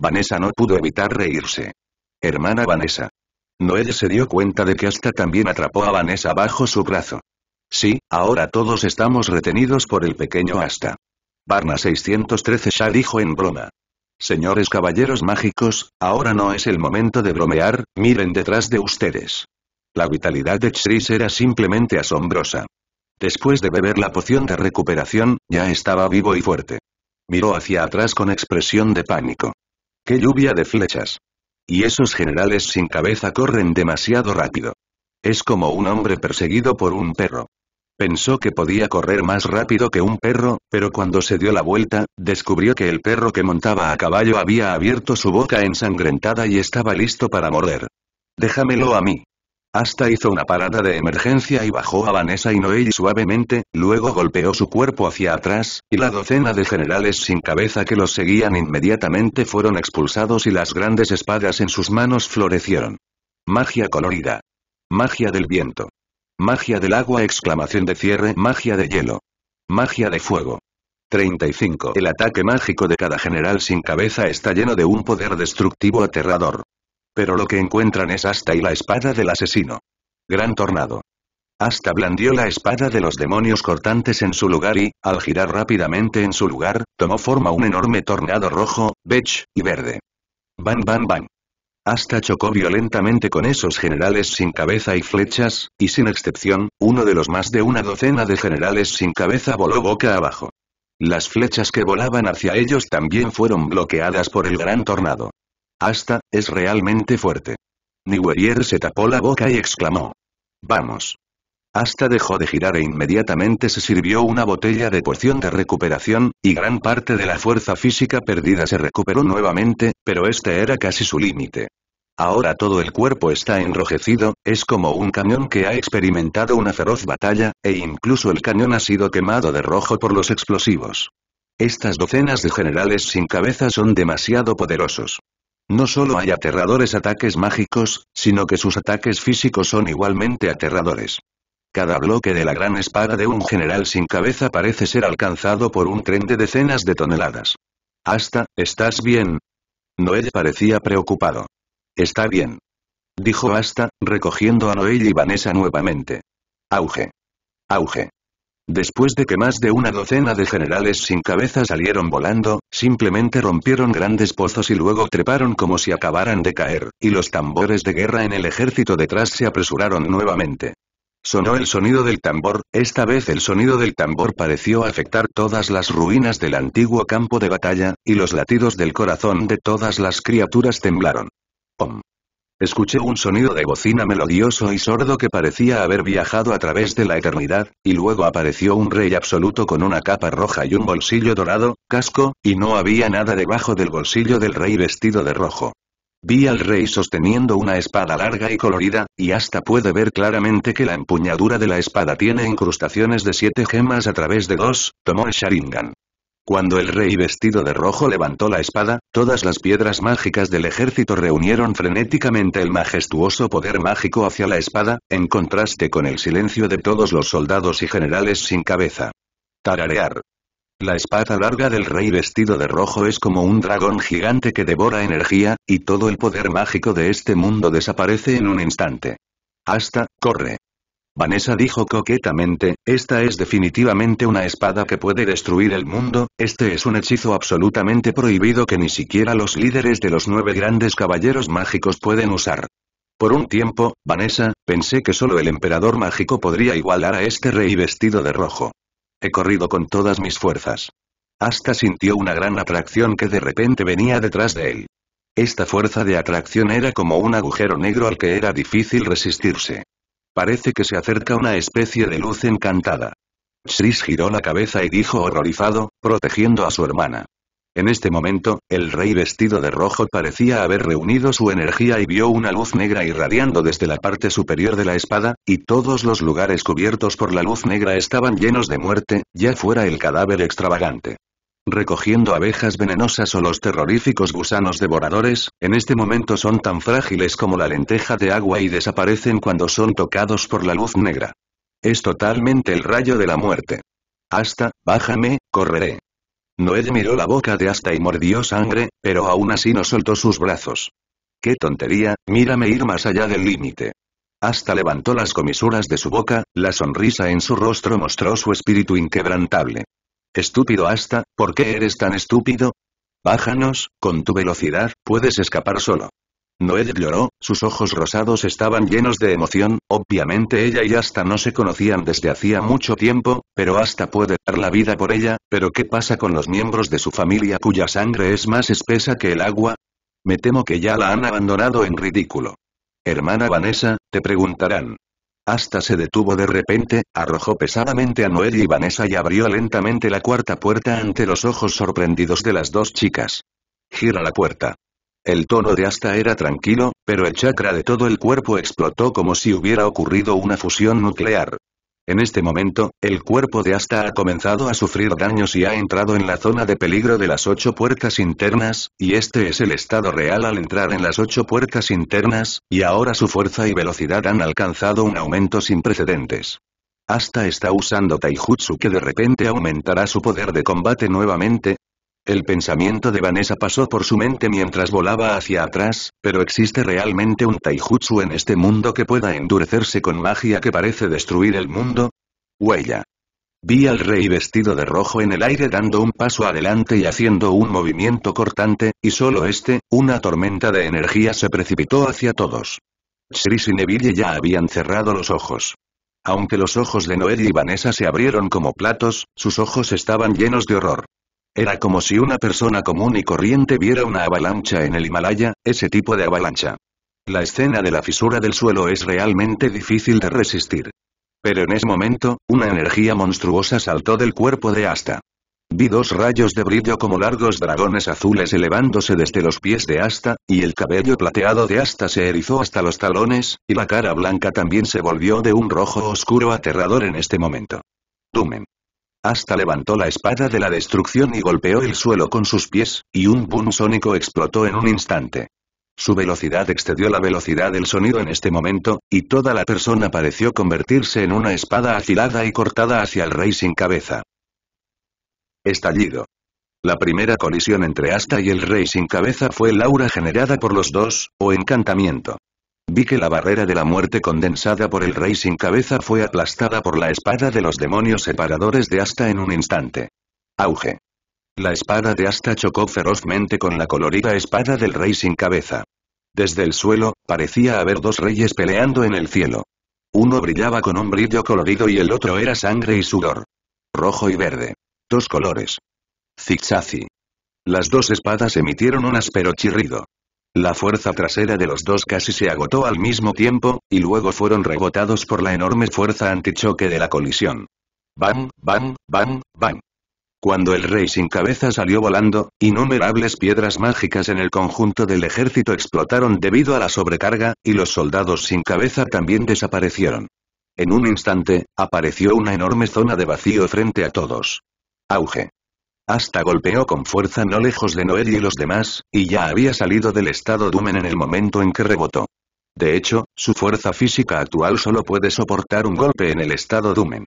Vanessa no pudo evitar reírse. Hermana Vanessa. Noel se dio cuenta de que hasta también atrapó a Vanessa bajo su brazo. Sí, ahora todos estamos retenidos por el pequeño Asta. Barna 613 ya dijo en broma. Señores caballeros mágicos, ahora no es el momento de bromear, miren detrás de ustedes. La vitalidad de Chris era simplemente asombrosa. Después de beber la poción de recuperación, ya estaba vivo y fuerte. Miró hacia atrás con expresión de pánico. ¡Qué lluvia de flechas! Y esos generales sin cabeza corren demasiado rápido. Es como un hombre perseguido por un perro. Pensó que podía correr más rápido que un perro, pero cuando se dio la vuelta, descubrió que el perro que montaba a caballo había abierto su boca ensangrentada y estaba listo para morder. Déjamelo a mí. Hasta hizo una parada de emergencia y bajó a Vanessa y Noel suavemente, luego golpeó su cuerpo hacia atrás, y la docena de generales sin cabeza que los seguían inmediatamente fueron expulsados y las grandes espadas en sus manos florecieron. Magia colorida. Magia del viento. Magia del agua exclamación de cierre magia de hielo. Magia de fuego. 35. El ataque mágico de cada general sin cabeza está lleno de un poder destructivo aterrador. Pero lo que encuentran es hasta y la espada del asesino. Gran tornado. Hasta blandió la espada de los demonios cortantes en su lugar y, al girar rápidamente en su lugar, tomó forma un enorme tornado rojo, beige, y verde. Bam bam bam. Hasta chocó violentamente con esos generales sin cabeza y flechas, y sin excepción, uno de los más de una docena de generales sin cabeza voló boca abajo. Las flechas que volaban hacia ellos también fueron bloqueadas por el gran tornado. Hasta es realmente fuerte. Niwerier se tapó la boca y exclamó. Vamos. Hasta dejó de girar e inmediatamente se sirvió una botella de poción de recuperación, y gran parte de la fuerza física perdida se recuperó nuevamente, pero este era casi su límite. Ahora todo el cuerpo está enrojecido, es como un cañón que ha experimentado una feroz batalla, e incluso el cañón ha sido quemado de rojo por los explosivos. Estas docenas de generales sin cabeza son demasiado poderosos. No solo hay aterradores ataques mágicos, sino que sus ataques físicos son igualmente aterradores. Cada bloque de la gran espada de un general sin cabeza parece ser alcanzado por un tren de decenas de toneladas. Hasta, ¿estás bien? Noel parecía preocupado. Está bien. Dijo hasta, recogiendo a Noel y Vanessa nuevamente. Auge. Auge. Después de que más de una docena de generales sin cabeza salieron volando, simplemente rompieron grandes pozos y luego treparon como si acabaran de caer, y los tambores de guerra en el ejército detrás se apresuraron nuevamente. Sonó el sonido del tambor, esta vez el sonido del tambor pareció afectar todas las ruinas del antiguo campo de batalla, y los latidos del corazón de todas las criaturas temblaron. Om. Escuché un sonido de bocina melodioso y sordo que parecía haber viajado a través de la eternidad, y luego apareció un rey absoluto con una capa roja y un bolsillo dorado, casco, y no había nada debajo del bolsillo del rey vestido de rojo. Vi al rey sosteniendo una espada larga y colorida, y hasta puede ver claramente que la empuñadura de la espada tiene incrustaciones de siete gemas a través de dos, tomó el Sharingan. Cuando el rey vestido de rojo levantó la espada, todas las piedras mágicas del ejército reunieron frenéticamente el majestuoso poder mágico hacia la espada, en contraste con el silencio de todos los soldados y generales sin cabeza. Tararear. La espada larga del rey vestido de rojo es como un dragón gigante que devora energía, y todo el poder mágico de este mundo desaparece en un instante. Hasta, corre. Vanessa dijo coquetamente, esta es definitivamente una espada que puede destruir el mundo, este es un hechizo absolutamente prohibido que ni siquiera los líderes de los nueve grandes caballeros mágicos pueden usar. Por un tiempo, Vanessa, pensé que solo el emperador mágico podría igualar a este rey vestido de rojo. He corrido con todas mis fuerzas. Hasta sintió una gran atracción que de repente venía detrás de él. Esta fuerza de atracción era como un agujero negro al que era difícil resistirse. Parece que se acerca una especie de luz encantada. Chris giró la cabeza y dijo horrorizado, protegiendo a su hermana. En este momento, el rey vestido de rojo parecía haber reunido su energía y vio una luz negra irradiando desde la parte superior de la espada, y todos los lugares cubiertos por la luz negra estaban llenos de muerte, ya fuera el cadáver extravagante recogiendo abejas venenosas o los terroríficos gusanos devoradores, en este momento son tan frágiles como la lenteja de agua y desaparecen cuando son tocados por la luz negra. Es totalmente el rayo de la muerte. Hasta, bájame, correré. Noed miró la boca de hasta y mordió sangre, pero aún así no soltó sus brazos. ¡Qué tontería, mírame ir más allá del límite! Hasta levantó las comisuras de su boca, la sonrisa en su rostro mostró su espíritu inquebrantable. Estúpido hasta, ¿por qué eres tan estúpido? Bájanos, con tu velocidad, puedes escapar solo. Noel lloró, sus ojos rosados estaban llenos de emoción, obviamente ella y hasta no se conocían desde hacía mucho tiempo, pero hasta puede dar la vida por ella, pero ¿qué pasa con los miembros de su familia cuya sangre es más espesa que el agua? Me temo que ya la han abandonado en ridículo. Hermana Vanessa, te preguntarán, Asta se detuvo de repente, arrojó pesadamente a Noel y Vanessa y abrió lentamente la cuarta puerta ante los ojos sorprendidos de las dos chicas. Gira la puerta. El tono de Asta era tranquilo, pero el chakra de todo el cuerpo explotó como si hubiera ocurrido una fusión nuclear. En este momento, el cuerpo de Asta ha comenzado a sufrir daños y ha entrado en la zona de peligro de las ocho puertas internas, y este es el estado real al entrar en las ocho puertas internas, y ahora su fuerza y velocidad han alcanzado un aumento sin precedentes. Asta está usando Taijutsu que de repente aumentará su poder de combate nuevamente, el pensamiento de Vanessa pasó por su mente mientras volaba hacia atrás, pero ¿existe realmente un taijutsu en este mundo que pueda endurecerse con magia que parece destruir el mundo? Huella. Vi al rey vestido de rojo en el aire dando un paso adelante y haciendo un movimiento cortante, y solo este, una tormenta de energía se precipitó hacia todos. Chris y Neville ya habían cerrado los ojos. Aunque los ojos de Noel y Vanessa se abrieron como platos, sus ojos estaban llenos de horror. Era como si una persona común y corriente viera una avalancha en el Himalaya, ese tipo de avalancha. La escena de la fisura del suelo es realmente difícil de resistir. Pero en ese momento, una energía monstruosa saltó del cuerpo de Asta. Vi dos rayos de brillo como largos dragones azules elevándose desde los pies de Asta, y el cabello plateado de Asta se erizó hasta los talones, y la cara blanca también se volvió de un rojo oscuro aterrador en este momento. Tumen. Hasta levantó la espada de la destrucción y golpeó el suelo con sus pies, y un boom sónico explotó en un instante. Su velocidad excedió la velocidad del sonido en este momento, y toda la persona pareció convertirse en una espada afilada y cortada hacia el rey sin cabeza. Estallido. La primera colisión entre Asta y el rey sin cabeza fue el aura generada por los dos, o encantamiento. Vi que la barrera de la muerte condensada por el rey sin cabeza fue aplastada por la espada de los demonios separadores de Asta en un instante. Auge. La espada de Asta chocó ferozmente con la colorida espada del rey sin cabeza. Desde el suelo, parecía haber dos reyes peleando en el cielo. Uno brillaba con un brillo colorido y el otro era sangre y sudor. Rojo y verde. Dos colores. Zigzazi. Las dos espadas emitieron un áspero chirrido. La fuerza trasera de los dos casi se agotó al mismo tiempo, y luego fueron rebotados por la enorme fuerza antichoque de la colisión. Bam, bam, bam, bam. Cuando el rey sin cabeza salió volando, innumerables piedras mágicas en el conjunto del ejército explotaron debido a la sobrecarga, y los soldados sin cabeza también desaparecieron. En un instante, apareció una enorme zona de vacío frente a todos. Auge. Hasta golpeó con fuerza no lejos de Noé y los demás, y ya había salido del estado Dumen en el momento en que rebotó. De hecho, su fuerza física actual solo puede soportar un golpe en el estado Dumen.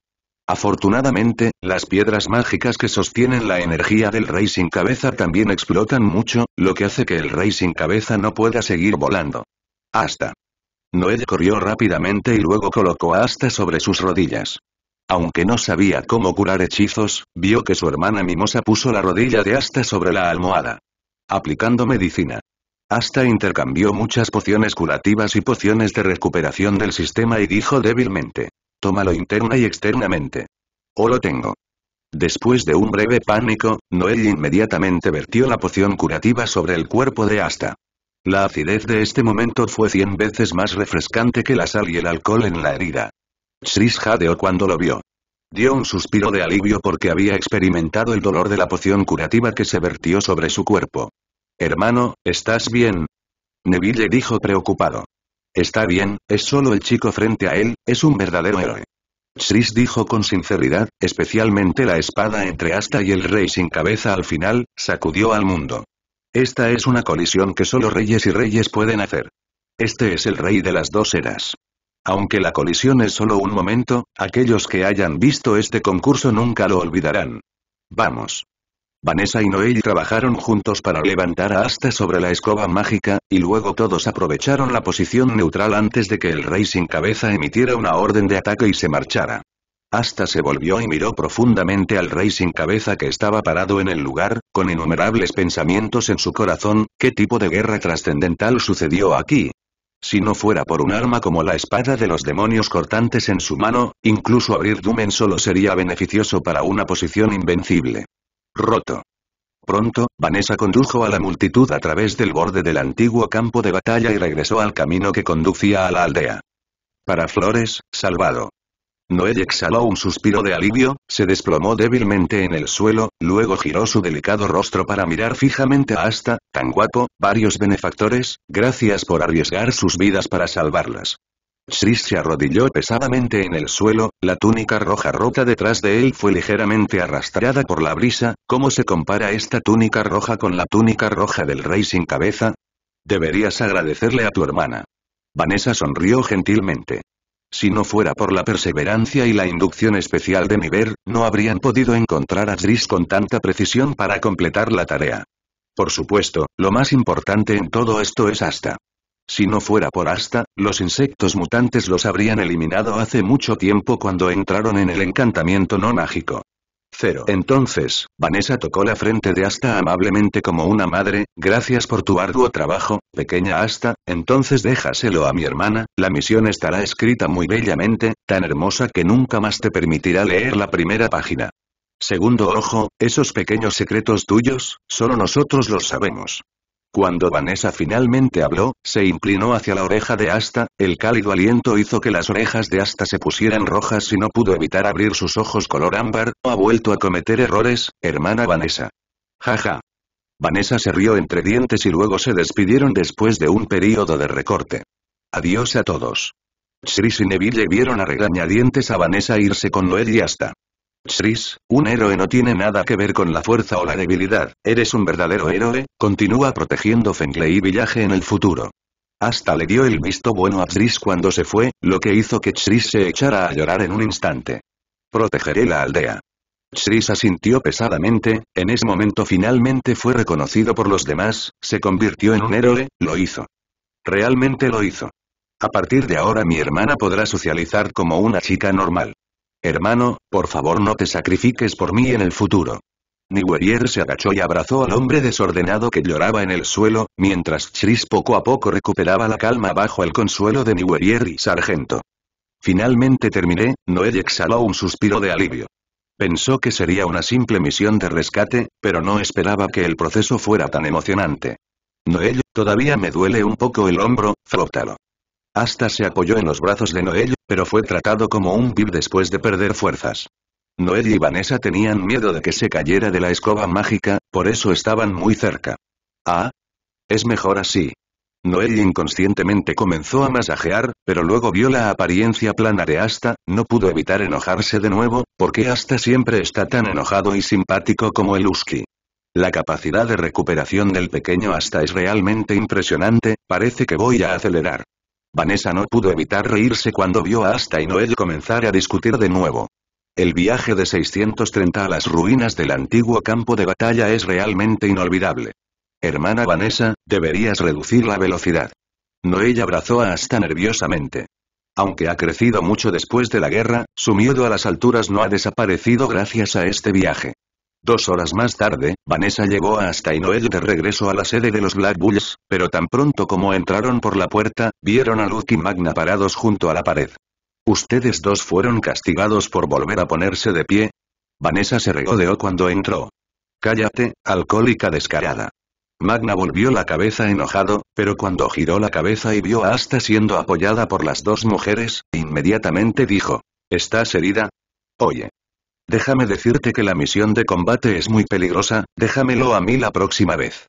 Afortunadamente, las piedras mágicas que sostienen la energía del rey sin cabeza también explotan mucho, lo que hace que el rey sin cabeza no pueda seguir volando. Hasta. Noed corrió rápidamente y luego colocó a Asta sobre sus rodillas. Aunque no sabía cómo curar hechizos, vio que su hermana mimosa puso la rodilla de Asta sobre la almohada. Aplicando medicina. Asta intercambió muchas pociones curativas y pociones de recuperación del sistema y dijo débilmente. Tómalo interna y externamente. O lo tengo. Después de un breve pánico, Noel inmediatamente vertió la poción curativa sobre el cuerpo de Asta. La acidez de este momento fue cien veces más refrescante que la sal y el alcohol en la herida. Shris jadeó cuando lo vio. Dio un suspiro de alivio porque había experimentado el dolor de la poción curativa que se vertió sobre su cuerpo. Hermano, ¿estás bien? Neville dijo preocupado. Está bien, es solo el chico frente a él, es un verdadero héroe. Shris dijo con sinceridad, especialmente la espada entre asta y el rey sin cabeza al final, sacudió al mundo. Esta es una colisión que solo reyes y reyes pueden hacer. Este es el rey de las dos eras. Aunque la colisión es solo un momento, aquellos que hayan visto este concurso nunca lo olvidarán. Vamos. Vanessa y Noel trabajaron juntos para levantar a Asta sobre la escoba mágica, y luego todos aprovecharon la posición neutral antes de que el rey sin cabeza emitiera una orden de ataque y se marchara. Asta se volvió y miró profundamente al rey sin cabeza que estaba parado en el lugar, con innumerables pensamientos en su corazón, ¿qué tipo de guerra trascendental sucedió aquí? Si no fuera por un arma como la espada de los demonios cortantes en su mano, incluso abrir Dumen solo sería beneficioso para una posición invencible. Roto. Pronto, Vanessa condujo a la multitud a través del borde del antiguo campo de batalla y regresó al camino que conducía a la aldea. Para Flores, salvado. Noel exhaló un suspiro de alivio, se desplomó débilmente en el suelo, luego giró su delicado rostro para mirar fijamente a Asta, tan guapo, varios benefactores, gracias por arriesgar sus vidas para salvarlas. Chris se arrodilló pesadamente en el suelo, la túnica roja rota detrás de él fue ligeramente arrastrada por la brisa, ¿cómo se compara esta túnica roja con la túnica roja del rey sin cabeza? Deberías agradecerle a tu hermana. Vanessa sonrió gentilmente. Si no fuera por la perseverancia y la inducción especial de Niver, no habrían podido encontrar a Driss con tanta precisión para completar la tarea. Por supuesto, lo más importante en todo esto es Asta. Si no fuera por Asta, los insectos mutantes los habrían eliminado hace mucho tiempo cuando entraron en el encantamiento no mágico. Pero Entonces, Vanessa tocó la frente de Asta amablemente como una madre, gracias por tu arduo trabajo, pequeña Asta, entonces déjaselo a mi hermana, la misión estará escrita muy bellamente, tan hermosa que nunca más te permitirá leer la primera página. Segundo ojo, esos pequeños secretos tuyos, solo nosotros los sabemos. Cuando Vanessa finalmente habló, se inclinó hacia la oreja de Asta, el cálido aliento hizo que las orejas de Asta se pusieran rojas y no pudo evitar abrir sus ojos color ámbar, ha vuelto a cometer errores, hermana Vanessa. Jaja. Vanessa se rió entre dientes y luego se despidieron después de un período de recorte. Adiós a todos. Chris y Neville vieron a regañadientes a Vanessa irse con Noel y Asta. Chris, un héroe no tiene nada que ver con la fuerza o la debilidad, eres un verdadero héroe, continúa protegiendo y villaje en el futuro. Hasta le dio el visto bueno a Chris cuando se fue, lo que hizo que Chris se echara a llorar en un instante. Protegeré la aldea. Chris asintió pesadamente, en ese momento finalmente fue reconocido por los demás, se convirtió en un héroe, lo hizo. Realmente lo hizo. A partir de ahora mi hermana podrá socializar como una chica normal. Hermano, por favor no te sacrifiques por mí en el futuro. Niwerier se agachó y abrazó al hombre desordenado que lloraba en el suelo, mientras Chris poco a poco recuperaba la calma bajo el consuelo de Niwerier y Sargento. Finalmente terminé, Noel exhaló un suspiro de alivio. Pensó que sería una simple misión de rescate, pero no esperaba que el proceso fuera tan emocionante. Noel, todavía me duele un poco el hombro, frótalo. Hasta se apoyó en los brazos de Noel, pero fue tratado como un pib después de perder fuerzas. Noel y Vanessa tenían miedo de que se cayera de la escoba mágica, por eso estaban muy cerca. Ah. Es mejor así. Noel inconscientemente comenzó a masajear, pero luego vio la apariencia plana de Asta, no pudo evitar enojarse de nuevo, porque Asta siempre está tan enojado y simpático como el Husky. La capacidad de recuperación del pequeño Asta es realmente impresionante, parece que voy a acelerar. Vanessa no pudo evitar reírse cuando vio a Asta y Noel comenzar a discutir de nuevo. El viaje de 630 a las ruinas del antiguo campo de batalla es realmente inolvidable. Hermana Vanessa, deberías reducir la velocidad. Noel abrazó a Asta nerviosamente. Aunque ha crecido mucho después de la guerra, su miedo a las alturas no ha desaparecido gracias a este viaje. Dos horas más tarde, Vanessa llegó hasta Noel de regreso a la sede de los Black Bulls, pero tan pronto como entraron por la puerta, vieron a Luke y Magna parados junto a la pared. ¿Ustedes dos fueron castigados por volver a ponerse de pie? Vanessa se regodeó cuando entró. Cállate, alcohólica descarada. Magna volvió la cabeza enojado, pero cuando giró la cabeza y vio a Asta siendo apoyada por las dos mujeres, inmediatamente dijo. ¿Estás herida? Oye. Déjame decirte que la misión de combate es muy peligrosa, déjamelo a mí la próxima vez.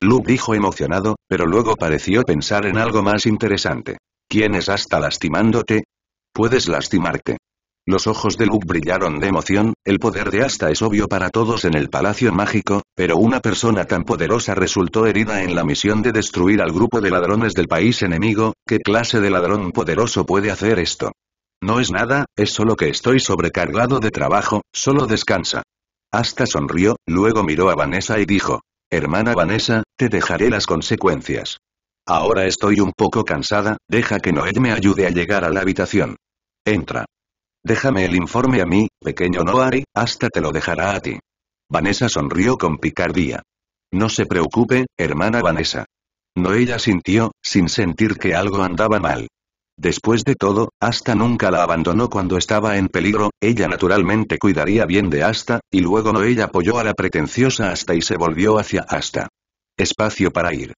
Luke dijo emocionado, pero luego pareció pensar en algo más interesante. ¿Quién es hasta lastimándote? Puedes lastimarte. Los ojos de Luke brillaron de emoción, el poder de Asta es obvio para todos en el Palacio Mágico, pero una persona tan poderosa resultó herida en la misión de destruir al grupo de ladrones del país enemigo, ¿qué clase de ladrón poderoso puede hacer esto? No es nada, es solo que estoy sobrecargado de trabajo, solo descansa. Hasta sonrió, luego miró a Vanessa y dijo, hermana Vanessa, te dejaré las consecuencias. Ahora estoy un poco cansada, deja que Noed me ayude a llegar a la habitación. Entra. Déjame el informe a mí, pequeño Noari, hasta te lo dejará a ti. Vanessa sonrió con picardía. No se preocupe, hermana Vanessa. No sintió, sin sentir que algo andaba mal. Después de todo, Asta nunca la abandonó cuando estaba en peligro, ella naturalmente cuidaría bien de Asta, y luego Noel apoyó a la pretenciosa Asta y se volvió hacia Asta. Espacio para ir.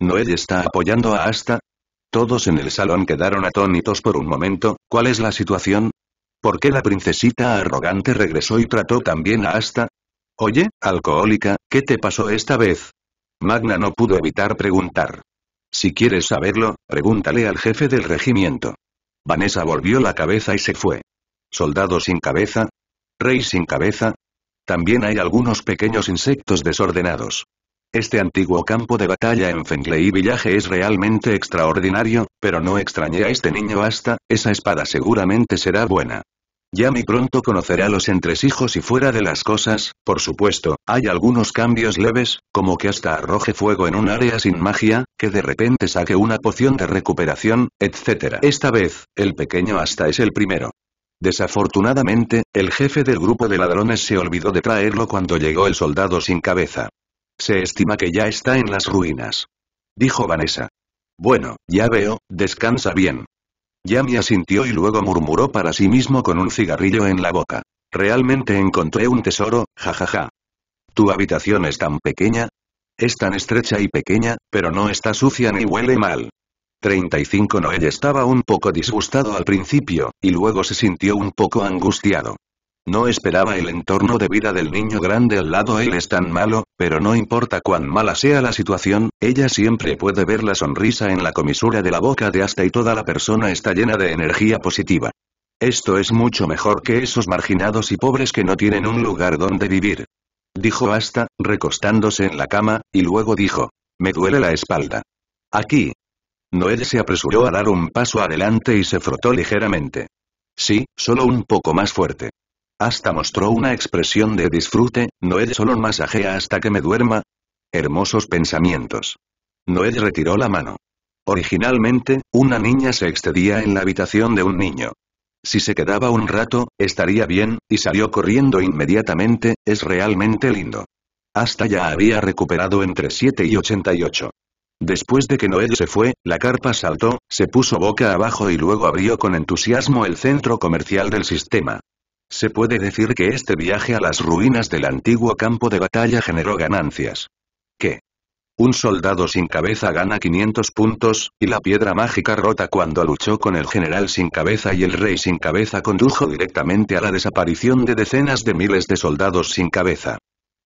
Noel está apoyando a Asta. Todos en el salón quedaron atónitos por un momento, ¿cuál es la situación? ¿Por qué la princesita arrogante regresó y trató también a Asta? Oye, alcohólica, ¿qué te pasó esta vez? Magna no pudo evitar preguntar. Si quieres saberlo, pregúntale al jefe del regimiento. Vanessa volvió la cabeza y se fue. ¿Soldado sin cabeza? ¿Rey sin cabeza? También hay algunos pequeños insectos desordenados. Este antiguo campo de batalla en y Villaje es realmente extraordinario, pero no extrañé a este niño hasta, esa espada seguramente será buena. Yami pronto conocerá los entresijos y fuera de las cosas, por supuesto, hay algunos cambios leves, como que hasta arroje fuego en un área sin magia, que de repente saque una poción de recuperación, etc. Esta vez, el pequeño hasta es el primero. Desafortunadamente, el jefe del grupo de ladrones se olvidó de traerlo cuando llegó el soldado sin cabeza. Se estima que ya está en las ruinas. Dijo Vanessa. Bueno, ya veo, descansa bien. Yami asintió y luego murmuró para sí mismo con un cigarrillo en la boca. Realmente encontré un tesoro, jajaja. ¿Tu habitación es tan pequeña? Es tan estrecha y pequeña, pero no está sucia ni huele mal. 35 Noel estaba un poco disgustado al principio, y luego se sintió un poco angustiado. No esperaba el entorno de vida del niño grande al lado él es tan malo, pero no importa cuán mala sea la situación, ella siempre puede ver la sonrisa en la comisura de la boca de Asta y toda la persona está llena de energía positiva. Esto es mucho mejor que esos marginados y pobres que no tienen un lugar donde vivir. Dijo Asta, recostándose en la cama, y luego dijo. Me duele la espalda. Aquí. Noel se apresuró a dar un paso adelante y se frotó ligeramente. Sí, solo un poco más fuerte. Hasta mostró una expresión de disfrute, «Noel solo masajea hasta que me duerma. Hermosos pensamientos. Noel retiró la mano. Originalmente, una niña se excedía en la habitación de un niño. Si se quedaba un rato, estaría bien, y salió corriendo inmediatamente, es realmente lindo. Hasta ya había recuperado entre 7 y 88. Después de que Noel se fue, la carpa saltó, se puso boca abajo y luego abrió con entusiasmo el centro comercial del sistema. Se puede decir que este viaje a las ruinas del antiguo campo de batalla generó ganancias. ¿Qué? Un soldado sin cabeza gana 500 puntos, y la piedra mágica rota cuando luchó con el general sin cabeza y el rey sin cabeza condujo directamente a la desaparición de decenas de miles de soldados sin cabeza.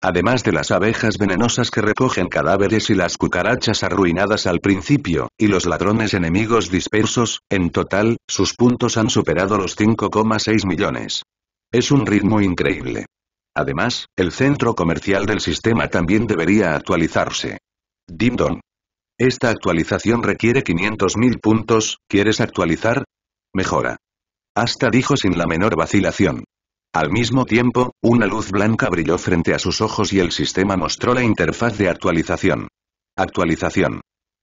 Además de las abejas venenosas que recogen cadáveres y las cucarachas arruinadas al principio, y los ladrones enemigos dispersos, en total, sus puntos han superado los 5,6 millones. Es un ritmo increíble. Además, el centro comercial del sistema también debería actualizarse. Dimdon, Esta actualización requiere 500.000 puntos, ¿quieres actualizar? Mejora. Hasta dijo sin la menor vacilación. Al mismo tiempo, una luz blanca brilló frente a sus ojos y el sistema mostró la interfaz de actualización. Actualización.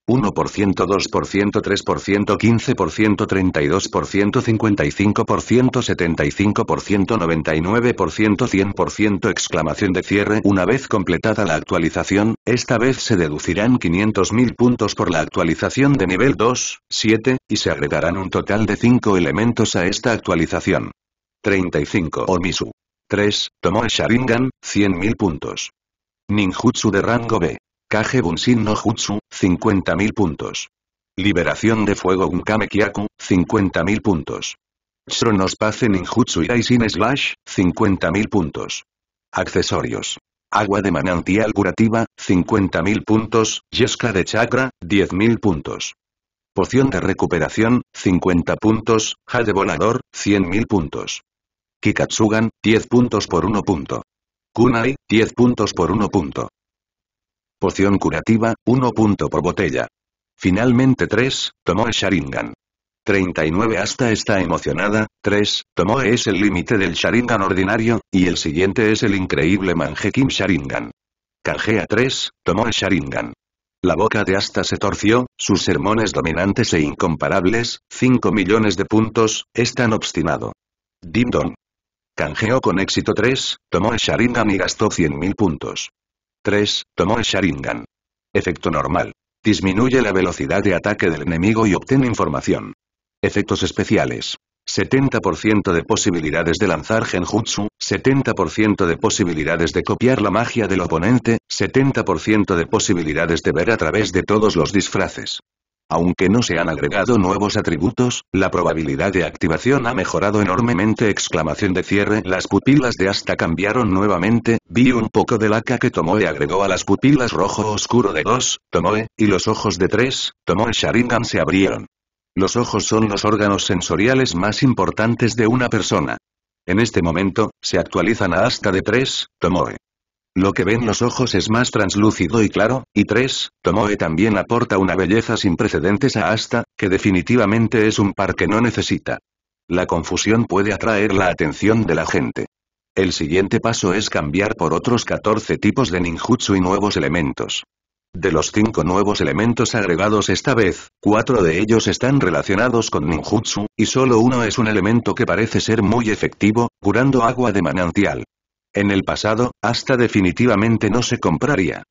1%, 2%, 3%, 15%, 32%, 55%, 75%, 99%, 100% exclamación de cierre. Una vez completada la actualización, esta vez se deducirán 500.000 puntos por la actualización de nivel 2, 7, y se agregarán un total de 5 elementos a esta actualización. 35 Omisu. 3. Tomoe Sharingan, 100.000 puntos. Ninjutsu de rango B. Kage Bunshin no Jutsu, 50.000 puntos. Liberación de fuego Unkame 50.000 puntos. Shronos Pace Ninjutsu Iraisin Slash, 50.000 puntos. Accesorios. Agua de manantial curativa, 50.000 puntos, Yesca de chakra, 10.000 puntos. Poción de recuperación, 50 puntos, Jade volador, 100.000 puntos. Kikatsugan, 10 puntos por 1 punto. Kunai, 10 puntos por 1 punto. Poción curativa, 1 punto por botella. Finalmente 3, el Sharingan. 39 hasta está emocionada, 3, tomó es el límite del Sharingan ordinario, y el siguiente es el increíble manjekim Sharingan. Canjea 3, tomó el Sharingan. La boca de Asta se torció, sus sermones dominantes e incomparables, 5 millones de puntos, es tan obstinado. Dim Don. Canjeó con éxito 3, tomó el Sharingan y gastó 100.000 puntos. 3. Tomó el Sharingan. Efecto normal. Disminuye la velocidad de ataque del enemigo y obtiene información. Efectos especiales. 70% de posibilidades de lanzar genjutsu, 70% de posibilidades de copiar la magia del oponente, 70% de posibilidades de ver a través de todos los disfraces. Aunque no se han agregado nuevos atributos, la probabilidad de activación ha mejorado enormemente. Exclamación de cierre. Las pupilas de Asta cambiaron nuevamente, vi un poco de laca que Tomoe agregó a las pupilas rojo oscuro de 2, Tomoe, y los ojos de 3, Tomoe Sharingan se abrieron. Los ojos son los órganos sensoriales más importantes de una persona. En este momento, se actualizan a Asta de 3, Tomoe. Lo que ven los ojos es más translúcido y claro, y 3, Tomoe también aporta una belleza sin precedentes a Asta, que definitivamente es un par que no necesita. La confusión puede atraer la atención de la gente. El siguiente paso es cambiar por otros 14 tipos de ninjutsu y nuevos elementos. De los 5 nuevos elementos agregados esta vez, 4 de ellos están relacionados con ninjutsu, y solo uno es un elemento que parece ser muy efectivo, curando agua de manantial. En el pasado, hasta definitivamente no se compraría.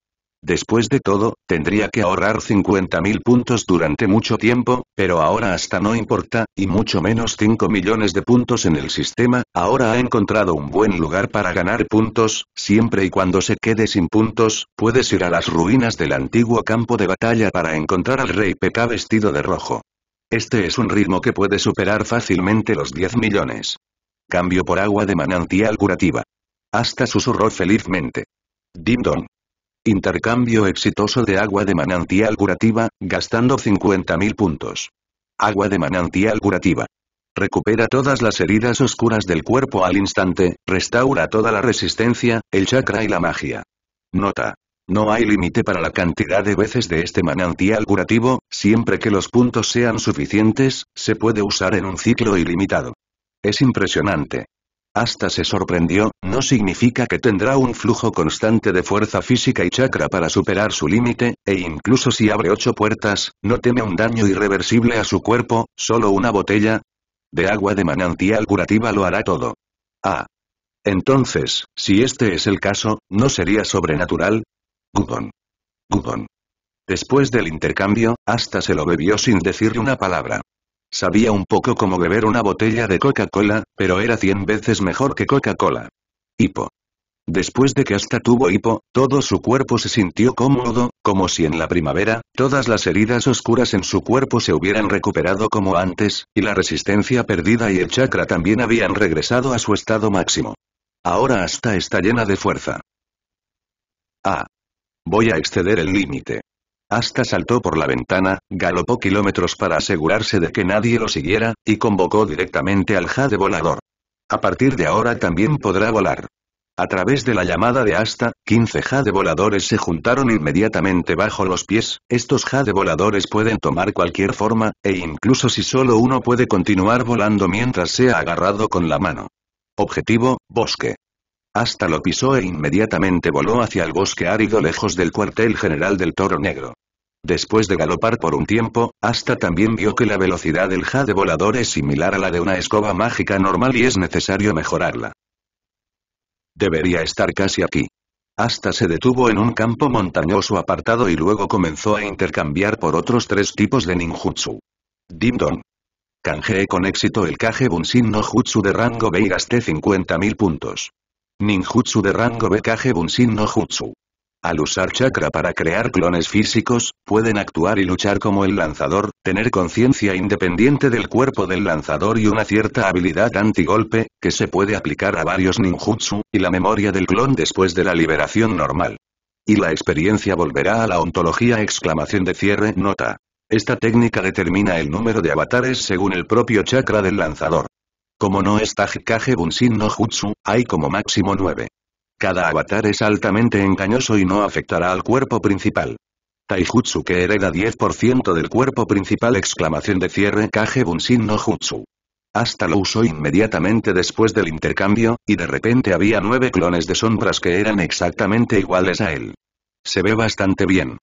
Después de todo, tendría que ahorrar 50.000 puntos durante mucho tiempo, pero ahora hasta no importa, y mucho menos 5 millones de puntos en el sistema, ahora ha encontrado un buen lugar para ganar puntos, siempre y cuando se quede sin puntos, puedes ir a las ruinas del antiguo campo de batalla para encontrar al rey P.K. vestido de rojo. Este es un ritmo que puede superar fácilmente los 10 millones. Cambio por agua de manantial curativa hasta susurró felizmente. Dim Intercambio exitoso de agua de manantial curativa, gastando 50.000 puntos. Agua de manantial curativa. Recupera todas las heridas oscuras del cuerpo al instante, restaura toda la resistencia, el chakra y la magia. Nota. No hay límite para la cantidad de veces de este manantial curativo, siempre que los puntos sean suficientes, se puede usar en un ciclo ilimitado. Es impresionante. Hasta se sorprendió, no significa que tendrá un flujo constante de fuerza física y chakra para superar su límite, e incluso si abre ocho puertas, no teme un daño irreversible a su cuerpo, solo una botella de agua de manantial curativa lo hará todo. Ah. Entonces, si este es el caso, ¿no sería sobrenatural? Gudon. Gudon. Después del intercambio, hasta se lo bebió sin decirle una palabra. Sabía un poco como beber una botella de Coca-Cola, pero era cien veces mejor que Coca-Cola. Hipo. Después de que hasta tuvo hipo, todo su cuerpo se sintió cómodo, como si en la primavera, todas las heridas oscuras en su cuerpo se hubieran recuperado como antes, y la resistencia perdida y el chakra también habían regresado a su estado máximo. Ahora hasta está llena de fuerza. Ah. Voy a exceder el límite. Asta saltó por la ventana, galopó kilómetros para asegurarse de que nadie lo siguiera, y convocó directamente al jade volador. A partir de ahora también podrá volar. A través de la llamada de Asta, 15 jade voladores se juntaron inmediatamente bajo los pies, estos jade voladores pueden tomar cualquier forma, e incluso si solo uno puede continuar volando mientras sea agarrado con la mano. Objetivo, bosque. Hasta lo pisó e inmediatamente voló hacia el bosque árido lejos del cuartel general del Toro Negro. Después de galopar por un tiempo, Hasta también vio que la velocidad del jade volador es similar a la de una escoba mágica normal y es necesario mejorarla. Debería estar casi aquí. Hasta se detuvo en un campo montañoso apartado y luego comenzó a intercambiar por otros tres tipos de ninjutsu. Dimdon. Canjeé con éxito el Kage Bunshin no Jutsu de rango B y gasté 50.000 puntos. Ninjutsu de rango BKG Bunshin no Jutsu. Al usar chakra para crear clones físicos, pueden actuar y luchar como el lanzador, tener conciencia independiente del cuerpo del lanzador y una cierta habilidad antigolpe, que se puede aplicar a varios ninjutsu, y la memoria del clon después de la liberación normal. Y la experiencia volverá a la ontología exclamación de cierre nota. Esta técnica determina el número de avatares según el propio chakra del lanzador. Como no está Kage Bunshin no Jutsu, hay como máximo nueve. Cada avatar es altamente engañoso y no afectará al cuerpo principal. Taijutsu que hereda 10% del cuerpo principal exclamación de cierre Kage Bunshin no Jutsu. Hasta lo usó inmediatamente después del intercambio, y de repente había nueve clones de sombras que eran exactamente iguales a él. Se ve bastante bien.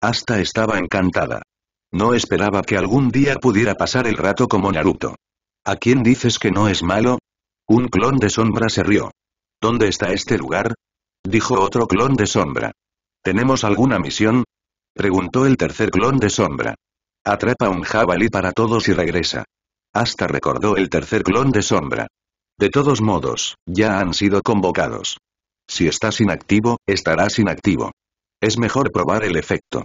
Hasta estaba encantada. No esperaba que algún día pudiera pasar el rato como Naruto. ¿A quién dices que no es malo? Un clon de sombra se rió. ¿Dónde está este lugar? Dijo otro clon de sombra. ¿Tenemos alguna misión? Preguntó el tercer clon de sombra. Atrapa un jabalí para todos y regresa. Hasta recordó el tercer clon de sombra. De todos modos, ya han sido convocados. Si estás inactivo, estarás inactivo. Es mejor probar el efecto.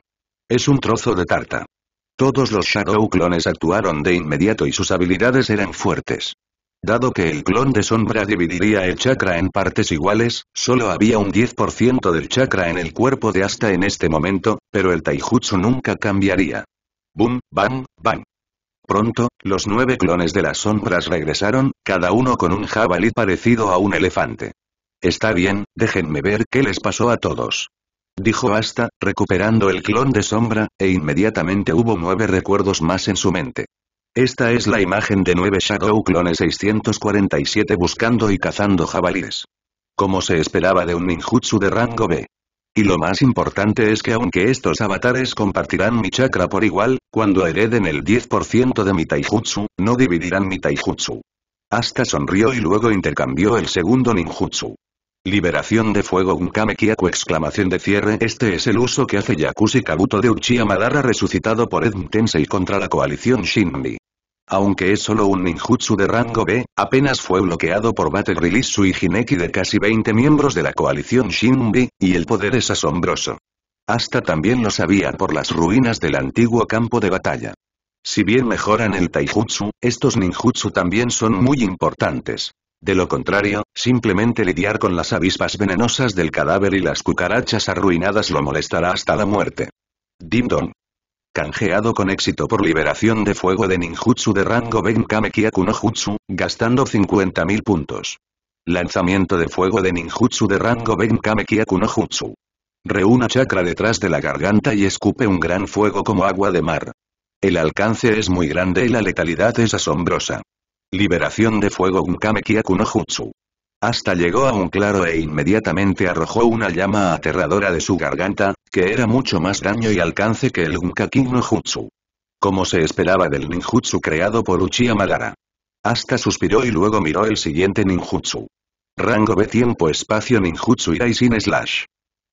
Es un trozo de tarta. Todos los Shadow clones actuaron de inmediato y sus habilidades eran fuertes. Dado que el clon de sombra dividiría el chakra en partes iguales, solo había un 10% del chakra en el cuerpo de hasta en este momento, pero el taijutsu nunca cambiaría. Boom, bam, bam. Pronto, los nueve clones de las sombras regresaron, cada uno con un jabalí parecido a un elefante. Está bien, déjenme ver qué les pasó a todos dijo Asta, recuperando el clon de sombra, e inmediatamente hubo nueve recuerdos más en su mente. Esta es la imagen de nueve Shadow clones 647 buscando y cazando jabalíes. Como se esperaba de un ninjutsu de rango B. Y lo más importante es que aunque estos avatares compartirán mi chakra por igual, cuando hereden el 10% de mi taijutsu, no dividirán mi taijutsu. Asta sonrió y luego intercambió el segundo ninjutsu. Liberación de fuego un exclamación de cierre Este es el uso que hace Yakushi Kabuto de Uchiha Madara resucitado por Ed Tensei contra la coalición Shinbi. Aunque es solo un ninjutsu de rango B, apenas fue bloqueado por Battle Release y Hineki de casi 20 miembros de la coalición Shinbi, y el poder es asombroso. Hasta también lo sabían por las ruinas del antiguo campo de batalla. Si bien mejoran el taijutsu, estos ninjutsu también son muy importantes. De lo contrario, simplemente lidiar con las avispas venenosas del cadáver y las cucarachas arruinadas lo molestará hasta la muerte. Dong. Canjeado con éxito por liberación de fuego de ninjutsu de rango Ben Jutsu, gastando 50.000 puntos. Lanzamiento de fuego de ninjutsu de rango Ben Reúna chakra detrás de la garganta y escupe un gran fuego como agua de mar. El alcance es muy grande y la letalidad es asombrosa. Liberación de fuego Unkamekiaku no Hasta llegó a un claro e inmediatamente arrojó una llama aterradora de su garganta, que era mucho más daño y alcance que el Unkakin no Como se esperaba del ninjutsu creado por Uchiha Madara. Hasta suspiró y luego miró el siguiente ninjutsu. Rango B tiempo espacio ninjutsu sin slash.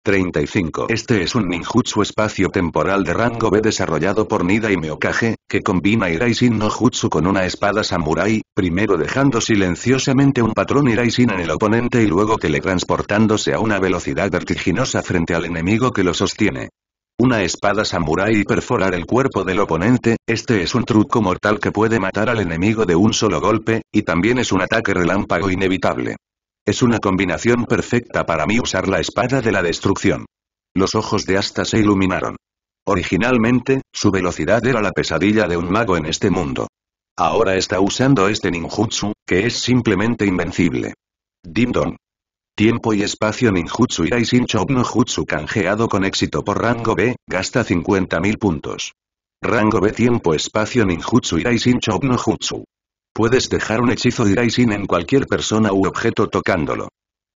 35. Este es un ninjutsu espacio-temporal de rango B desarrollado por Nida y Meokage, que combina Iraisin no Jutsu con una espada samurai, primero dejando silenciosamente un patrón Iraisin en el oponente y luego teletransportándose a una velocidad vertiginosa frente al enemigo que lo sostiene. Una espada samurai y perforar el cuerpo del oponente, este es un truco mortal que puede matar al enemigo de un solo golpe, y también es un ataque relámpago inevitable. Es una combinación perfecta para mí usar la espada de la destrucción. Los ojos de Asta se iluminaron. Originalmente, su velocidad era la pesadilla de un mago en este mundo. Ahora está usando este ninjutsu, que es simplemente invencible. Dim Tiempo y espacio ninjutsu Irai sin no jutsu canjeado con éxito por rango B, gasta 50.000 puntos. Rango B tiempo espacio ninjutsu Irai cho no jutsu. Puedes dejar un hechizo de Raisin en cualquier persona u objeto tocándolo.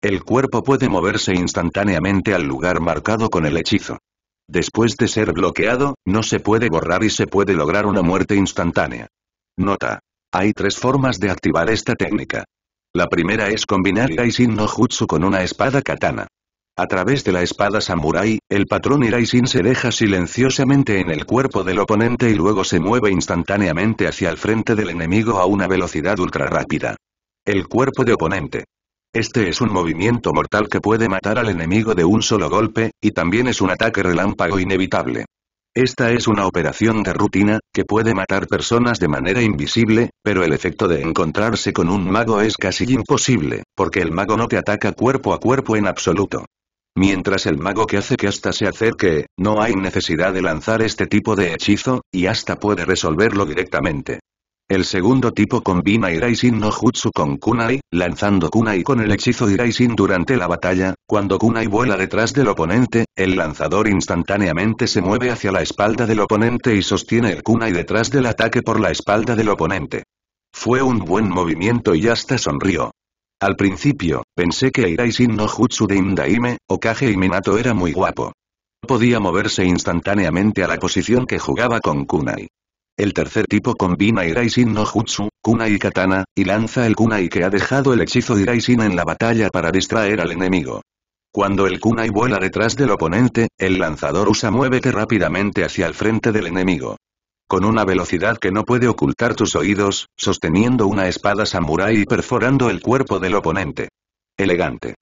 El cuerpo puede moverse instantáneamente al lugar marcado con el hechizo. Después de ser bloqueado, no se puede borrar y se puede lograr una muerte instantánea. Nota. Hay tres formas de activar esta técnica. La primera es combinar Raisin no Jutsu con una espada katana. A través de la espada samurai, el patrón Iraisin se deja silenciosamente en el cuerpo del oponente y luego se mueve instantáneamente hacia el frente del enemigo a una velocidad ultra rápida. El cuerpo de oponente. Este es un movimiento mortal que puede matar al enemigo de un solo golpe, y también es un ataque relámpago inevitable. Esta es una operación de rutina, que puede matar personas de manera invisible, pero el efecto de encontrarse con un mago es casi imposible, porque el mago no te ataca cuerpo a cuerpo en absoluto. Mientras el mago que hace que hasta se acerque, no hay necesidad de lanzar este tipo de hechizo, y hasta puede resolverlo directamente. El segundo tipo combina Iraisin no Jutsu con Kunai, lanzando Kunai con el hechizo Iraisin durante la batalla, cuando Kunai vuela detrás del oponente, el lanzador instantáneamente se mueve hacia la espalda del oponente y sostiene el Kunai detrás del ataque por la espalda del oponente. Fue un buen movimiento y hasta sonrió. Al principio, pensé que sin no Jutsu de Indaime, Okage y Minato era muy guapo. Podía moverse instantáneamente a la posición que jugaba con Kunai. El tercer tipo combina Iraisin no Jutsu, Kunai Katana, y lanza el Kunai que ha dejado el hechizo de en la batalla para distraer al enemigo. Cuando el Kunai vuela detrás del oponente, el lanzador usa muévete rápidamente hacia el frente del enemigo. Con una velocidad que no puede ocultar tus oídos, sosteniendo una espada samurai y perforando el cuerpo del oponente. Elegante.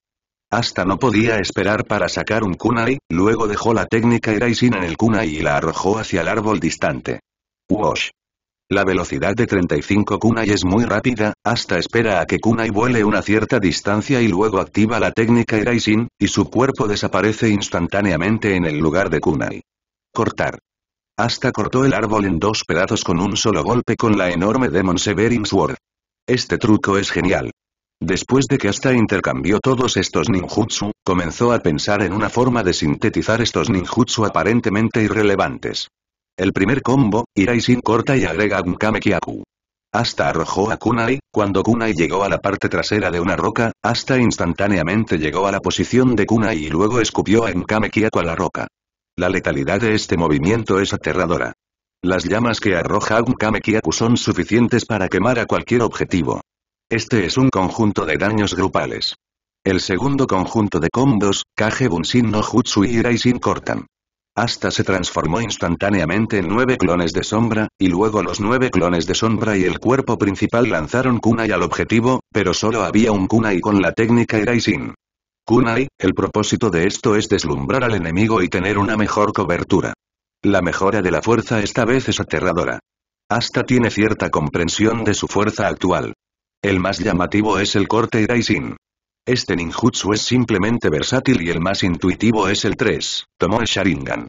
Hasta no podía esperar para sacar un kunai, luego dejó la técnica Eraisin en el kunai y la arrojó hacia el árbol distante. Wash. La velocidad de 35 kunai es muy rápida, hasta espera a que kunai vuele una cierta distancia y luego activa la técnica Eraisin, y su cuerpo desaparece instantáneamente en el lugar de kunai. Cortar. Hasta cortó el árbol en dos pedazos con un solo golpe con la enorme Demon Severing Sword. Este truco es genial. Después de que Asta intercambió todos estos ninjutsu, comenzó a pensar en una forma de sintetizar estos ninjutsu aparentemente irrelevantes. El primer combo, Irai corta y agrega un Kamekiaku. Asta arrojó a Kunai, cuando Kunai llegó a la parte trasera de una roca, Hasta instantáneamente llegó a la posición de Kunai y luego escupió a Enkamekiaku a la roca. La letalidad de este movimiento es aterradora. Las llamas que arroja un Kamekiaku son suficientes para quemar a cualquier objetivo. Este es un conjunto de daños grupales. El segundo conjunto de combos, Kage Bunshin no Jutsu y cortan. Hasta se transformó instantáneamente en nueve clones de sombra, y luego los nueve clones de sombra y el cuerpo principal lanzaron kunai al objetivo, pero solo había un kunai con la técnica eraishin. Kunai, el propósito de esto es deslumbrar al enemigo y tener una mejor cobertura. La mejora de la fuerza esta vez es aterradora. Hasta tiene cierta comprensión de su fuerza actual. El más llamativo es el corte Dai-Sin. Este ninjutsu es simplemente versátil y el más intuitivo es el 3, tomó el Sharingan.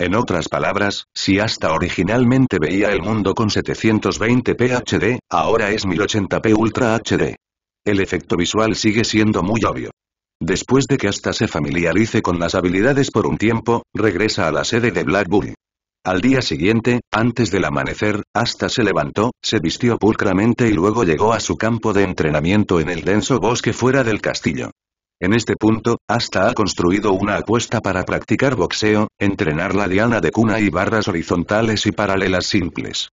En otras palabras, si hasta originalmente veía el mundo con 720p HD, ahora es 1080p Ultra HD. El efecto visual sigue siendo muy obvio. Después de que hasta se familiarice con las habilidades por un tiempo, regresa a la sede de Black Bull. Al día siguiente, antes del amanecer, Asta se levantó, se vistió pulcramente y luego llegó a su campo de entrenamiento en el denso bosque fuera del castillo. En este punto, Asta ha construido una apuesta para practicar boxeo, entrenar la diana de cuna y barras horizontales y paralelas simples.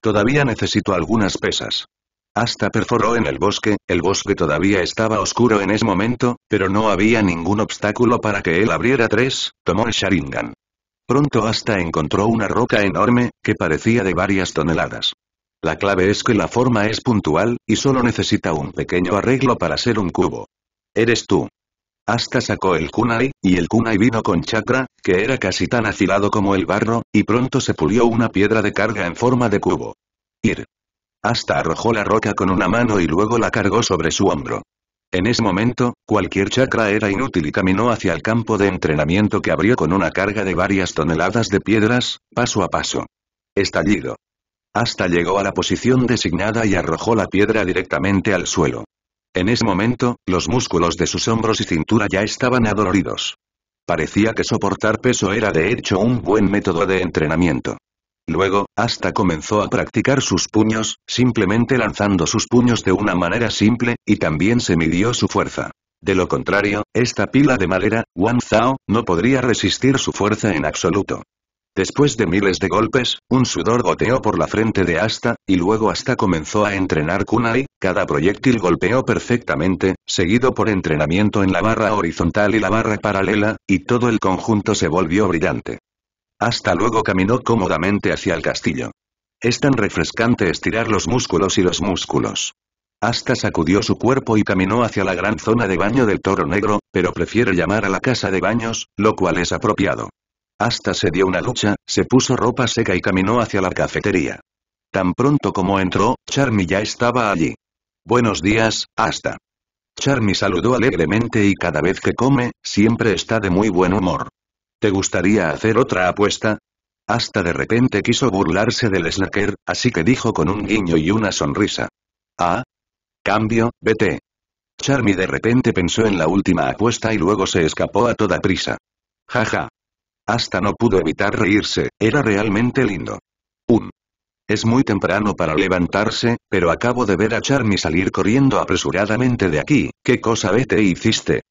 Todavía necesito algunas pesas. Hasta perforó en el bosque, el bosque todavía estaba oscuro en ese momento, pero no había ningún obstáculo para que él abriera tres, tomó el Sharingan. Pronto hasta encontró una roca enorme, que parecía de varias toneladas. La clave es que la forma es puntual, y solo necesita un pequeño arreglo para ser un cubo. Eres tú. Hasta sacó el kunai, y el kunai vino con chakra, que era casi tan afilado como el barro, y pronto se pulió una piedra de carga en forma de cubo. Ir. Hasta arrojó la roca con una mano y luego la cargó sobre su hombro. En ese momento, cualquier chakra era inútil y caminó hacia el campo de entrenamiento que abrió con una carga de varias toneladas de piedras, paso a paso. Estallido. Hasta llegó a la posición designada y arrojó la piedra directamente al suelo. En ese momento, los músculos de sus hombros y cintura ya estaban adoloridos. Parecía que soportar peso era de hecho un buen método de entrenamiento. Luego, hasta comenzó a practicar sus puños, simplemente lanzando sus puños de una manera simple, y también se midió su fuerza. De lo contrario, esta pila de madera, Wang Zhao, no podría resistir su fuerza en absoluto. Después de miles de golpes, un sudor goteó por la frente de Asta, y luego Asta comenzó a entrenar kunai, cada proyectil golpeó perfectamente, seguido por entrenamiento en la barra horizontal y la barra paralela, y todo el conjunto se volvió brillante. Hasta luego caminó cómodamente hacia el castillo. Es tan refrescante estirar los músculos y los músculos. Hasta sacudió su cuerpo y caminó hacia la gran zona de baño del toro negro, pero prefiere llamar a la casa de baños, lo cual es apropiado. Hasta se dio una ducha, se puso ropa seca y caminó hacia la cafetería. Tan pronto como entró, Charmy ya estaba allí. Buenos días, Hasta. Charmy saludó alegremente y cada vez que come, siempre está de muy buen humor. ¿Te gustaría hacer otra apuesta? Hasta de repente quiso burlarse del Snacker, así que dijo con un guiño y una sonrisa. Ah. Cambio, vete. Charmy de repente pensó en la última apuesta y luego se escapó a toda prisa. Jaja. Hasta no pudo evitar reírse, era realmente lindo. Un. Es muy temprano para levantarse, pero acabo de ver a Charmy salir corriendo apresuradamente de aquí, ¿qué cosa vete hiciste?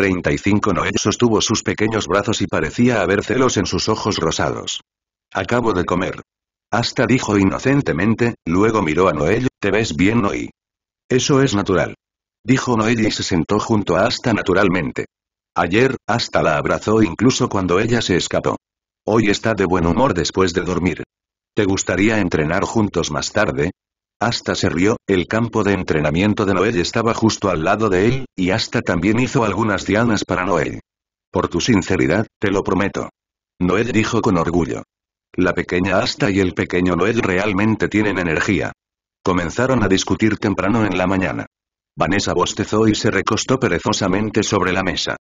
35 Noel sostuvo sus pequeños brazos y parecía haber celos en sus ojos rosados. Acabo de comer. Hasta dijo inocentemente, luego miró a Noel, ¿te ves bien Noé? Eso es natural. Dijo Noel y se sentó junto a Asta naturalmente. Ayer, Asta la abrazó incluso cuando ella se escapó. Hoy está de buen humor después de dormir. ¿Te gustaría entrenar juntos más tarde? Asta se rió, el campo de entrenamiento de Noel estaba justo al lado de él, y Asta también hizo algunas dianas para Noel. Por tu sinceridad, te lo prometo. Noel dijo con orgullo. La pequeña Asta y el pequeño Noel realmente tienen energía. Comenzaron a discutir temprano en la mañana. Vanessa bostezó y se recostó perezosamente sobre la mesa.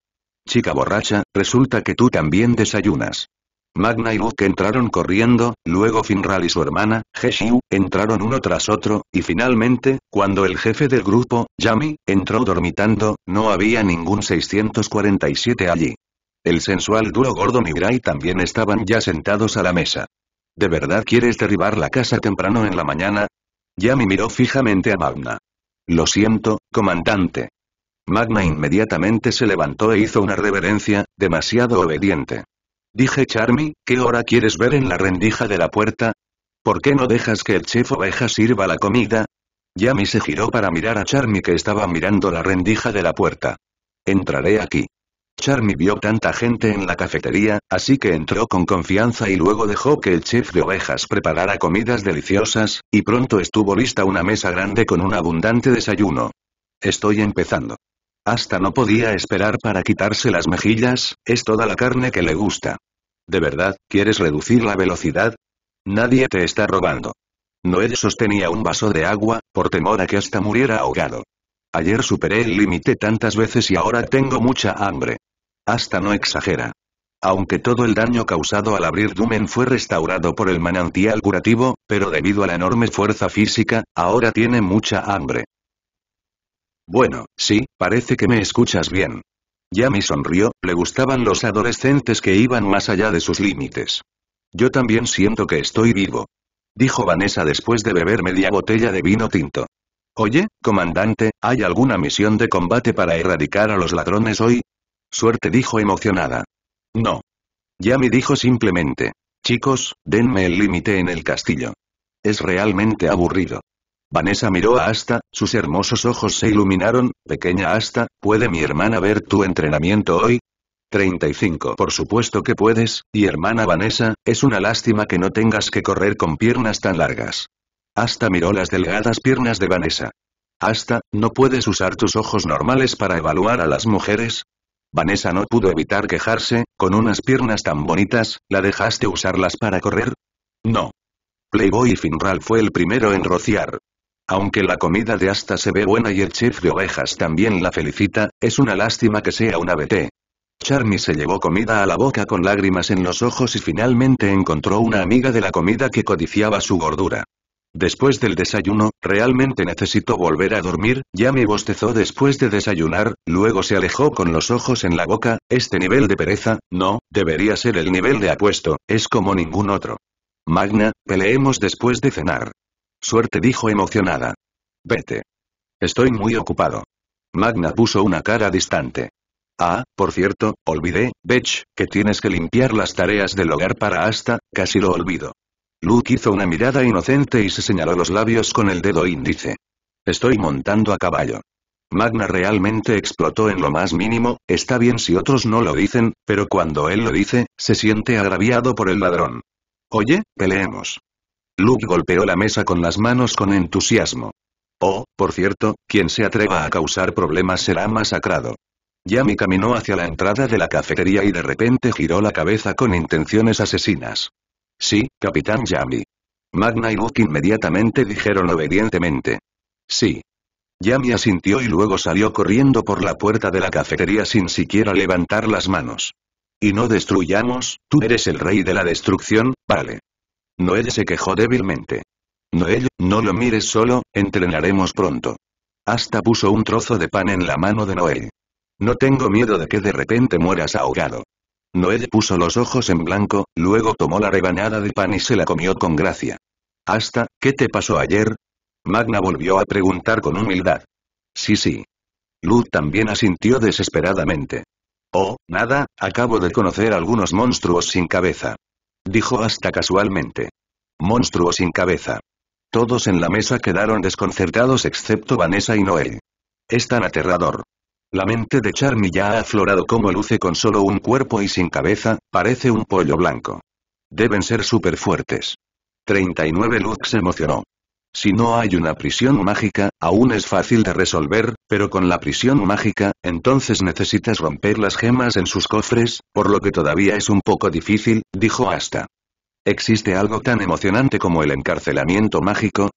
Chica borracha, resulta que tú también desayunas. Magna y Luke entraron corriendo, luego Finral y su hermana, Jessie entraron uno tras otro, y finalmente, cuando el jefe del grupo, Yami, entró dormitando, no había ningún 647 allí. El sensual duro gordo Migrai también estaban ya sentados a la mesa. ¿De verdad quieres derribar la casa temprano en la mañana? Yami miró fijamente a Magna. Lo siento, comandante. Magna inmediatamente se levantó e hizo una reverencia, demasiado obediente. Dije Charmy, ¿qué hora quieres ver en la rendija de la puerta? ¿Por qué no dejas que el chef oveja sirva la comida? Yami se giró para mirar a Charmy que estaba mirando la rendija de la puerta. Entraré aquí. Charmy vio tanta gente en la cafetería, así que entró con confianza y luego dejó que el chef de ovejas preparara comidas deliciosas, y pronto estuvo lista una mesa grande con un abundante desayuno. Estoy empezando. Hasta no podía esperar para quitarse las mejillas, es toda la carne que le gusta. ¿De verdad, quieres reducir la velocidad? Nadie te está robando. Noel sostenía un vaso de agua, por temor a que hasta muriera ahogado. Ayer superé el límite tantas veces y ahora tengo mucha hambre. Hasta no exagera. Aunque todo el daño causado al abrir Dumen fue restaurado por el manantial curativo, pero debido a la enorme fuerza física, ahora tiene mucha hambre. Bueno, sí, parece que me escuchas bien. Yami sonrió, le gustaban los adolescentes que iban más allá de sus límites. Yo también siento que estoy vivo. Dijo Vanessa después de beber media botella de vino tinto. Oye, comandante, ¿hay alguna misión de combate para erradicar a los ladrones hoy? Suerte dijo emocionada. No. Yami dijo simplemente. Chicos, denme el límite en el castillo. Es realmente aburrido. Vanessa miró a Asta, sus hermosos ojos se iluminaron, pequeña Asta, ¿puede mi hermana ver tu entrenamiento hoy? 35 Por supuesto que puedes, y hermana Vanessa, es una lástima que no tengas que correr con piernas tan largas. Asta miró las delgadas piernas de Vanessa. Asta, ¿no puedes usar tus ojos normales para evaluar a las mujeres? Vanessa no pudo evitar quejarse, con unas piernas tan bonitas, ¿la dejaste usarlas para correr? No. Playboy Finral fue el primero en rociar. Aunque la comida de Asta se ve buena y el chef de ovejas también la felicita, es una lástima que sea una BT. Charmy se llevó comida a la boca con lágrimas en los ojos y finalmente encontró una amiga de la comida que codiciaba su gordura. Después del desayuno, realmente necesito volver a dormir, ya me bostezó después de desayunar, luego se alejó con los ojos en la boca, este nivel de pereza, no, debería ser el nivel de apuesto, es como ningún otro. Magna, peleemos después de cenar. Suerte dijo emocionada. Vete. Estoy muy ocupado. Magna puso una cara distante. Ah, por cierto, olvidé, Bech, que tienes que limpiar las tareas del hogar para hasta, casi lo olvido. Luke hizo una mirada inocente y se señaló los labios con el dedo índice. Estoy montando a caballo. Magna realmente explotó en lo más mínimo, está bien si otros no lo dicen, pero cuando él lo dice, se siente agraviado por el ladrón. Oye, peleemos. Luke golpeó la mesa con las manos con entusiasmo. Oh, por cierto, quien se atreva a causar problemas será masacrado. Yami caminó hacia la entrada de la cafetería y de repente giró la cabeza con intenciones asesinas. Sí, Capitán Yami. Magna y Luke inmediatamente dijeron obedientemente. Sí. Yami asintió y luego salió corriendo por la puerta de la cafetería sin siquiera levantar las manos. Y no destruyamos, tú eres el rey de la destrucción, vale. Noel se quejó débilmente. Noel, no lo mires solo, entrenaremos pronto. Hasta puso un trozo de pan en la mano de Noel. No tengo miedo de que de repente mueras ahogado. Noel puso los ojos en blanco, luego tomó la rebanada de pan y se la comió con gracia. Hasta, ¿qué te pasó ayer? Magna volvió a preguntar con humildad. Sí, sí. Luz también asintió desesperadamente. Oh, nada, acabo de conocer algunos monstruos sin cabeza dijo hasta casualmente. Monstruo sin cabeza. Todos en la mesa quedaron desconcertados excepto Vanessa y Noel. Es tan aterrador. La mente de Charmy ya ha aflorado como luce con solo un cuerpo y sin cabeza, parece un pollo blanco. Deben ser súper fuertes. 39 Lux emocionó. Si no hay una prisión mágica, aún es fácil de resolver, pero con la prisión mágica, entonces necesitas romper las gemas en sus cofres, por lo que todavía es un poco difícil, dijo Asta. ¿Existe algo tan emocionante como el encarcelamiento mágico?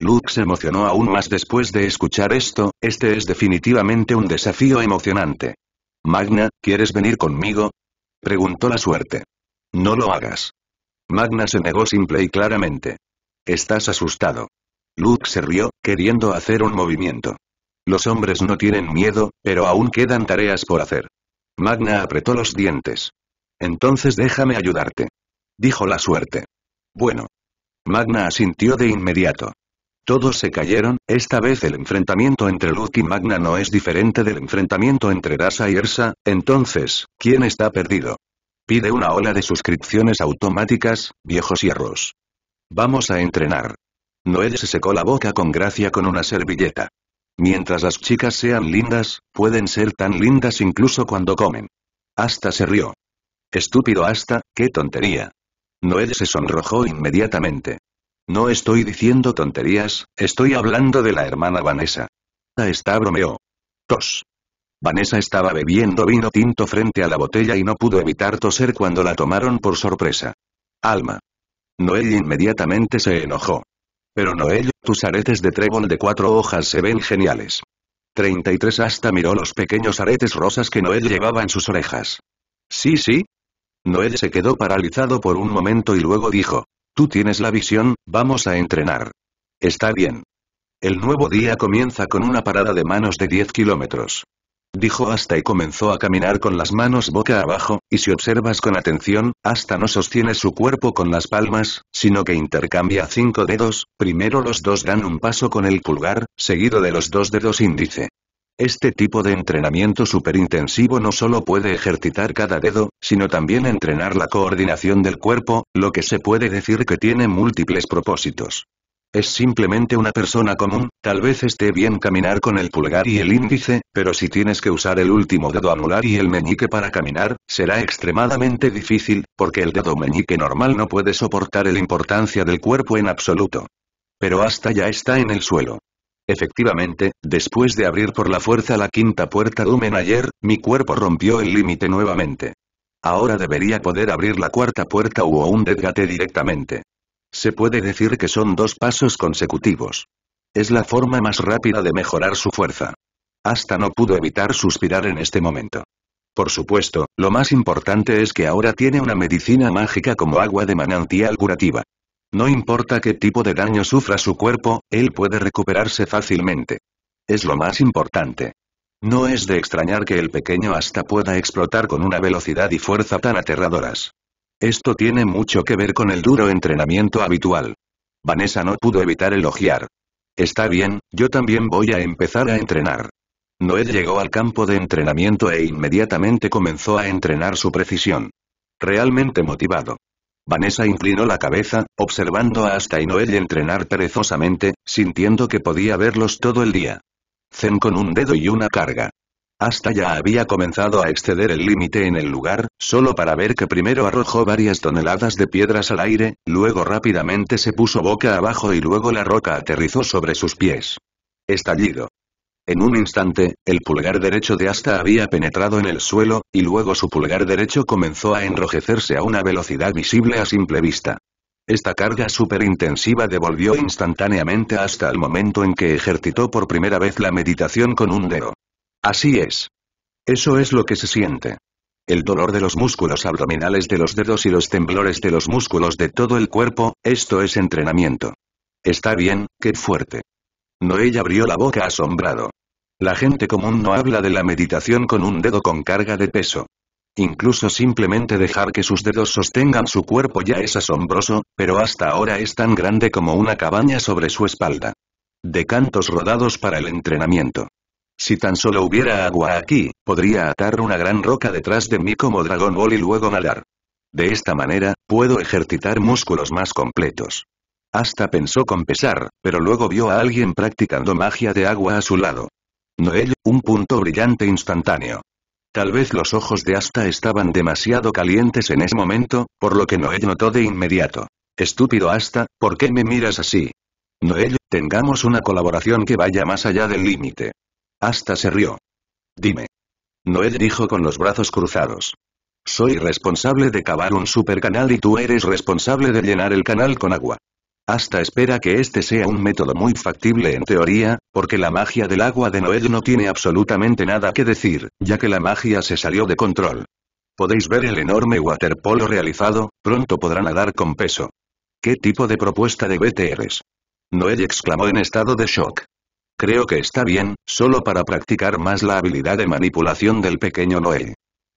Luke se emocionó aún más después de escuchar esto, este es definitivamente un desafío emocionante. Magna, ¿quieres venir conmigo? Preguntó la suerte. No lo hagas. Magna se negó simple y claramente. Estás asustado. Luke se rió, queriendo hacer un movimiento. Los hombres no tienen miedo, pero aún quedan tareas por hacer. Magna apretó los dientes. Entonces déjame ayudarte. Dijo la suerte. Bueno. Magna asintió de inmediato. Todos se cayeron, esta vez el enfrentamiento entre Luke y Magna no es diferente del enfrentamiento entre Rasa y Ersa, entonces, ¿quién está perdido? Pide una ola de suscripciones automáticas, viejos hierros. Vamos a entrenar. Noel se secó la boca con gracia con una servilleta. Mientras las chicas sean lindas, pueden ser tan lindas incluso cuando comen. Asta se rió. Estúpido hasta, qué tontería. Noel se sonrojó inmediatamente. No estoy diciendo tonterías, estoy hablando de la hermana Vanessa. ¿Está bromeó. Tos. Vanessa estaba bebiendo vino tinto frente a la botella y no pudo evitar toser cuando la tomaron por sorpresa. Alma. Noel inmediatamente se enojó. Pero Noel, tus aretes de trébol de cuatro hojas se ven geniales. 33 hasta miró los pequeños aretes rosas que Noel llevaba en sus orejas. Sí, sí. Noel se quedó paralizado por un momento y luego dijo. Tú tienes la visión, vamos a entrenar. Está bien. El nuevo día comienza con una parada de manos de 10 kilómetros. Dijo hasta y comenzó a caminar con las manos boca abajo, y si observas con atención, hasta no sostiene su cuerpo con las palmas, sino que intercambia cinco dedos, primero los dos dan un paso con el pulgar, seguido de los dos dedos índice. Este tipo de entrenamiento superintensivo no solo puede ejercitar cada dedo, sino también entrenar la coordinación del cuerpo, lo que se puede decir que tiene múltiples propósitos. Es simplemente una persona común, tal vez esté bien caminar con el pulgar y el índice, pero si tienes que usar el último dedo anular y el meñique para caminar, será extremadamente difícil, porque el dedo meñique normal no puede soportar la importancia del cuerpo en absoluto. Pero hasta ya está en el suelo. Efectivamente, después de abrir por la fuerza la quinta puerta un ayer, mi cuerpo rompió el límite nuevamente. Ahora debería poder abrir la cuarta puerta o un Deadgate directamente. Se puede decir que son dos pasos consecutivos. Es la forma más rápida de mejorar su fuerza. Hasta no pudo evitar suspirar en este momento. Por supuesto, lo más importante es que ahora tiene una medicina mágica como agua de manantial curativa. No importa qué tipo de daño sufra su cuerpo, él puede recuperarse fácilmente. Es lo más importante. No es de extrañar que el pequeño hasta pueda explotar con una velocidad y fuerza tan aterradoras. Esto tiene mucho que ver con el duro entrenamiento habitual. Vanessa no pudo evitar elogiar. Está bien, yo también voy a empezar a entrenar. Noel llegó al campo de entrenamiento e inmediatamente comenzó a entrenar su precisión. Realmente motivado. Vanessa inclinó la cabeza, observando a Asta y Noel entrenar perezosamente, sintiendo que podía verlos todo el día. Zen con un dedo y una carga. Hasta ya había comenzado a exceder el límite en el lugar, solo para ver que primero arrojó varias toneladas de piedras al aire, luego rápidamente se puso boca abajo y luego la roca aterrizó sobre sus pies. Estallido. En un instante, el pulgar derecho de Asta había penetrado en el suelo, y luego su pulgar derecho comenzó a enrojecerse a una velocidad visible a simple vista. Esta carga superintensiva devolvió instantáneamente hasta el momento en que ejercitó por primera vez la meditación con un dedo. Así es. Eso es lo que se siente. El dolor de los músculos abdominales de los dedos y los temblores de los músculos de todo el cuerpo, esto es entrenamiento. Está bien, qué fuerte. ya abrió la boca asombrado. La gente común no habla de la meditación con un dedo con carga de peso. Incluso simplemente dejar que sus dedos sostengan su cuerpo ya es asombroso, pero hasta ahora es tan grande como una cabaña sobre su espalda. De cantos rodados para el entrenamiento. Si tan solo hubiera agua aquí, podría atar una gran roca detrás de mí como Dragon Ball y luego nadar. De esta manera, puedo ejercitar músculos más completos. Hasta pensó con pesar, pero luego vio a alguien practicando magia de agua a su lado. Noel, un punto brillante instantáneo. Tal vez los ojos de Asta estaban demasiado calientes en ese momento, por lo que Noel notó de inmediato. Estúpido Asta, ¿por qué me miras así? Noel, tengamos una colaboración que vaya más allá del límite. Hasta se rió. Dime. Noé dijo con los brazos cruzados. Soy responsable de cavar un super canal y tú eres responsable de llenar el canal con agua. Hasta espera que este sea un método muy factible en teoría, porque la magia del agua de Noed no tiene absolutamente nada que decir, ya que la magia se salió de control. Podéis ver el enorme waterpolo realizado, pronto podrá nadar con peso. ¿Qué tipo de propuesta de BTRs? noel exclamó en estado de shock. Creo que está bien, solo para practicar más la habilidad de manipulación del pequeño Noé.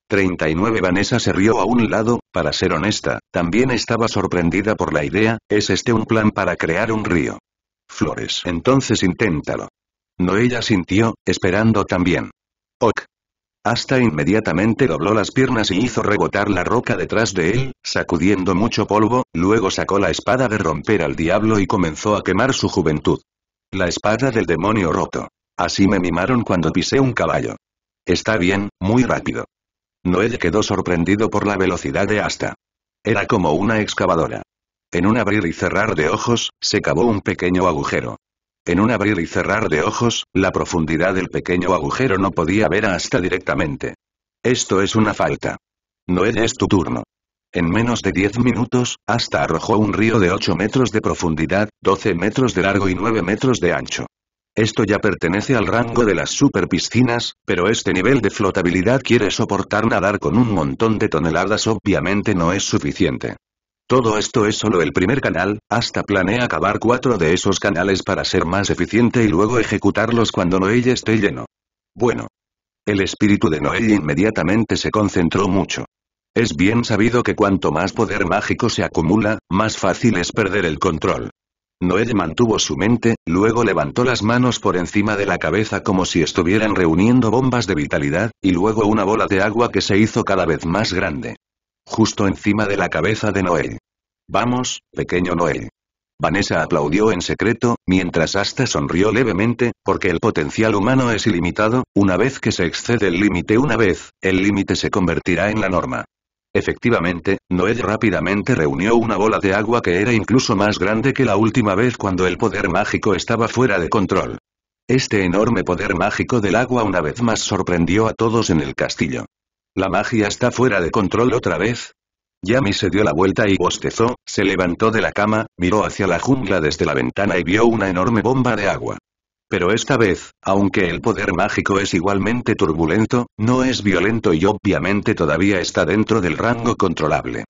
39 Vanessa se rió a un lado, para ser honesta, también estaba sorprendida por la idea, ¿es este un plan para crear un río? Flores, entonces inténtalo. Noella sintió, esperando también. Ok. Hasta inmediatamente dobló las piernas y hizo rebotar la roca detrás de él, sacudiendo mucho polvo, luego sacó la espada de romper al diablo y comenzó a quemar su juventud. La espada del demonio roto. Así me mimaron cuando pisé un caballo. Está bien, muy rápido. Noel quedó sorprendido por la velocidad de Asta. Era como una excavadora. En un abrir y cerrar de ojos, se cavó un pequeño agujero. En un abrir y cerrar de ojos, la profundidad del pequeño agujero no podía ver a Asta directamente. Esto es una falta. Noel es tu turno. En menos de 10 minutos, hasta arrojó un río de 8 metros de profundidad, 12 metros de largo y 9 metros de ancho. Esto ya pertenece al rango de las superpiscinas, pero este nivel de flotabilidad quiere soportar nadar con un montón de toneladas obviamente no es suficiente. Todo esto es solo el primer canal, hasta planea acabar cuatro de esos canales para ser más eficiente y luego ejecutarlos cuando Noel esté lleno. Bueno. El espíritu de Noé inmediatamente se concentró mucho. Es bien sabido que cuanto más poder mágico se acumula, más fácil es perder el control. Noé mantuvo su mente, luego levantó las manos por encima de la cabeza como si estuvieran reuniendo bombas de vitalidad, y luego una bola de agua que se hizo cada vez más grande. Justo encima de la cabeza de Noé. Vamos, pequeño Noé. Vanessa aplaudió en secreto, mientras hasta sonrió levemente, porque el potencial humano es ilimitado, una vez que se excede el límite una vez, el límite se convertirá en la norma. Efectivamente, Noel rápidamente reunió una bola de agua que era incluso más grande que la última vez cuando el poder mágico estaba fuera de control. Este enorme poder mágico del agua una vez más sorprendió a todos en el castillo. ¿La magia está fuera de control otra vez? Yami se dio la vuelta y bostezó, se levantó de la cama, miró hacia la jungla desde la ventana y vio una enorme bomba de agua. Pero esta vez, aunque el poder mágico es igualmente turbulento, no es violento y obviamente todavía está dentro del rango controlable.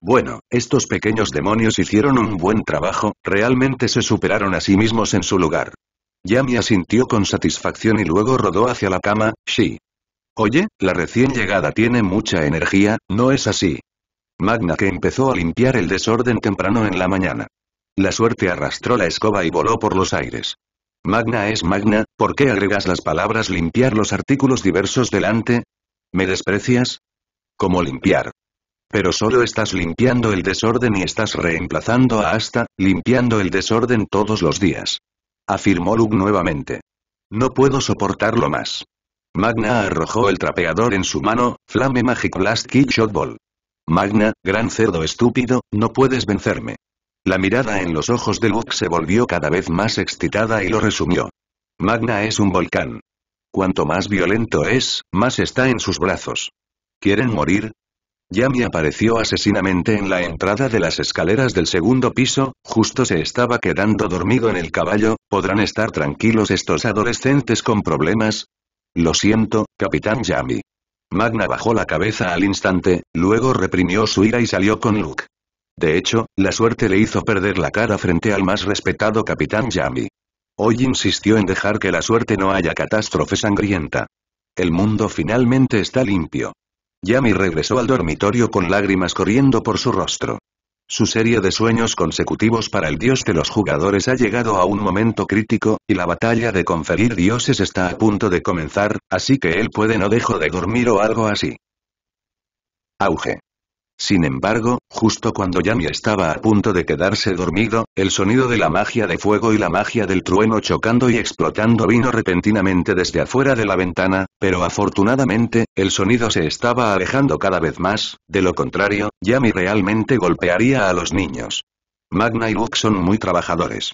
Bueno, estos pequeños demonios hicieron un buen trabajo, realmente se superaron a sí mismos en su lugar. Yami asintió con satisfacción y luego rodó hacia la cama, sí. Oye, la recién llegada tiene mucha energía, ¿no es así? Magna que empezó a limpiar el desorden temprano en la mañana. La suerte arrastró la escoba y voló por los aires. Magna es magna, ¿por qué agregas las palabras limpiar los artículos diversos delante? ¿Me desprecias? ¿Cómo limpiar? Pero solo estás limpiando el desorden y estás reemplazando a hasta, limpiando el desorden todos los días. Afirmó Luke nuevamente. No puedo soportarlo más. Magna arrojó el trapeador en su mano, Flame Magic last Kick Shot Ball. Magna, gran cerdo estúpido, no puedes vencerme. La mirada en los ojos de Luke se volvió cada vez más excitada y lo resumió. Magna es un volcán. Cuanto más violento es, más está en sus brazos. ¿Quieren morir? Yami apareció asesinamente en la entrada de las escaleras del segundo piso, justo se estaba quedando dormido en el caballo, ¿podrán estar tranquilos estos adolescentes con problemas? Lo siento, Capitán Yami. Magna bajó la cabeza al instante, luego reprimió su ira y salió con Luke. De hecho, la suerte le hizo perder la cara frente al más respetado capitán Yami. Hoy insistió en dejar que la suerte no haya catástrofe sangrienta. El mundo finalmente está limpio. Yami regresó al dormitorio con lágrimas corriendo por su rostro. Su serie de sueños consecutivos para el dios de los jugadores ha llegado a un momento crítico, y la batalla de conferir dioses está a punto de comenzar, así que él puede no dejo de dormir o algo así. Auge. Sin embargo, justo cuando Yami estaba a punto de quedarse dormido, el sonido de la magia de fuego y la magia del trueno chocando y explotando vino repentinamente desde afuera de la ventana, pero afortunadamente, el sonido se estaba alejando cada vez más, de lo contrario, Yami realmente golpearía a los niños. Magna y Luke son muy trabajadores.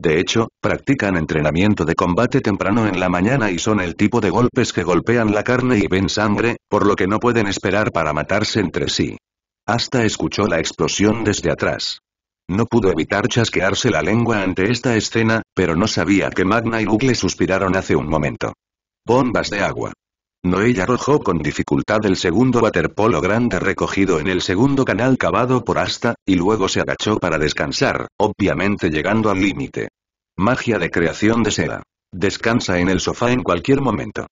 De hecho, practican entrenamiento de combate temprano en la mañana y son el tipo de golpes que golpean la carne y ven sangre, por lo que no pueden esperar para matarse entre sí. Asta escuchó la explosión desde atrás. No pudo evitar chasquearse la lengua ante esta escena, pero no sabía que Magna y Google suspiraron hace un momento. Bombas de agua. Noel arrojó con dificultad el segundo waterpolo grande recogido en el segundo canal cavado por Asta, y luego se agachó para descansar, obviamente llegando al límite. Magia de creación de seda. Descansa en el sofá en cualquier momento.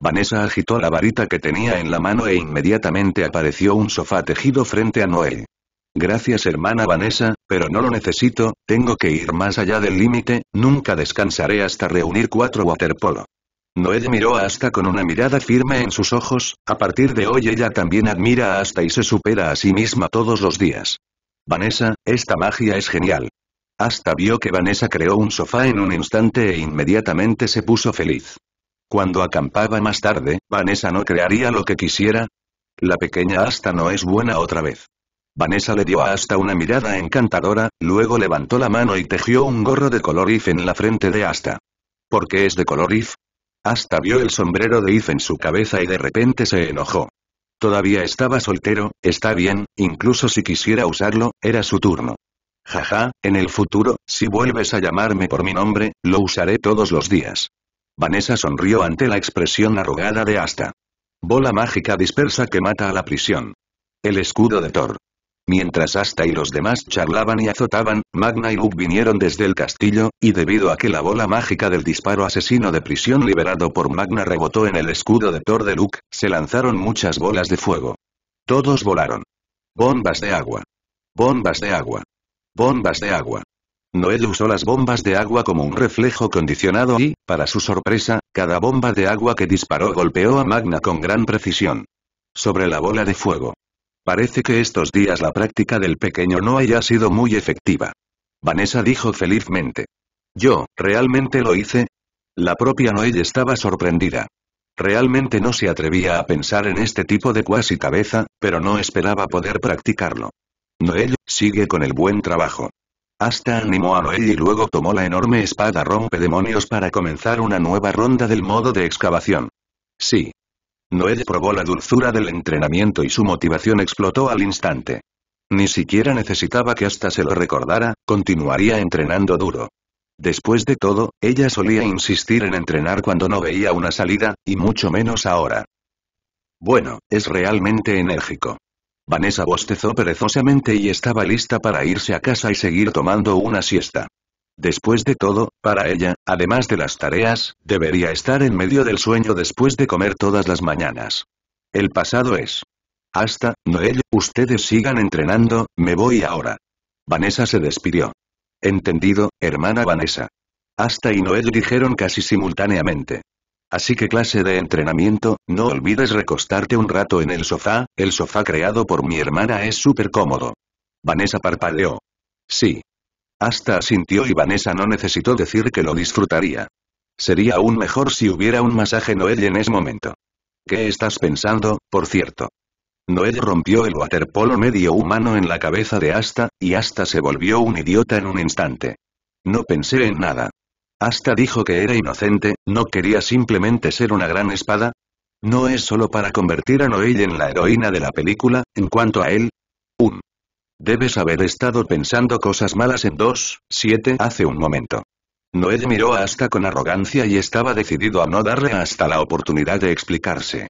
Vanessa agitó la varita que tenía en la mano e inmediatamente apareció un sofá tejido frente a Noel. Gracias hermana Vanessa, pero no lo necesito, tengo que ir más allá del límite, nunca descansaré hasta reunir cuatro waterpolo. Noel miró a Asta con una mirada firme en sus ojos, a partir de hoy ella también admira a Asta y se supera a sí misma todos los días. Vanessa, esta magia es genial. Asta vio que Vanessa creó un sofá en un instante e inmediatamente se puso feliz. Cuando acampaba más tarde, Vanessa no crearía lo que quisiera. La pequeña Asta no es buena otra vez. Vanessa le dio a Asta una mirada encantadora, luego levantó la mano y tejió un gorro de color if en la frente de Asta. ¿Por qué es de color if? Asta vio el sombrero de if en su cabeza y de repente se enojó. Todavía estaba soltero, está bien, incluso si quisiera usarlo, era su turno. Jaja, en el futuro, si vuelves a llamarme por mi nombre, lo usaré todos los días. Vanessa sonrió ante la expresión arrogada de Asta. Bola mágica dispersa que mata a la prisión. El escudo de Thor. Mientras Asta y los demás charlaban y azotaban, Magna y Luke vinieron desde el castillo, y debido a que la bola mágica del disparo asesino de prisión liberado por Magna rebotó en el escudo de Thor de Luke, se lanzaron muchas bolas de fuego. Todos volaron. Bombas de agua. Bombas de agua. Bombas de agua. Noel usó las bombas de agua como un reflejo condicionado y, para su sorpresa, cada bomba de agua que disparó golpeó a Magna con gran precisión. Sobre la bola de fuego. Parece que estos días la práctica del pequeño no haya sido muy efectiva. Vanessa dijo felizmente. Yo, ¿realmente lo hice? La propia Noel estaba sorprendida. Realmente no se atrevía a pensar en este tipo de cuasi cabeza, pero no esperaba poder practicarlo. Noel, sigue con el buen trabajo. Hasta animó a Noel y luego tomó la enorme espada rompe demonios para comenzar una nueva ronda del modo de excavación. Sí. noel probó la dulzura del entrenamiento y su motivación explotó al instante. Ni siquiera necesitaba que hasta se lo recordara, continuaría entrenando duro. Después de todo, ella solía insistir en entrenar cuando no veía una salida, y mucho menos ahora. Bueno, es realmente enérgico. Vanessa bostezó perezosamente y estaba lista para irse a casa y seguir tomando una siesta. Después de todo, para ella, además de las tareas, debería estar en medio del sueño después de comer todas las mañanas. El pasado es. Hasta, Noel, ustedes sigan entrenando, me voy ahora. Vanessa se despidió. Entendido, hermana Vanessa. Hasta y Noel dijeron casi simultáneamente. Así que clase de entrenamiento, no olvides recostarte un rato en el sofá, el sofá creado por mi hermana es súper cómodo. Vanessa parpadeó. Sí. Hasta asintió y Vanessa no necesitó decir que lo disfrutaría. Sería aún mejor si hubiera un masaje Noel en ese momento. ¿Qué estás pensando, por cierto? Noel rompió el waterpolo medio humano en la cabeza de Asta, y Asta se volvió un idiota en un instante. No pensé en nada. Hasta dijo que era inocente, ¿no quería simplemente ser una gran espada? ¿No es solo para convertir a Noelle en la heroína de la película, en cuanto a él? 1. Debes haber estado pensando cosas malas en 2, 7 hace un momento. Noelle miró a Asta con arrogancia y estaba decidido a no darle hasta la oportunidad de explicarse.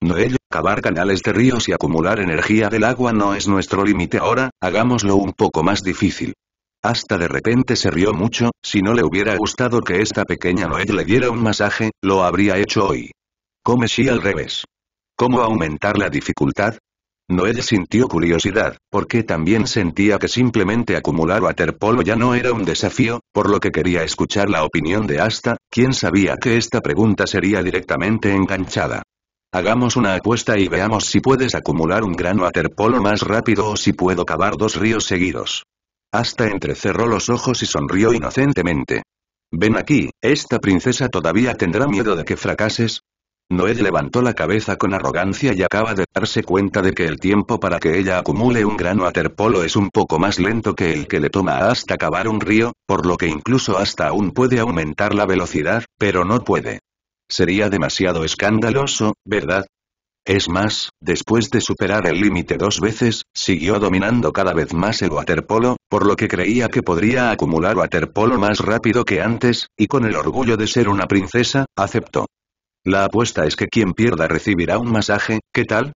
Noelle, cavar canales de ríos y acumular energía del agua no es nuestro límite ahora, hagámoslo un poco más difícil. Hasta de repente se rió mucho, si no le hubiera gustado que esta pequeña Noed le diera un masaje, lo habría hecho hoy. Come si al revés. ¿Cómo aumentar la dificultad? Noed sintió curiosidad, porque también sentía que simplemente acumular waterpolo ya no era un desafío, por lo que quería escuchar la opinión de Asta, quien sabía que esta pregunta sería directamente enganchada. Hagamos una apuesta y veamos si puedes acumular un grano waterpolo más rápido o si puedo cavar dos ríos seguidos. Hasta entrecerró los ojos y sonrió inocentemente. Ven aquí, esta princesa todavía tendrá miedo de que fracases. Noed levantó la cabeza con arrogancia y acaba de darse cuenta de que el tiempo para que ella acumule un grano terpolo es un poco más lento que el que le toma hasta cavar un río, por lo que incluso hasta aún puede aumentar la velocidad, pero no puede. Sería demasiado escandaloso, ¿verdad? Es más, después de superar el límite dos veces, siguió dominando cada vez más el waterpolo, por lo que creía que podría acumular waterpolo más rápido que antes, y con el orgullo de ser una princesa, aceptó. La apuesta es que quien pierda recibirá un masaje, ¿qué tal?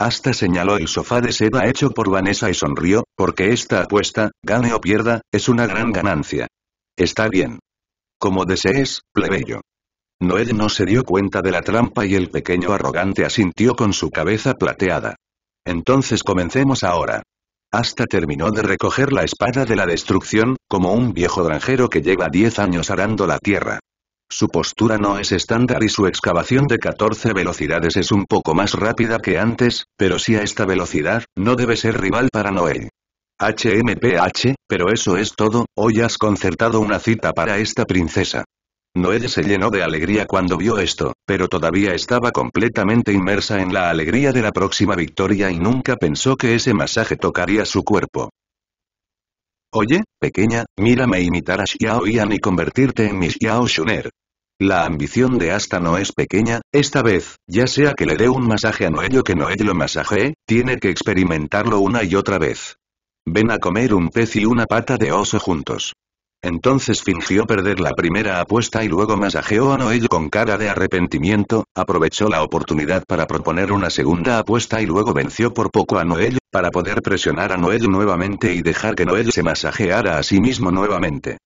Hasta señaló el sofá de seda hecho por Vanessa y sonrió, porque esta apuesta, gane o pierda, es una gran ganancia. Está bien. Como desees, plebeyo. Noel no se dio cuenta de la trampa y el pequeño arrogante asintió con su cabeza plateada. Entonces comencemos ahora. Hasta terminó de recoger la espada de la destrucción, como un viejo granjero que lleva 10 años arando la tierra. Su postura no es estándar y su excavación de 14 velocidades es un poco más rápida que antes, pero si a esta velocidad, no debe ser rival para Noel. HMPH, pero eso es todo, hoy has concertado una cita para esta princesa. Noel se llenó de alegría cuando vio esto, pero todavía estaba completamente inmersa en la alegría de la próxima victoria y nunca pensó que ese masaje tocaría su cuerpo. Oye, pequeña, mírame imitar a Xiao Yan y convertirte en mi Xiao Shuner. La ambición de Asta no es pequeña, esta vez, ya sea que le dé un masaje a Noel o que Noel lo masaje, tiene que experimentarlo una y otra vez. Ven a comer un pez y una pata de oso juntos. Entonces fingió perder la primera apuesta y luego masajeó a Noel con cara de arrepentimiento, aprovechó la oportunidad para proponer una segunda apuesta y luego venció por poco a Noel, para poder presionar a Noel nuevamente y dejar que Noel se masajeara a sí mismo nuevamente.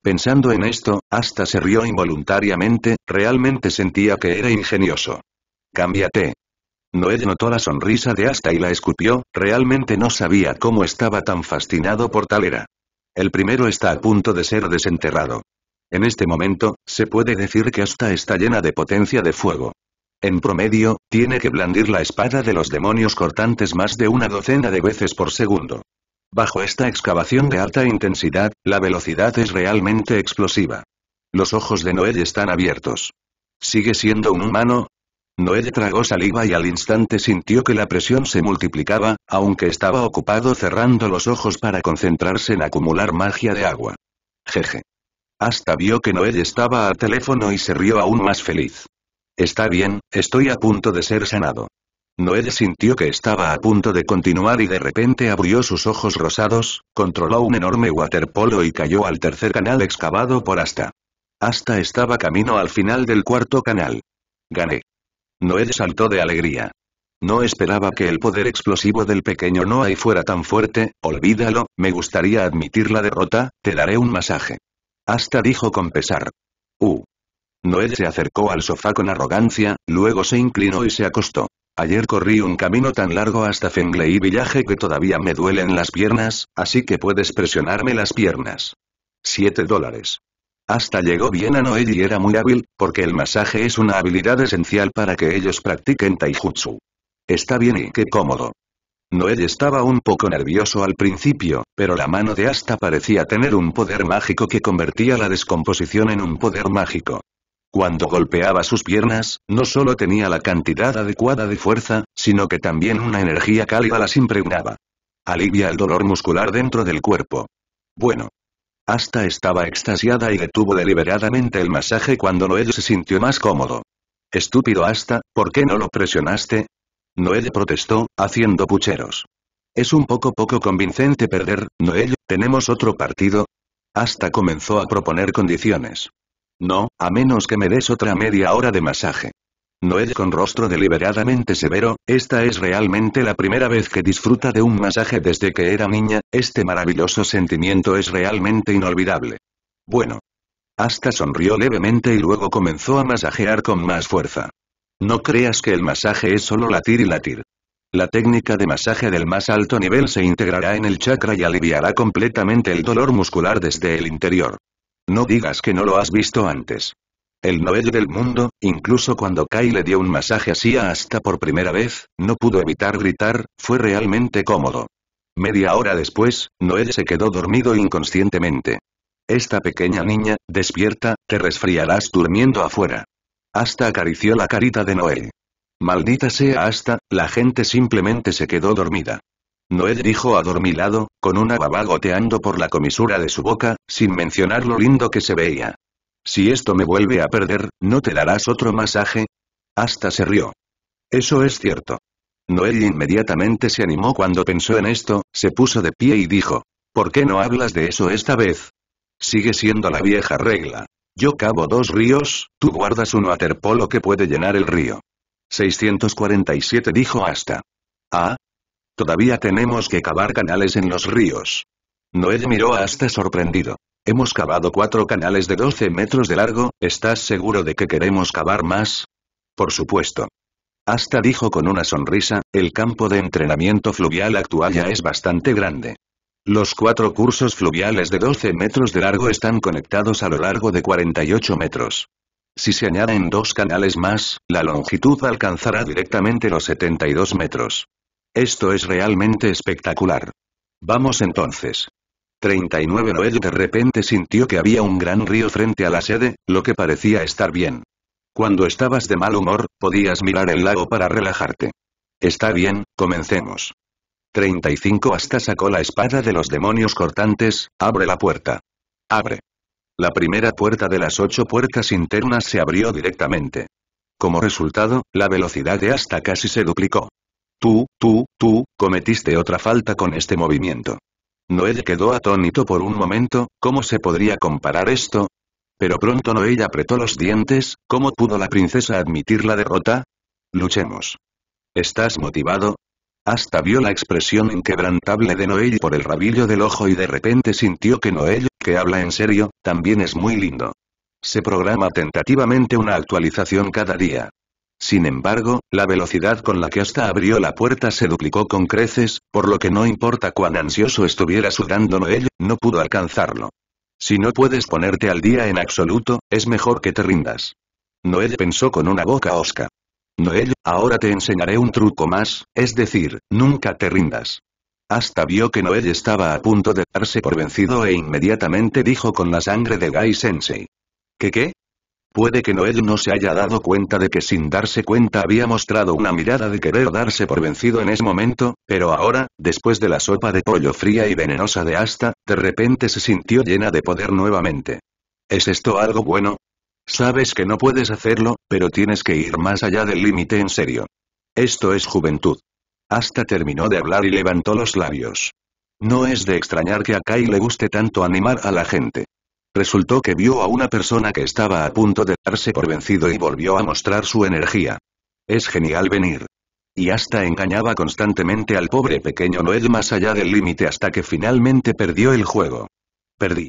Pensando en esto, hasta se rió involuntariamente, realmente sentía que era ingenioso. Cámbiate. Noel notó la sonrisa de Asta y la escupió, realmente no sabía cómo estaba tan fascinado por tal era. El primero está a punto de ser desenterrado. En este momento, se puede decir que hasta está llena de potencia de fuego. En promedio, tiene que blandir la espada de los demonios cortantes más de una docena de veces por segundo. Bajo esta excavación de alta intensidad, la velocidad es realmente explosiva. Los ojos de Noel están abiertos. Sigue siendo un humano, Noel tragó saliva y al instante sintió que la presión se multiplicaba, aunque estaba ocupado cerrando los ojos para concentrarse en acumular magia de agua. Jeje. Hasta vio que Noel estaba a teléfono y se rió aún más feliz. Está bien, estoy a punto de ser sanado. Noel sintió que estaba a punto de continuar y de repente abrió sus ojos rosados, controló un enorme waterpolo y cayó al tercer canal excavado por Asta. Asta estaba camino al final del cuarto canal. Gané noel saltó de alegría. No esperaba que el poder explosivo del pequeño Noah fuera tan fuerte, olvídalo, me gustaría admitir la derrota, te daré un masaje. Hasta dijo con pesar. Uh. noel se acercó al sofá con arrogancia, luego se inclinó y se acostó. Ayer corrí un camino tan largo hasta y Villaje que todavía me duelen las piernas, así que puedes presionarme las piernas. 7 dólares. Hasta llegó bien a Noel y era muy hábil, porque el masaje es una habilidad esencial para que ellos practiquen taijutsu. Está bien y qué cómodo. Noel estaba un poco nervioso al principio, pero la mano de Asta parecía tener un poder mágico que convertía la descomposición en un poder mágico. Cuando golpeaba sus piernas, no solo tenía la cantidad adecuada de fuerza, sino que también una energía cálida las impregnaba. Alivia el dolor muscular dentro del cuerpo. Bueno, hasta estaba extasiada y detuvo deliberadamente el masaje cuando Noel se sintió más cómodo. Estúpido Asta, ¿por qué no lo presionaste? Noel protestó, haciendo pucheros. Es un poco poco convincente perder, Noel, ¿tenemos otro partido? Asta comenzó a proponer condiciones. No, a menos que me des otra media hora de masaje es con rostro deliberadamente severo, esta es realmente la primera vez que disfruta de un masaje desde que era niña, este maravilloso sentimiento es realmente inolvidable. Bueno. Hasta sonrió levemente y luego comenzó a masajear con más fuerza. No creas que el masaje es solo latir y latir. La técnica de masaje del más alto nivel se integrará en el chakra y aliviará completamente el dolor muscular desde el interior. No digas que no lo has visto antes el Noel del mundo, incluso cuando Kai le dio un masaje así a hasta por primera vez, no pudo evitar gritar, fue realmente cómodo. Media hora después, Noel se quedó dormido inconscientemente. Esta pequeña niña, despierta, te resfriarás durmiendo afuera. Hasta acarició la carita de Noel. Maldita sea Asta, la gente simplemente se quedó dormida. Noel dijo adormilado, con una baba goteando por la comisura de su boca, sin mencionar lo lindo que se veía. Si esto me vuelve a perder, ¿no te darás otro masaje? Hasta se rió. Eso es cierto. Noel inmediatamente se animó cuando pensó en esto, se puso de pie y dijo, ¿por qué no hablas de eso esta vez? Sigue siendo la vieja regla. Yo cavo dos ríos, tú guardas un waterpolo que puede llenar el río. 647 dijo hasta. Ah. Todavía tenemos que cavar canales en los ríos. Noel miró hasta sorprendido. Hemos cavado cuatro canales de 12 metros de largo, ¿estás seguro de que queremos cavar más? Por supuesto. Hasta dijo con una sonrisa, el campo de entrenamiento fluvial actual ya es bastante grande. Los cuatro cursos fluviales de 12 metros de largo están conectados a lo largo de 48 metros. Si se añaden dos canales más, la longitud alcanzará directamente los 72 metros. Esto es realmente espectacular. Vamos entonces. 39 Noel de repente sintió que había un gran río frente a la sede, lo que parecía estar bien. Cuando estabas de mal humor, podías mirar el lago para relajarte. Está bien, comencemos. 35 hasta sacó la espada de los demonios cortantes, abre la puerta. Abre. La primera puerta de las ocho puertas internas se abrió directamente. Como resultado, la velocidad de hasta casi se duplicó. Tú, tú, tú, cometiste otra falta con este movimiento. Noel quedó atónito por un momento, ¿cómo se podría comparar esto? Pero pronto Noel apretó los dientes, ¿cómo pudo la princesa admitir la derrota? Luchemos. ¿Estás motivado? Hasta vio la expresión inquebrantable de Noel por el rabillo del ojo y de repente sintió que Noel, que habla en serio, también es muy lindo. Se programa tentativamente una actualización cada día. Sin embargo, la velocidad con la que hasta abrió la puerta se duplicó con creces, por lo que no importa cuán ansioso estuviera sudando Noel, no pudo alcanzarlo. Si no puedes ponerte al día en absoluto, es mejor que te rindas. Noel pensó con una boca osca. Noel, ahora te enseñaré un truco más, es decir, nunca te rindas. Hasta vio que Noel estaba a punto de darse por vencido e inmediatamente dijo con la sangre de Gai Sensei. ¿Qué qué? Puede que Noel no se haya dado cuenta de que sin darse cuenta había mostrado una mirada de querer darse por vencido en ese momento, pero ahora, después de la sopa de pollo fría y venenosa de Asta, de repente se sintió llena de poder nuevamente. ¿Es esto algo bueno? Sabes que no puedes hacerlo, pero tienes que ir más allá del límite en serio. Esto es juventud. Asta terminó de hablar y levantó los labios. No es de extrañar que a Kai le guste tanto animar a la gente. Resultó que vio a una persona que estaba a punto de darse por vencido y volvió a mostrar su energía. Es genial venir. Y hasta engañaba constantemente al pobre pequeño Noel más allá del límite hasta que finalmente perdió el juego. Perdí.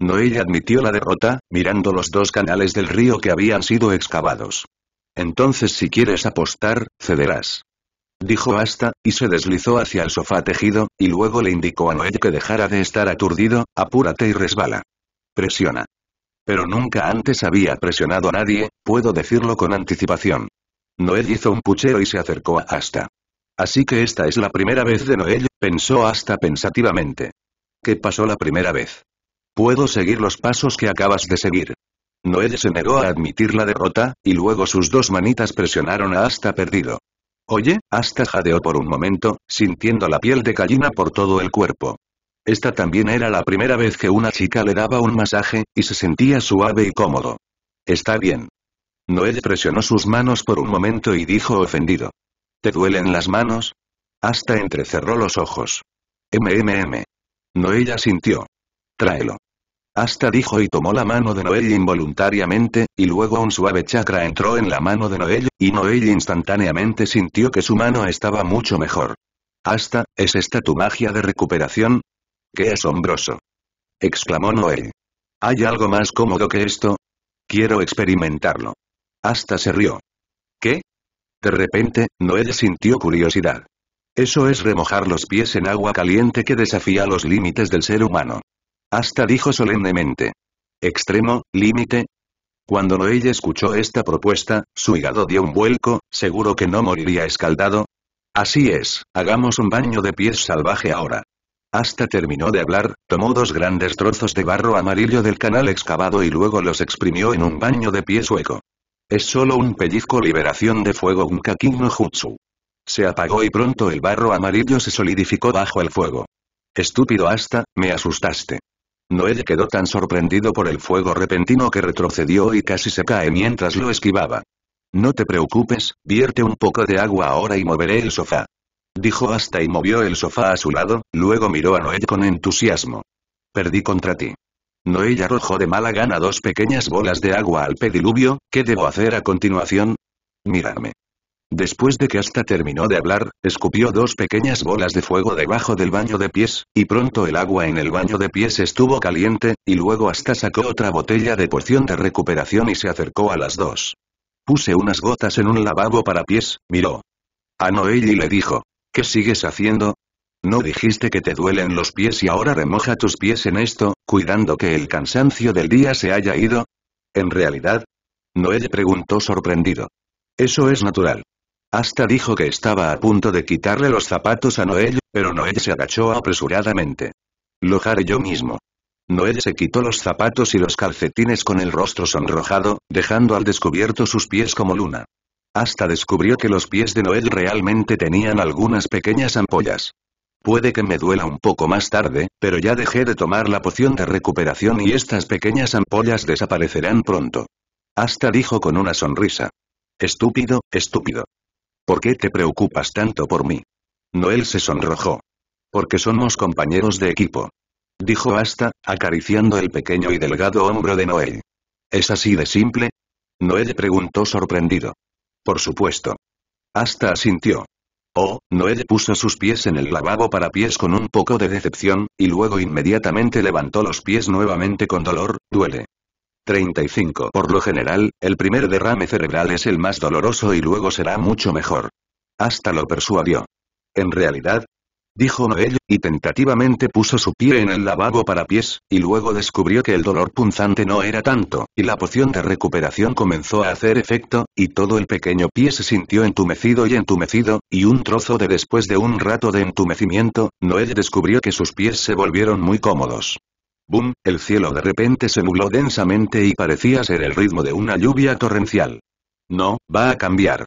Noel admitió la derrota, mirando los dos canales del río que habían sido excavados. Entonces si quieres apostar, cederás. Dijo hasta, y se deslizó hacia el sofá tejido, y luego le indicó a Noel que dejara de estar aturdido, apúrate y resbala. Presiona. Pero nunca antes había presionado a nadie, puedo decirlo con anticipación. Noel hizo un puchero y se acercó a Asta. Así que esta es la primera vez de Noel, pensó Asta pensativamente. ¿Qué pasó la primera vez? Puedo seguir los pasos que acabas de seguir. Noel se negó a admitir la derrota, y luego sus dos manitas presionaron a Asta perdido. Oye, Asta jadeó por un momento, sintiendo la piel de gallina por todo el cuerpo. Esta también era la primera vez que una chica le daba un masaje, y se sentía suave y cómodo. Está bien. Noel presionó sus manos por un momento y dijo ofendido. ¿Te duelen las manos? Hasta entrecerró los ojos. MMM. Noel sintió. Tráelo. Hasta dijo y tomó la mano de Noel involuntariamente, y luego un suave chakra entró en la mano de Noel, y Noel instantáneamente sintió que su mano estaba mucho mejor. Hasta, ¿es esta tu magia de recuperación? ¡Qué asombroso! exclamó Noel. ¿Hay algo más cómodo que esto? Quiero experimentarlo. Hasta se rió. ¿Qué? De repente, Noel sintió curiosidad. Eso es remojar los pies en agua caliente que desafía los límites del ser humano. Hasta dijo solemnemente. Extremo, límite. Cuando Noel escuchó esta propuesta, su hígado dio un vuelco, seguro que no moriría escaldado. Así es, hagamos un baño de pies salvaje ahora. Hasta terminó de hablar, tomó dos grandes trozos de barro amarillo del canal excavado y luego los exprimió en un baño de pie sueco. Es solo un pellizco liberación de fuego un no jutsu. Se apagó y pronto el barro amarillo se solidificó bajo el fuego. Estúpido hasta, me asustaste. Noel quedó tan sorprendido por el fuego repentino que retrocedió y casi se cae mientras lo esquivaba. No te preocupes, vierte un poco de agua ahora y moveré el sofá. Dijo hasta y movió el sofá a su lado, luego miró a Noel con entusiasmo. Perdí contra ti. Noel arrojó de mala gana dos pequeñas bolas de agua al pediluvio, ¿qué debo hacer a continuación? mírame Después de que hasta terminó de hablar, escupió dos pequeñas bolas de fuego debajo del baño de pies, y pronto el agua en el baño de pies estuvo caliente, y luego hasta sacó otra botella de porción de recuperación y se acercó a las dos. Puse unas gotas en un lavabo para pies, miró. A Noel y le dijo, ¿Qué sigues haciendo? ¿No dijiste que te duelen los pies y ahora remoja tus pies en esto, cuidando que el cansancio del día se haya ido? ¿En realidad? Noel preguntó sorprendido. Eso es natural. Hasta dijo que estaba a punto de quitarle los zapatos a Noel, pero Noel se agachó apresuradamente. Lo haré yo mismo. Noel se quitó los zapatos y los calcetines con el rostro sonrojado, dejando al descubierto sus pies como luna hasta descubrió que los pies de Noel realmente tenían algunas pequeñas ampollas. Puede que me duela un poco más tarde, pero ya dejé de tomar la poción de recuperación y estas pequeñas ampollas desaparecerán pronto. Hasta dijo con una sonrisa. Estúpido, estúpido. ¿Por qué te preocupas tanto por mí? Noel se sonrojó. Porque somos compañeros de equipo. Dijo Asta, acariciando el pequeño y delgado hombro de Noel. ¿Es así de simple? Noel preguntó sorprendido. Por supuesto. Hasta asintió. Oh, Noed puso sus pies en el lavabo para pies con un poco de decepción, y luego inmediatamente levantó los pies nuevamente con dolor, duele. 35. Por lo general, el primer derrame cerebral es el más doloroso y luego será mucho mejor. Hasta lo persuadió. En realidad, dijo Noel, y tentativamente puso su pie en el lavabo para pies, y luego descubrió que el dolor punzante no era tanto, y la poción de recuperación comenzó a hacer efecto, y todo el pequeño pie se sintió entumecido y entumecido, y un trozo de después de un rato de entumecimiento, Noel descubrió que sus pies se volvieron muy cómodos. Boom, el cielo de repente se nubló densamente y parecía ser el ritmo de una lluvia torrencial. No, va a cambiar.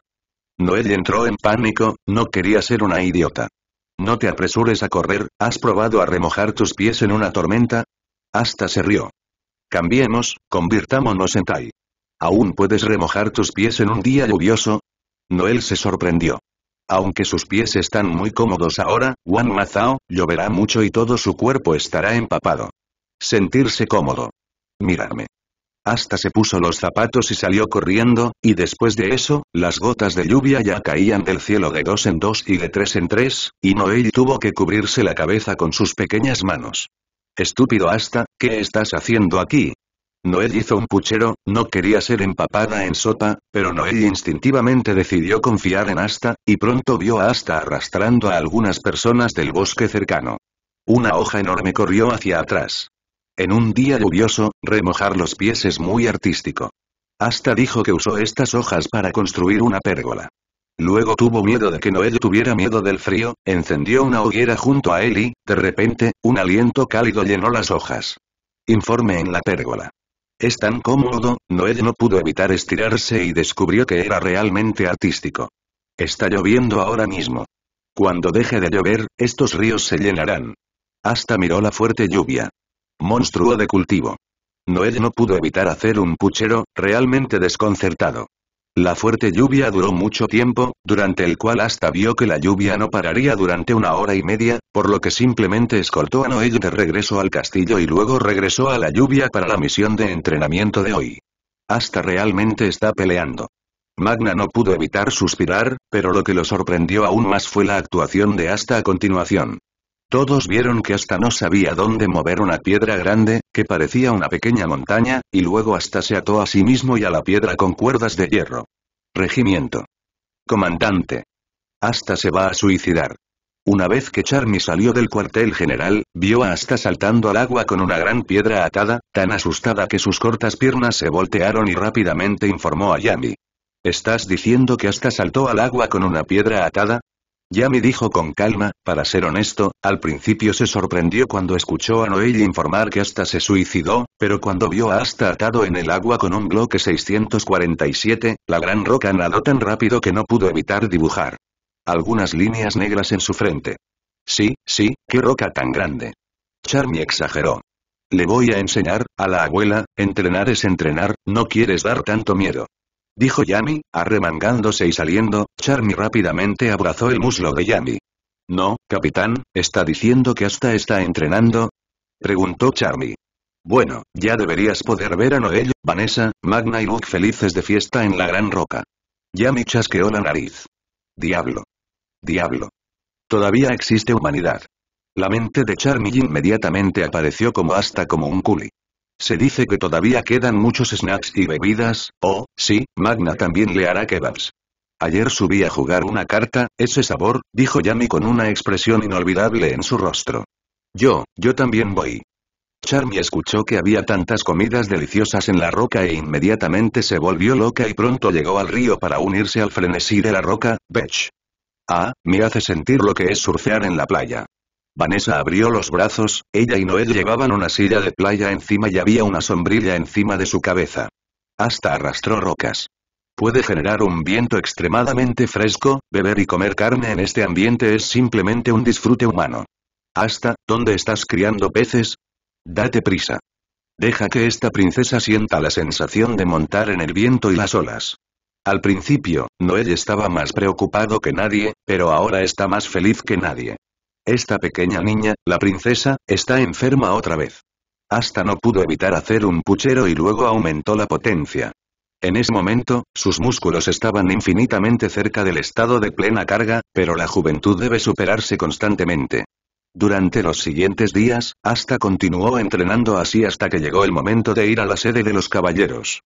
Noel entró en pánico, no quería ser una idiota. No te apresures a correr, ¿has probado a remojar tus pies en una tormenta? Hasta se rió. Cambiemos, convirtámonos en Tai. ¿Aún puedes remojar tus pies en un día lluvioso? Noel se sorprendió. Aunque sus pies están muy cómodos ahora, Juan Mazao, lloverá mucho y todo su cuerpo estará empapado. Sentirse cómodo. Mirarme hasta se puso los zapatos y salió corriendo, y después de eso, las gotas de lluvia ya caían del cielo de dos en dos y de tres en tres, y Noel tuvo que cubrirse la cabeza con sus pequeñas manos. Estúpido hasta, ¿qué estás haciendo aquí? Noel hizo un puchero, no quería ser empapada en sopa, pero Noel instintivamente decidió confiar en Asta, y pronto vio a Asta arrastrando a algunas personas del bosque cercano. Una hoja enorme corrió hacia atrás. En un día lluvioso, remojar los pies es muy artístico. Hasta dijo que usó estas hojas para construir una pérgola. Luego tuvo miedo de que Noel tuviera miedo del frío, encendió una hoguera junto a él y, de repente, un aliento cálido llenó las hojas. Informe en la pérgola. Es tan cómodo, Noel no pudo evitar estirarse y descubrió que era realmente artístico. Está lloviendo ahora mismo. Cuando deje de llover, estos ríos se llenarán. Hasta miró la fuerte lluvia. Monstruo de cultivo. Noel no pudo evitar hacer un puchero, realmente desconcertado. La fuerte lluvia duró mucho tiempo, durante el cual hasta vio que la lluvia no pararía durante una hora y media, por lo que simplemente escoltó a Noel de regreso al castillo y luego regresó a la lluvia para la misión de entrenamiento de hoy. Hasta realmente está peleando. Magna no pudo evitar suspirar, pero lo que lo sorprendió aún más fue la actuación de Asta a continuación. Todos vieron que hasta no sabía dónde mover una piedra grande, que parecía una pequeña montaña, y luego hasta se ató a sí mismo y a la piedra con cuerdas de hierro. Regimiento. Comandante. Hasta se va a suicidar. Una vez que Charmy salió del cuartel general, vio a Asta saltando al agua con una gran piedra atada, tan asustada que sus cortas piernas se voltearon y rápidamente informó a Yami. ¿Estás diciendo que hasta saltó al agua con una piedra atada? Ya me dijo con calma, para ser honesto, al principio se sorprendió cuando escuchó a Noel informar que hasta se suicidó, pero cuando vio a Asta atado en el agua con un bloque 647, la gran roca nadó tan rápido que no pudo evitar dibujar. Algunas líneas negras en su frente. Sí, sí, qué roca tan grande. Charmy exageró. Le voy a enseñar, a la abuela, entrenar es entrenar, no quieres dar tanto miedo dijo Yami, arremangándose y saliendo, Charmy rápidamente abrazó el muslo de Yami. No, capitán, ¿está diciendo que hasta está entrenando? Preguntó Charmy. Bueno, ya deberías poder ver a Noel, Vanessa, Magna y Luke felices de fiesta en la gran roca. Yami chasqueó la nariz. Diablo. Diablo. Todavía existe humanidad. La mente de Charmy inmediatamente apareció como hasta como un culi. Se dice que todavía quedan muchos snacks y bebidas, oh, sí, Magna también le hará kebabs. Ayer subí a jugar una carta, ese sabor, dijo Yami con una expresión inolvidable en su rostro. Yo, yo también voy. Charmy escuchó que había tantas comidas deliciosas en la roca e inmediatamente se volvió loca y pronto llegó al río para unirse al frenesí de la roca, Bech. Ah, me hace sentir lo que es surfear en la playa. Vanessa abrió los brazos, ella y Noel llevaban una silla de playa encima y había una sombrilla encima de su cabeza. Hasta arrastró rocas. Puede generar un viento extremadamente fresco, beber y comer carne en este ambiente es simplemente un disfrute humano. Hasta, ¿dónde estás criando peces? Date prisa. Deja que esta princesa sienta la sensación de montar en el viento y las olas. Al principio, Noel estaba más preocupado que nadie, pero ahora está más feliz que nadie. Esta pequeña niña, la princesa, está enferma otra vez. Hasta no pudo evitar hacer un puchero y luego aumentó la potencia. En ese momento, sus músculos estaban infinitamente cerca del estado de plena carga, pero la juventud debe superarse constantemente. Durante los siguientes días, Asta continuó entrenando así hasta que llegó el momento de ir a la sede de los caballeros.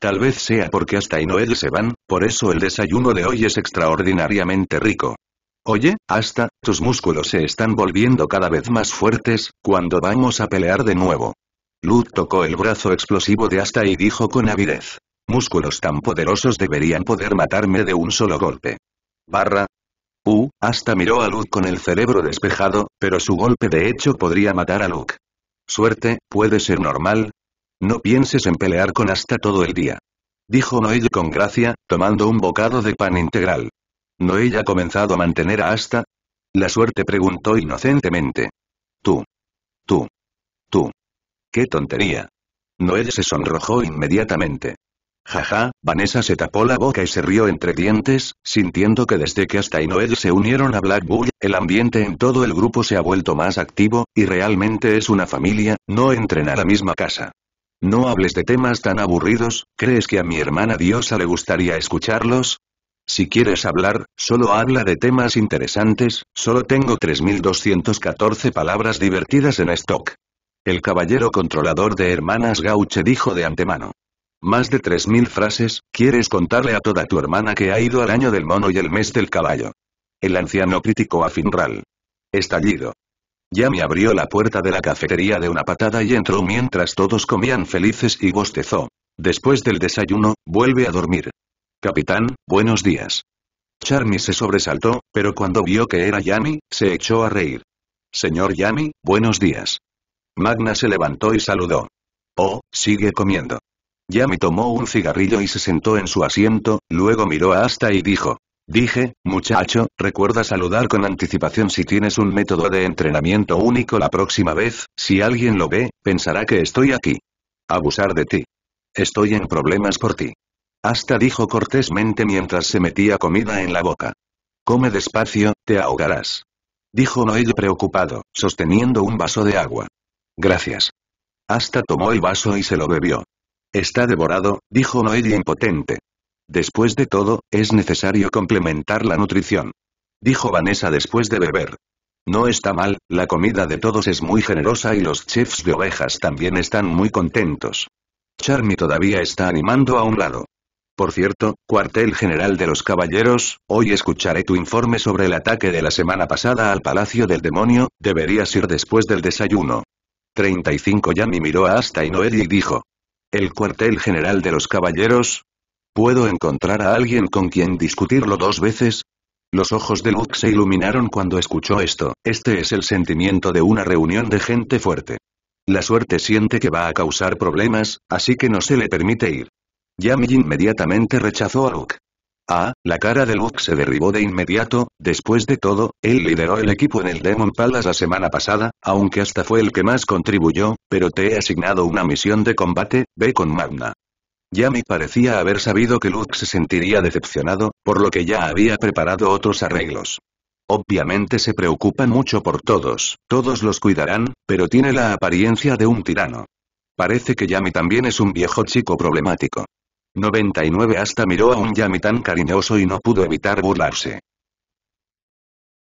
Tal vez sea porque hasta y Noel se van, por eso el desayuno de hoy es extraordinariamente rico. Oye, hasta, tus músculos se están volviendo cada vez más fuertes, cuando vamos a pelear de nuevo. Luke tocó el brazo explosivo de Asta y dijo con avidez. Músculos tan poderosos deberían poder matarme de un solo golpe. Barra. U, hasta miró a Luke con el cerebro despejado, pero su golpe de hecho podría matar a Luke. Suerte, puede ser normal. No pienses en pelear con Asta todo el día. Dijo Noel con gracia, tomando un bocado de pan integral. ¿No ella ha comenzado a mantener a Asta? La suerte preguntó inocentemente. Tú. Tú. Tú. ¡Qué tontería! Noel se sonrojó inmediatamente. Jaja, Vanessa se tapó la boca y se rió entre dientes, sintiendo que desde que hasta y Noel se unieron a Black Bull, el ambiente en todo el grupo se ha vuelto más activo, y realmente es una familia, no entren a la misma casa. No hables de temas tan aburridos, ¿crees que a mi hermana diosa le gustaría escucharlos? Si quieres hablar, solo habla de temas interesantes, solo tengo 3214 palabras divertidas en stock. El caballero controlador de Hermanas Gauche dijo de antemano. Más de 3.000 frases, quieres contarle a toda tu hermana que ha ido al año del mono y el mes del caballo. El anciano criticó a Finral. Estallido. Yami abrió la puerta de la cafetería de una patada y entró mientras todos comían felices y bostezó. Después del desayuno, vuelve a dormir. Capitán, buenos días. Charmy se sobresaltó, pero cuando vio que era Yami, se echó a reír. Señor Yami, buenos días. Magna se levantó y saludó. Oh, sigue comiendo. Yami tomó un cigarrillo y se sentó en su asiento, luego miró a Asta y dijo. Dije, muchacho, recuerda saludar con anticipación si tienes un método de entrenamiento único la próxima vez, si alguien lo ve, pensará que estoy aquí. Abusar de ti. Estoy en problemas por ti. Hasta dijo cortésmente mientras se metía comida en la boca. Come despacio, te ahogarás. Dijo Noel preocupado, sosteniendo un vaso de agua. Gracias. Hasta tomó el vaso y se lo bebió. Está devorado, dijo Noel impotente. Después de todo, es necesario complementar la nutrición. Dijo Vanessa después de beber. No está mal, la comida de todos es muy generosa y los chefs de ovejas también están muy contentos. Charmy todavía está animando a un lado. Por cierto, cuartel general de los caballeros, hoy escucharé tu informe sobre el ataque de la semana pasada al Palacio del Demonio, deberías ir después del desayuno. 35 Yami miró a Asta y Noel y dijo. ¿El cuartel general de los caballeros? ¿Puedo encontrar a alguien con quien discutirlo dos veces? Los ojos de Luke se iluminaron cuando escuchó esto, este es el sentimiento de una reunión de gente fuerte. La suerte siente que va a causar problemas, así que no se le permite ir. Yami inmediatamente rechazó a Luke. Ah, la cara de Luke se derribó de inmediato, después de todo, él lideró el equipo en el Demon Palace la semana pasada, aunque hasta fue el que más contribuyó, pero te he asignado una misión de combate, ve con Magna. Yami parecía haber sabido que Luke se sentiría decepcionado, por lo que ya había preparado otros arreglos. Obviamente se preocupan mucho por todos, todos los cuidarán, pero tiene la apariencia de un tirano. Parece que Yami también es un viejo chico problemático. 99 hasta miró a un Yami tan cariñoso y no pudo evitar burlarse.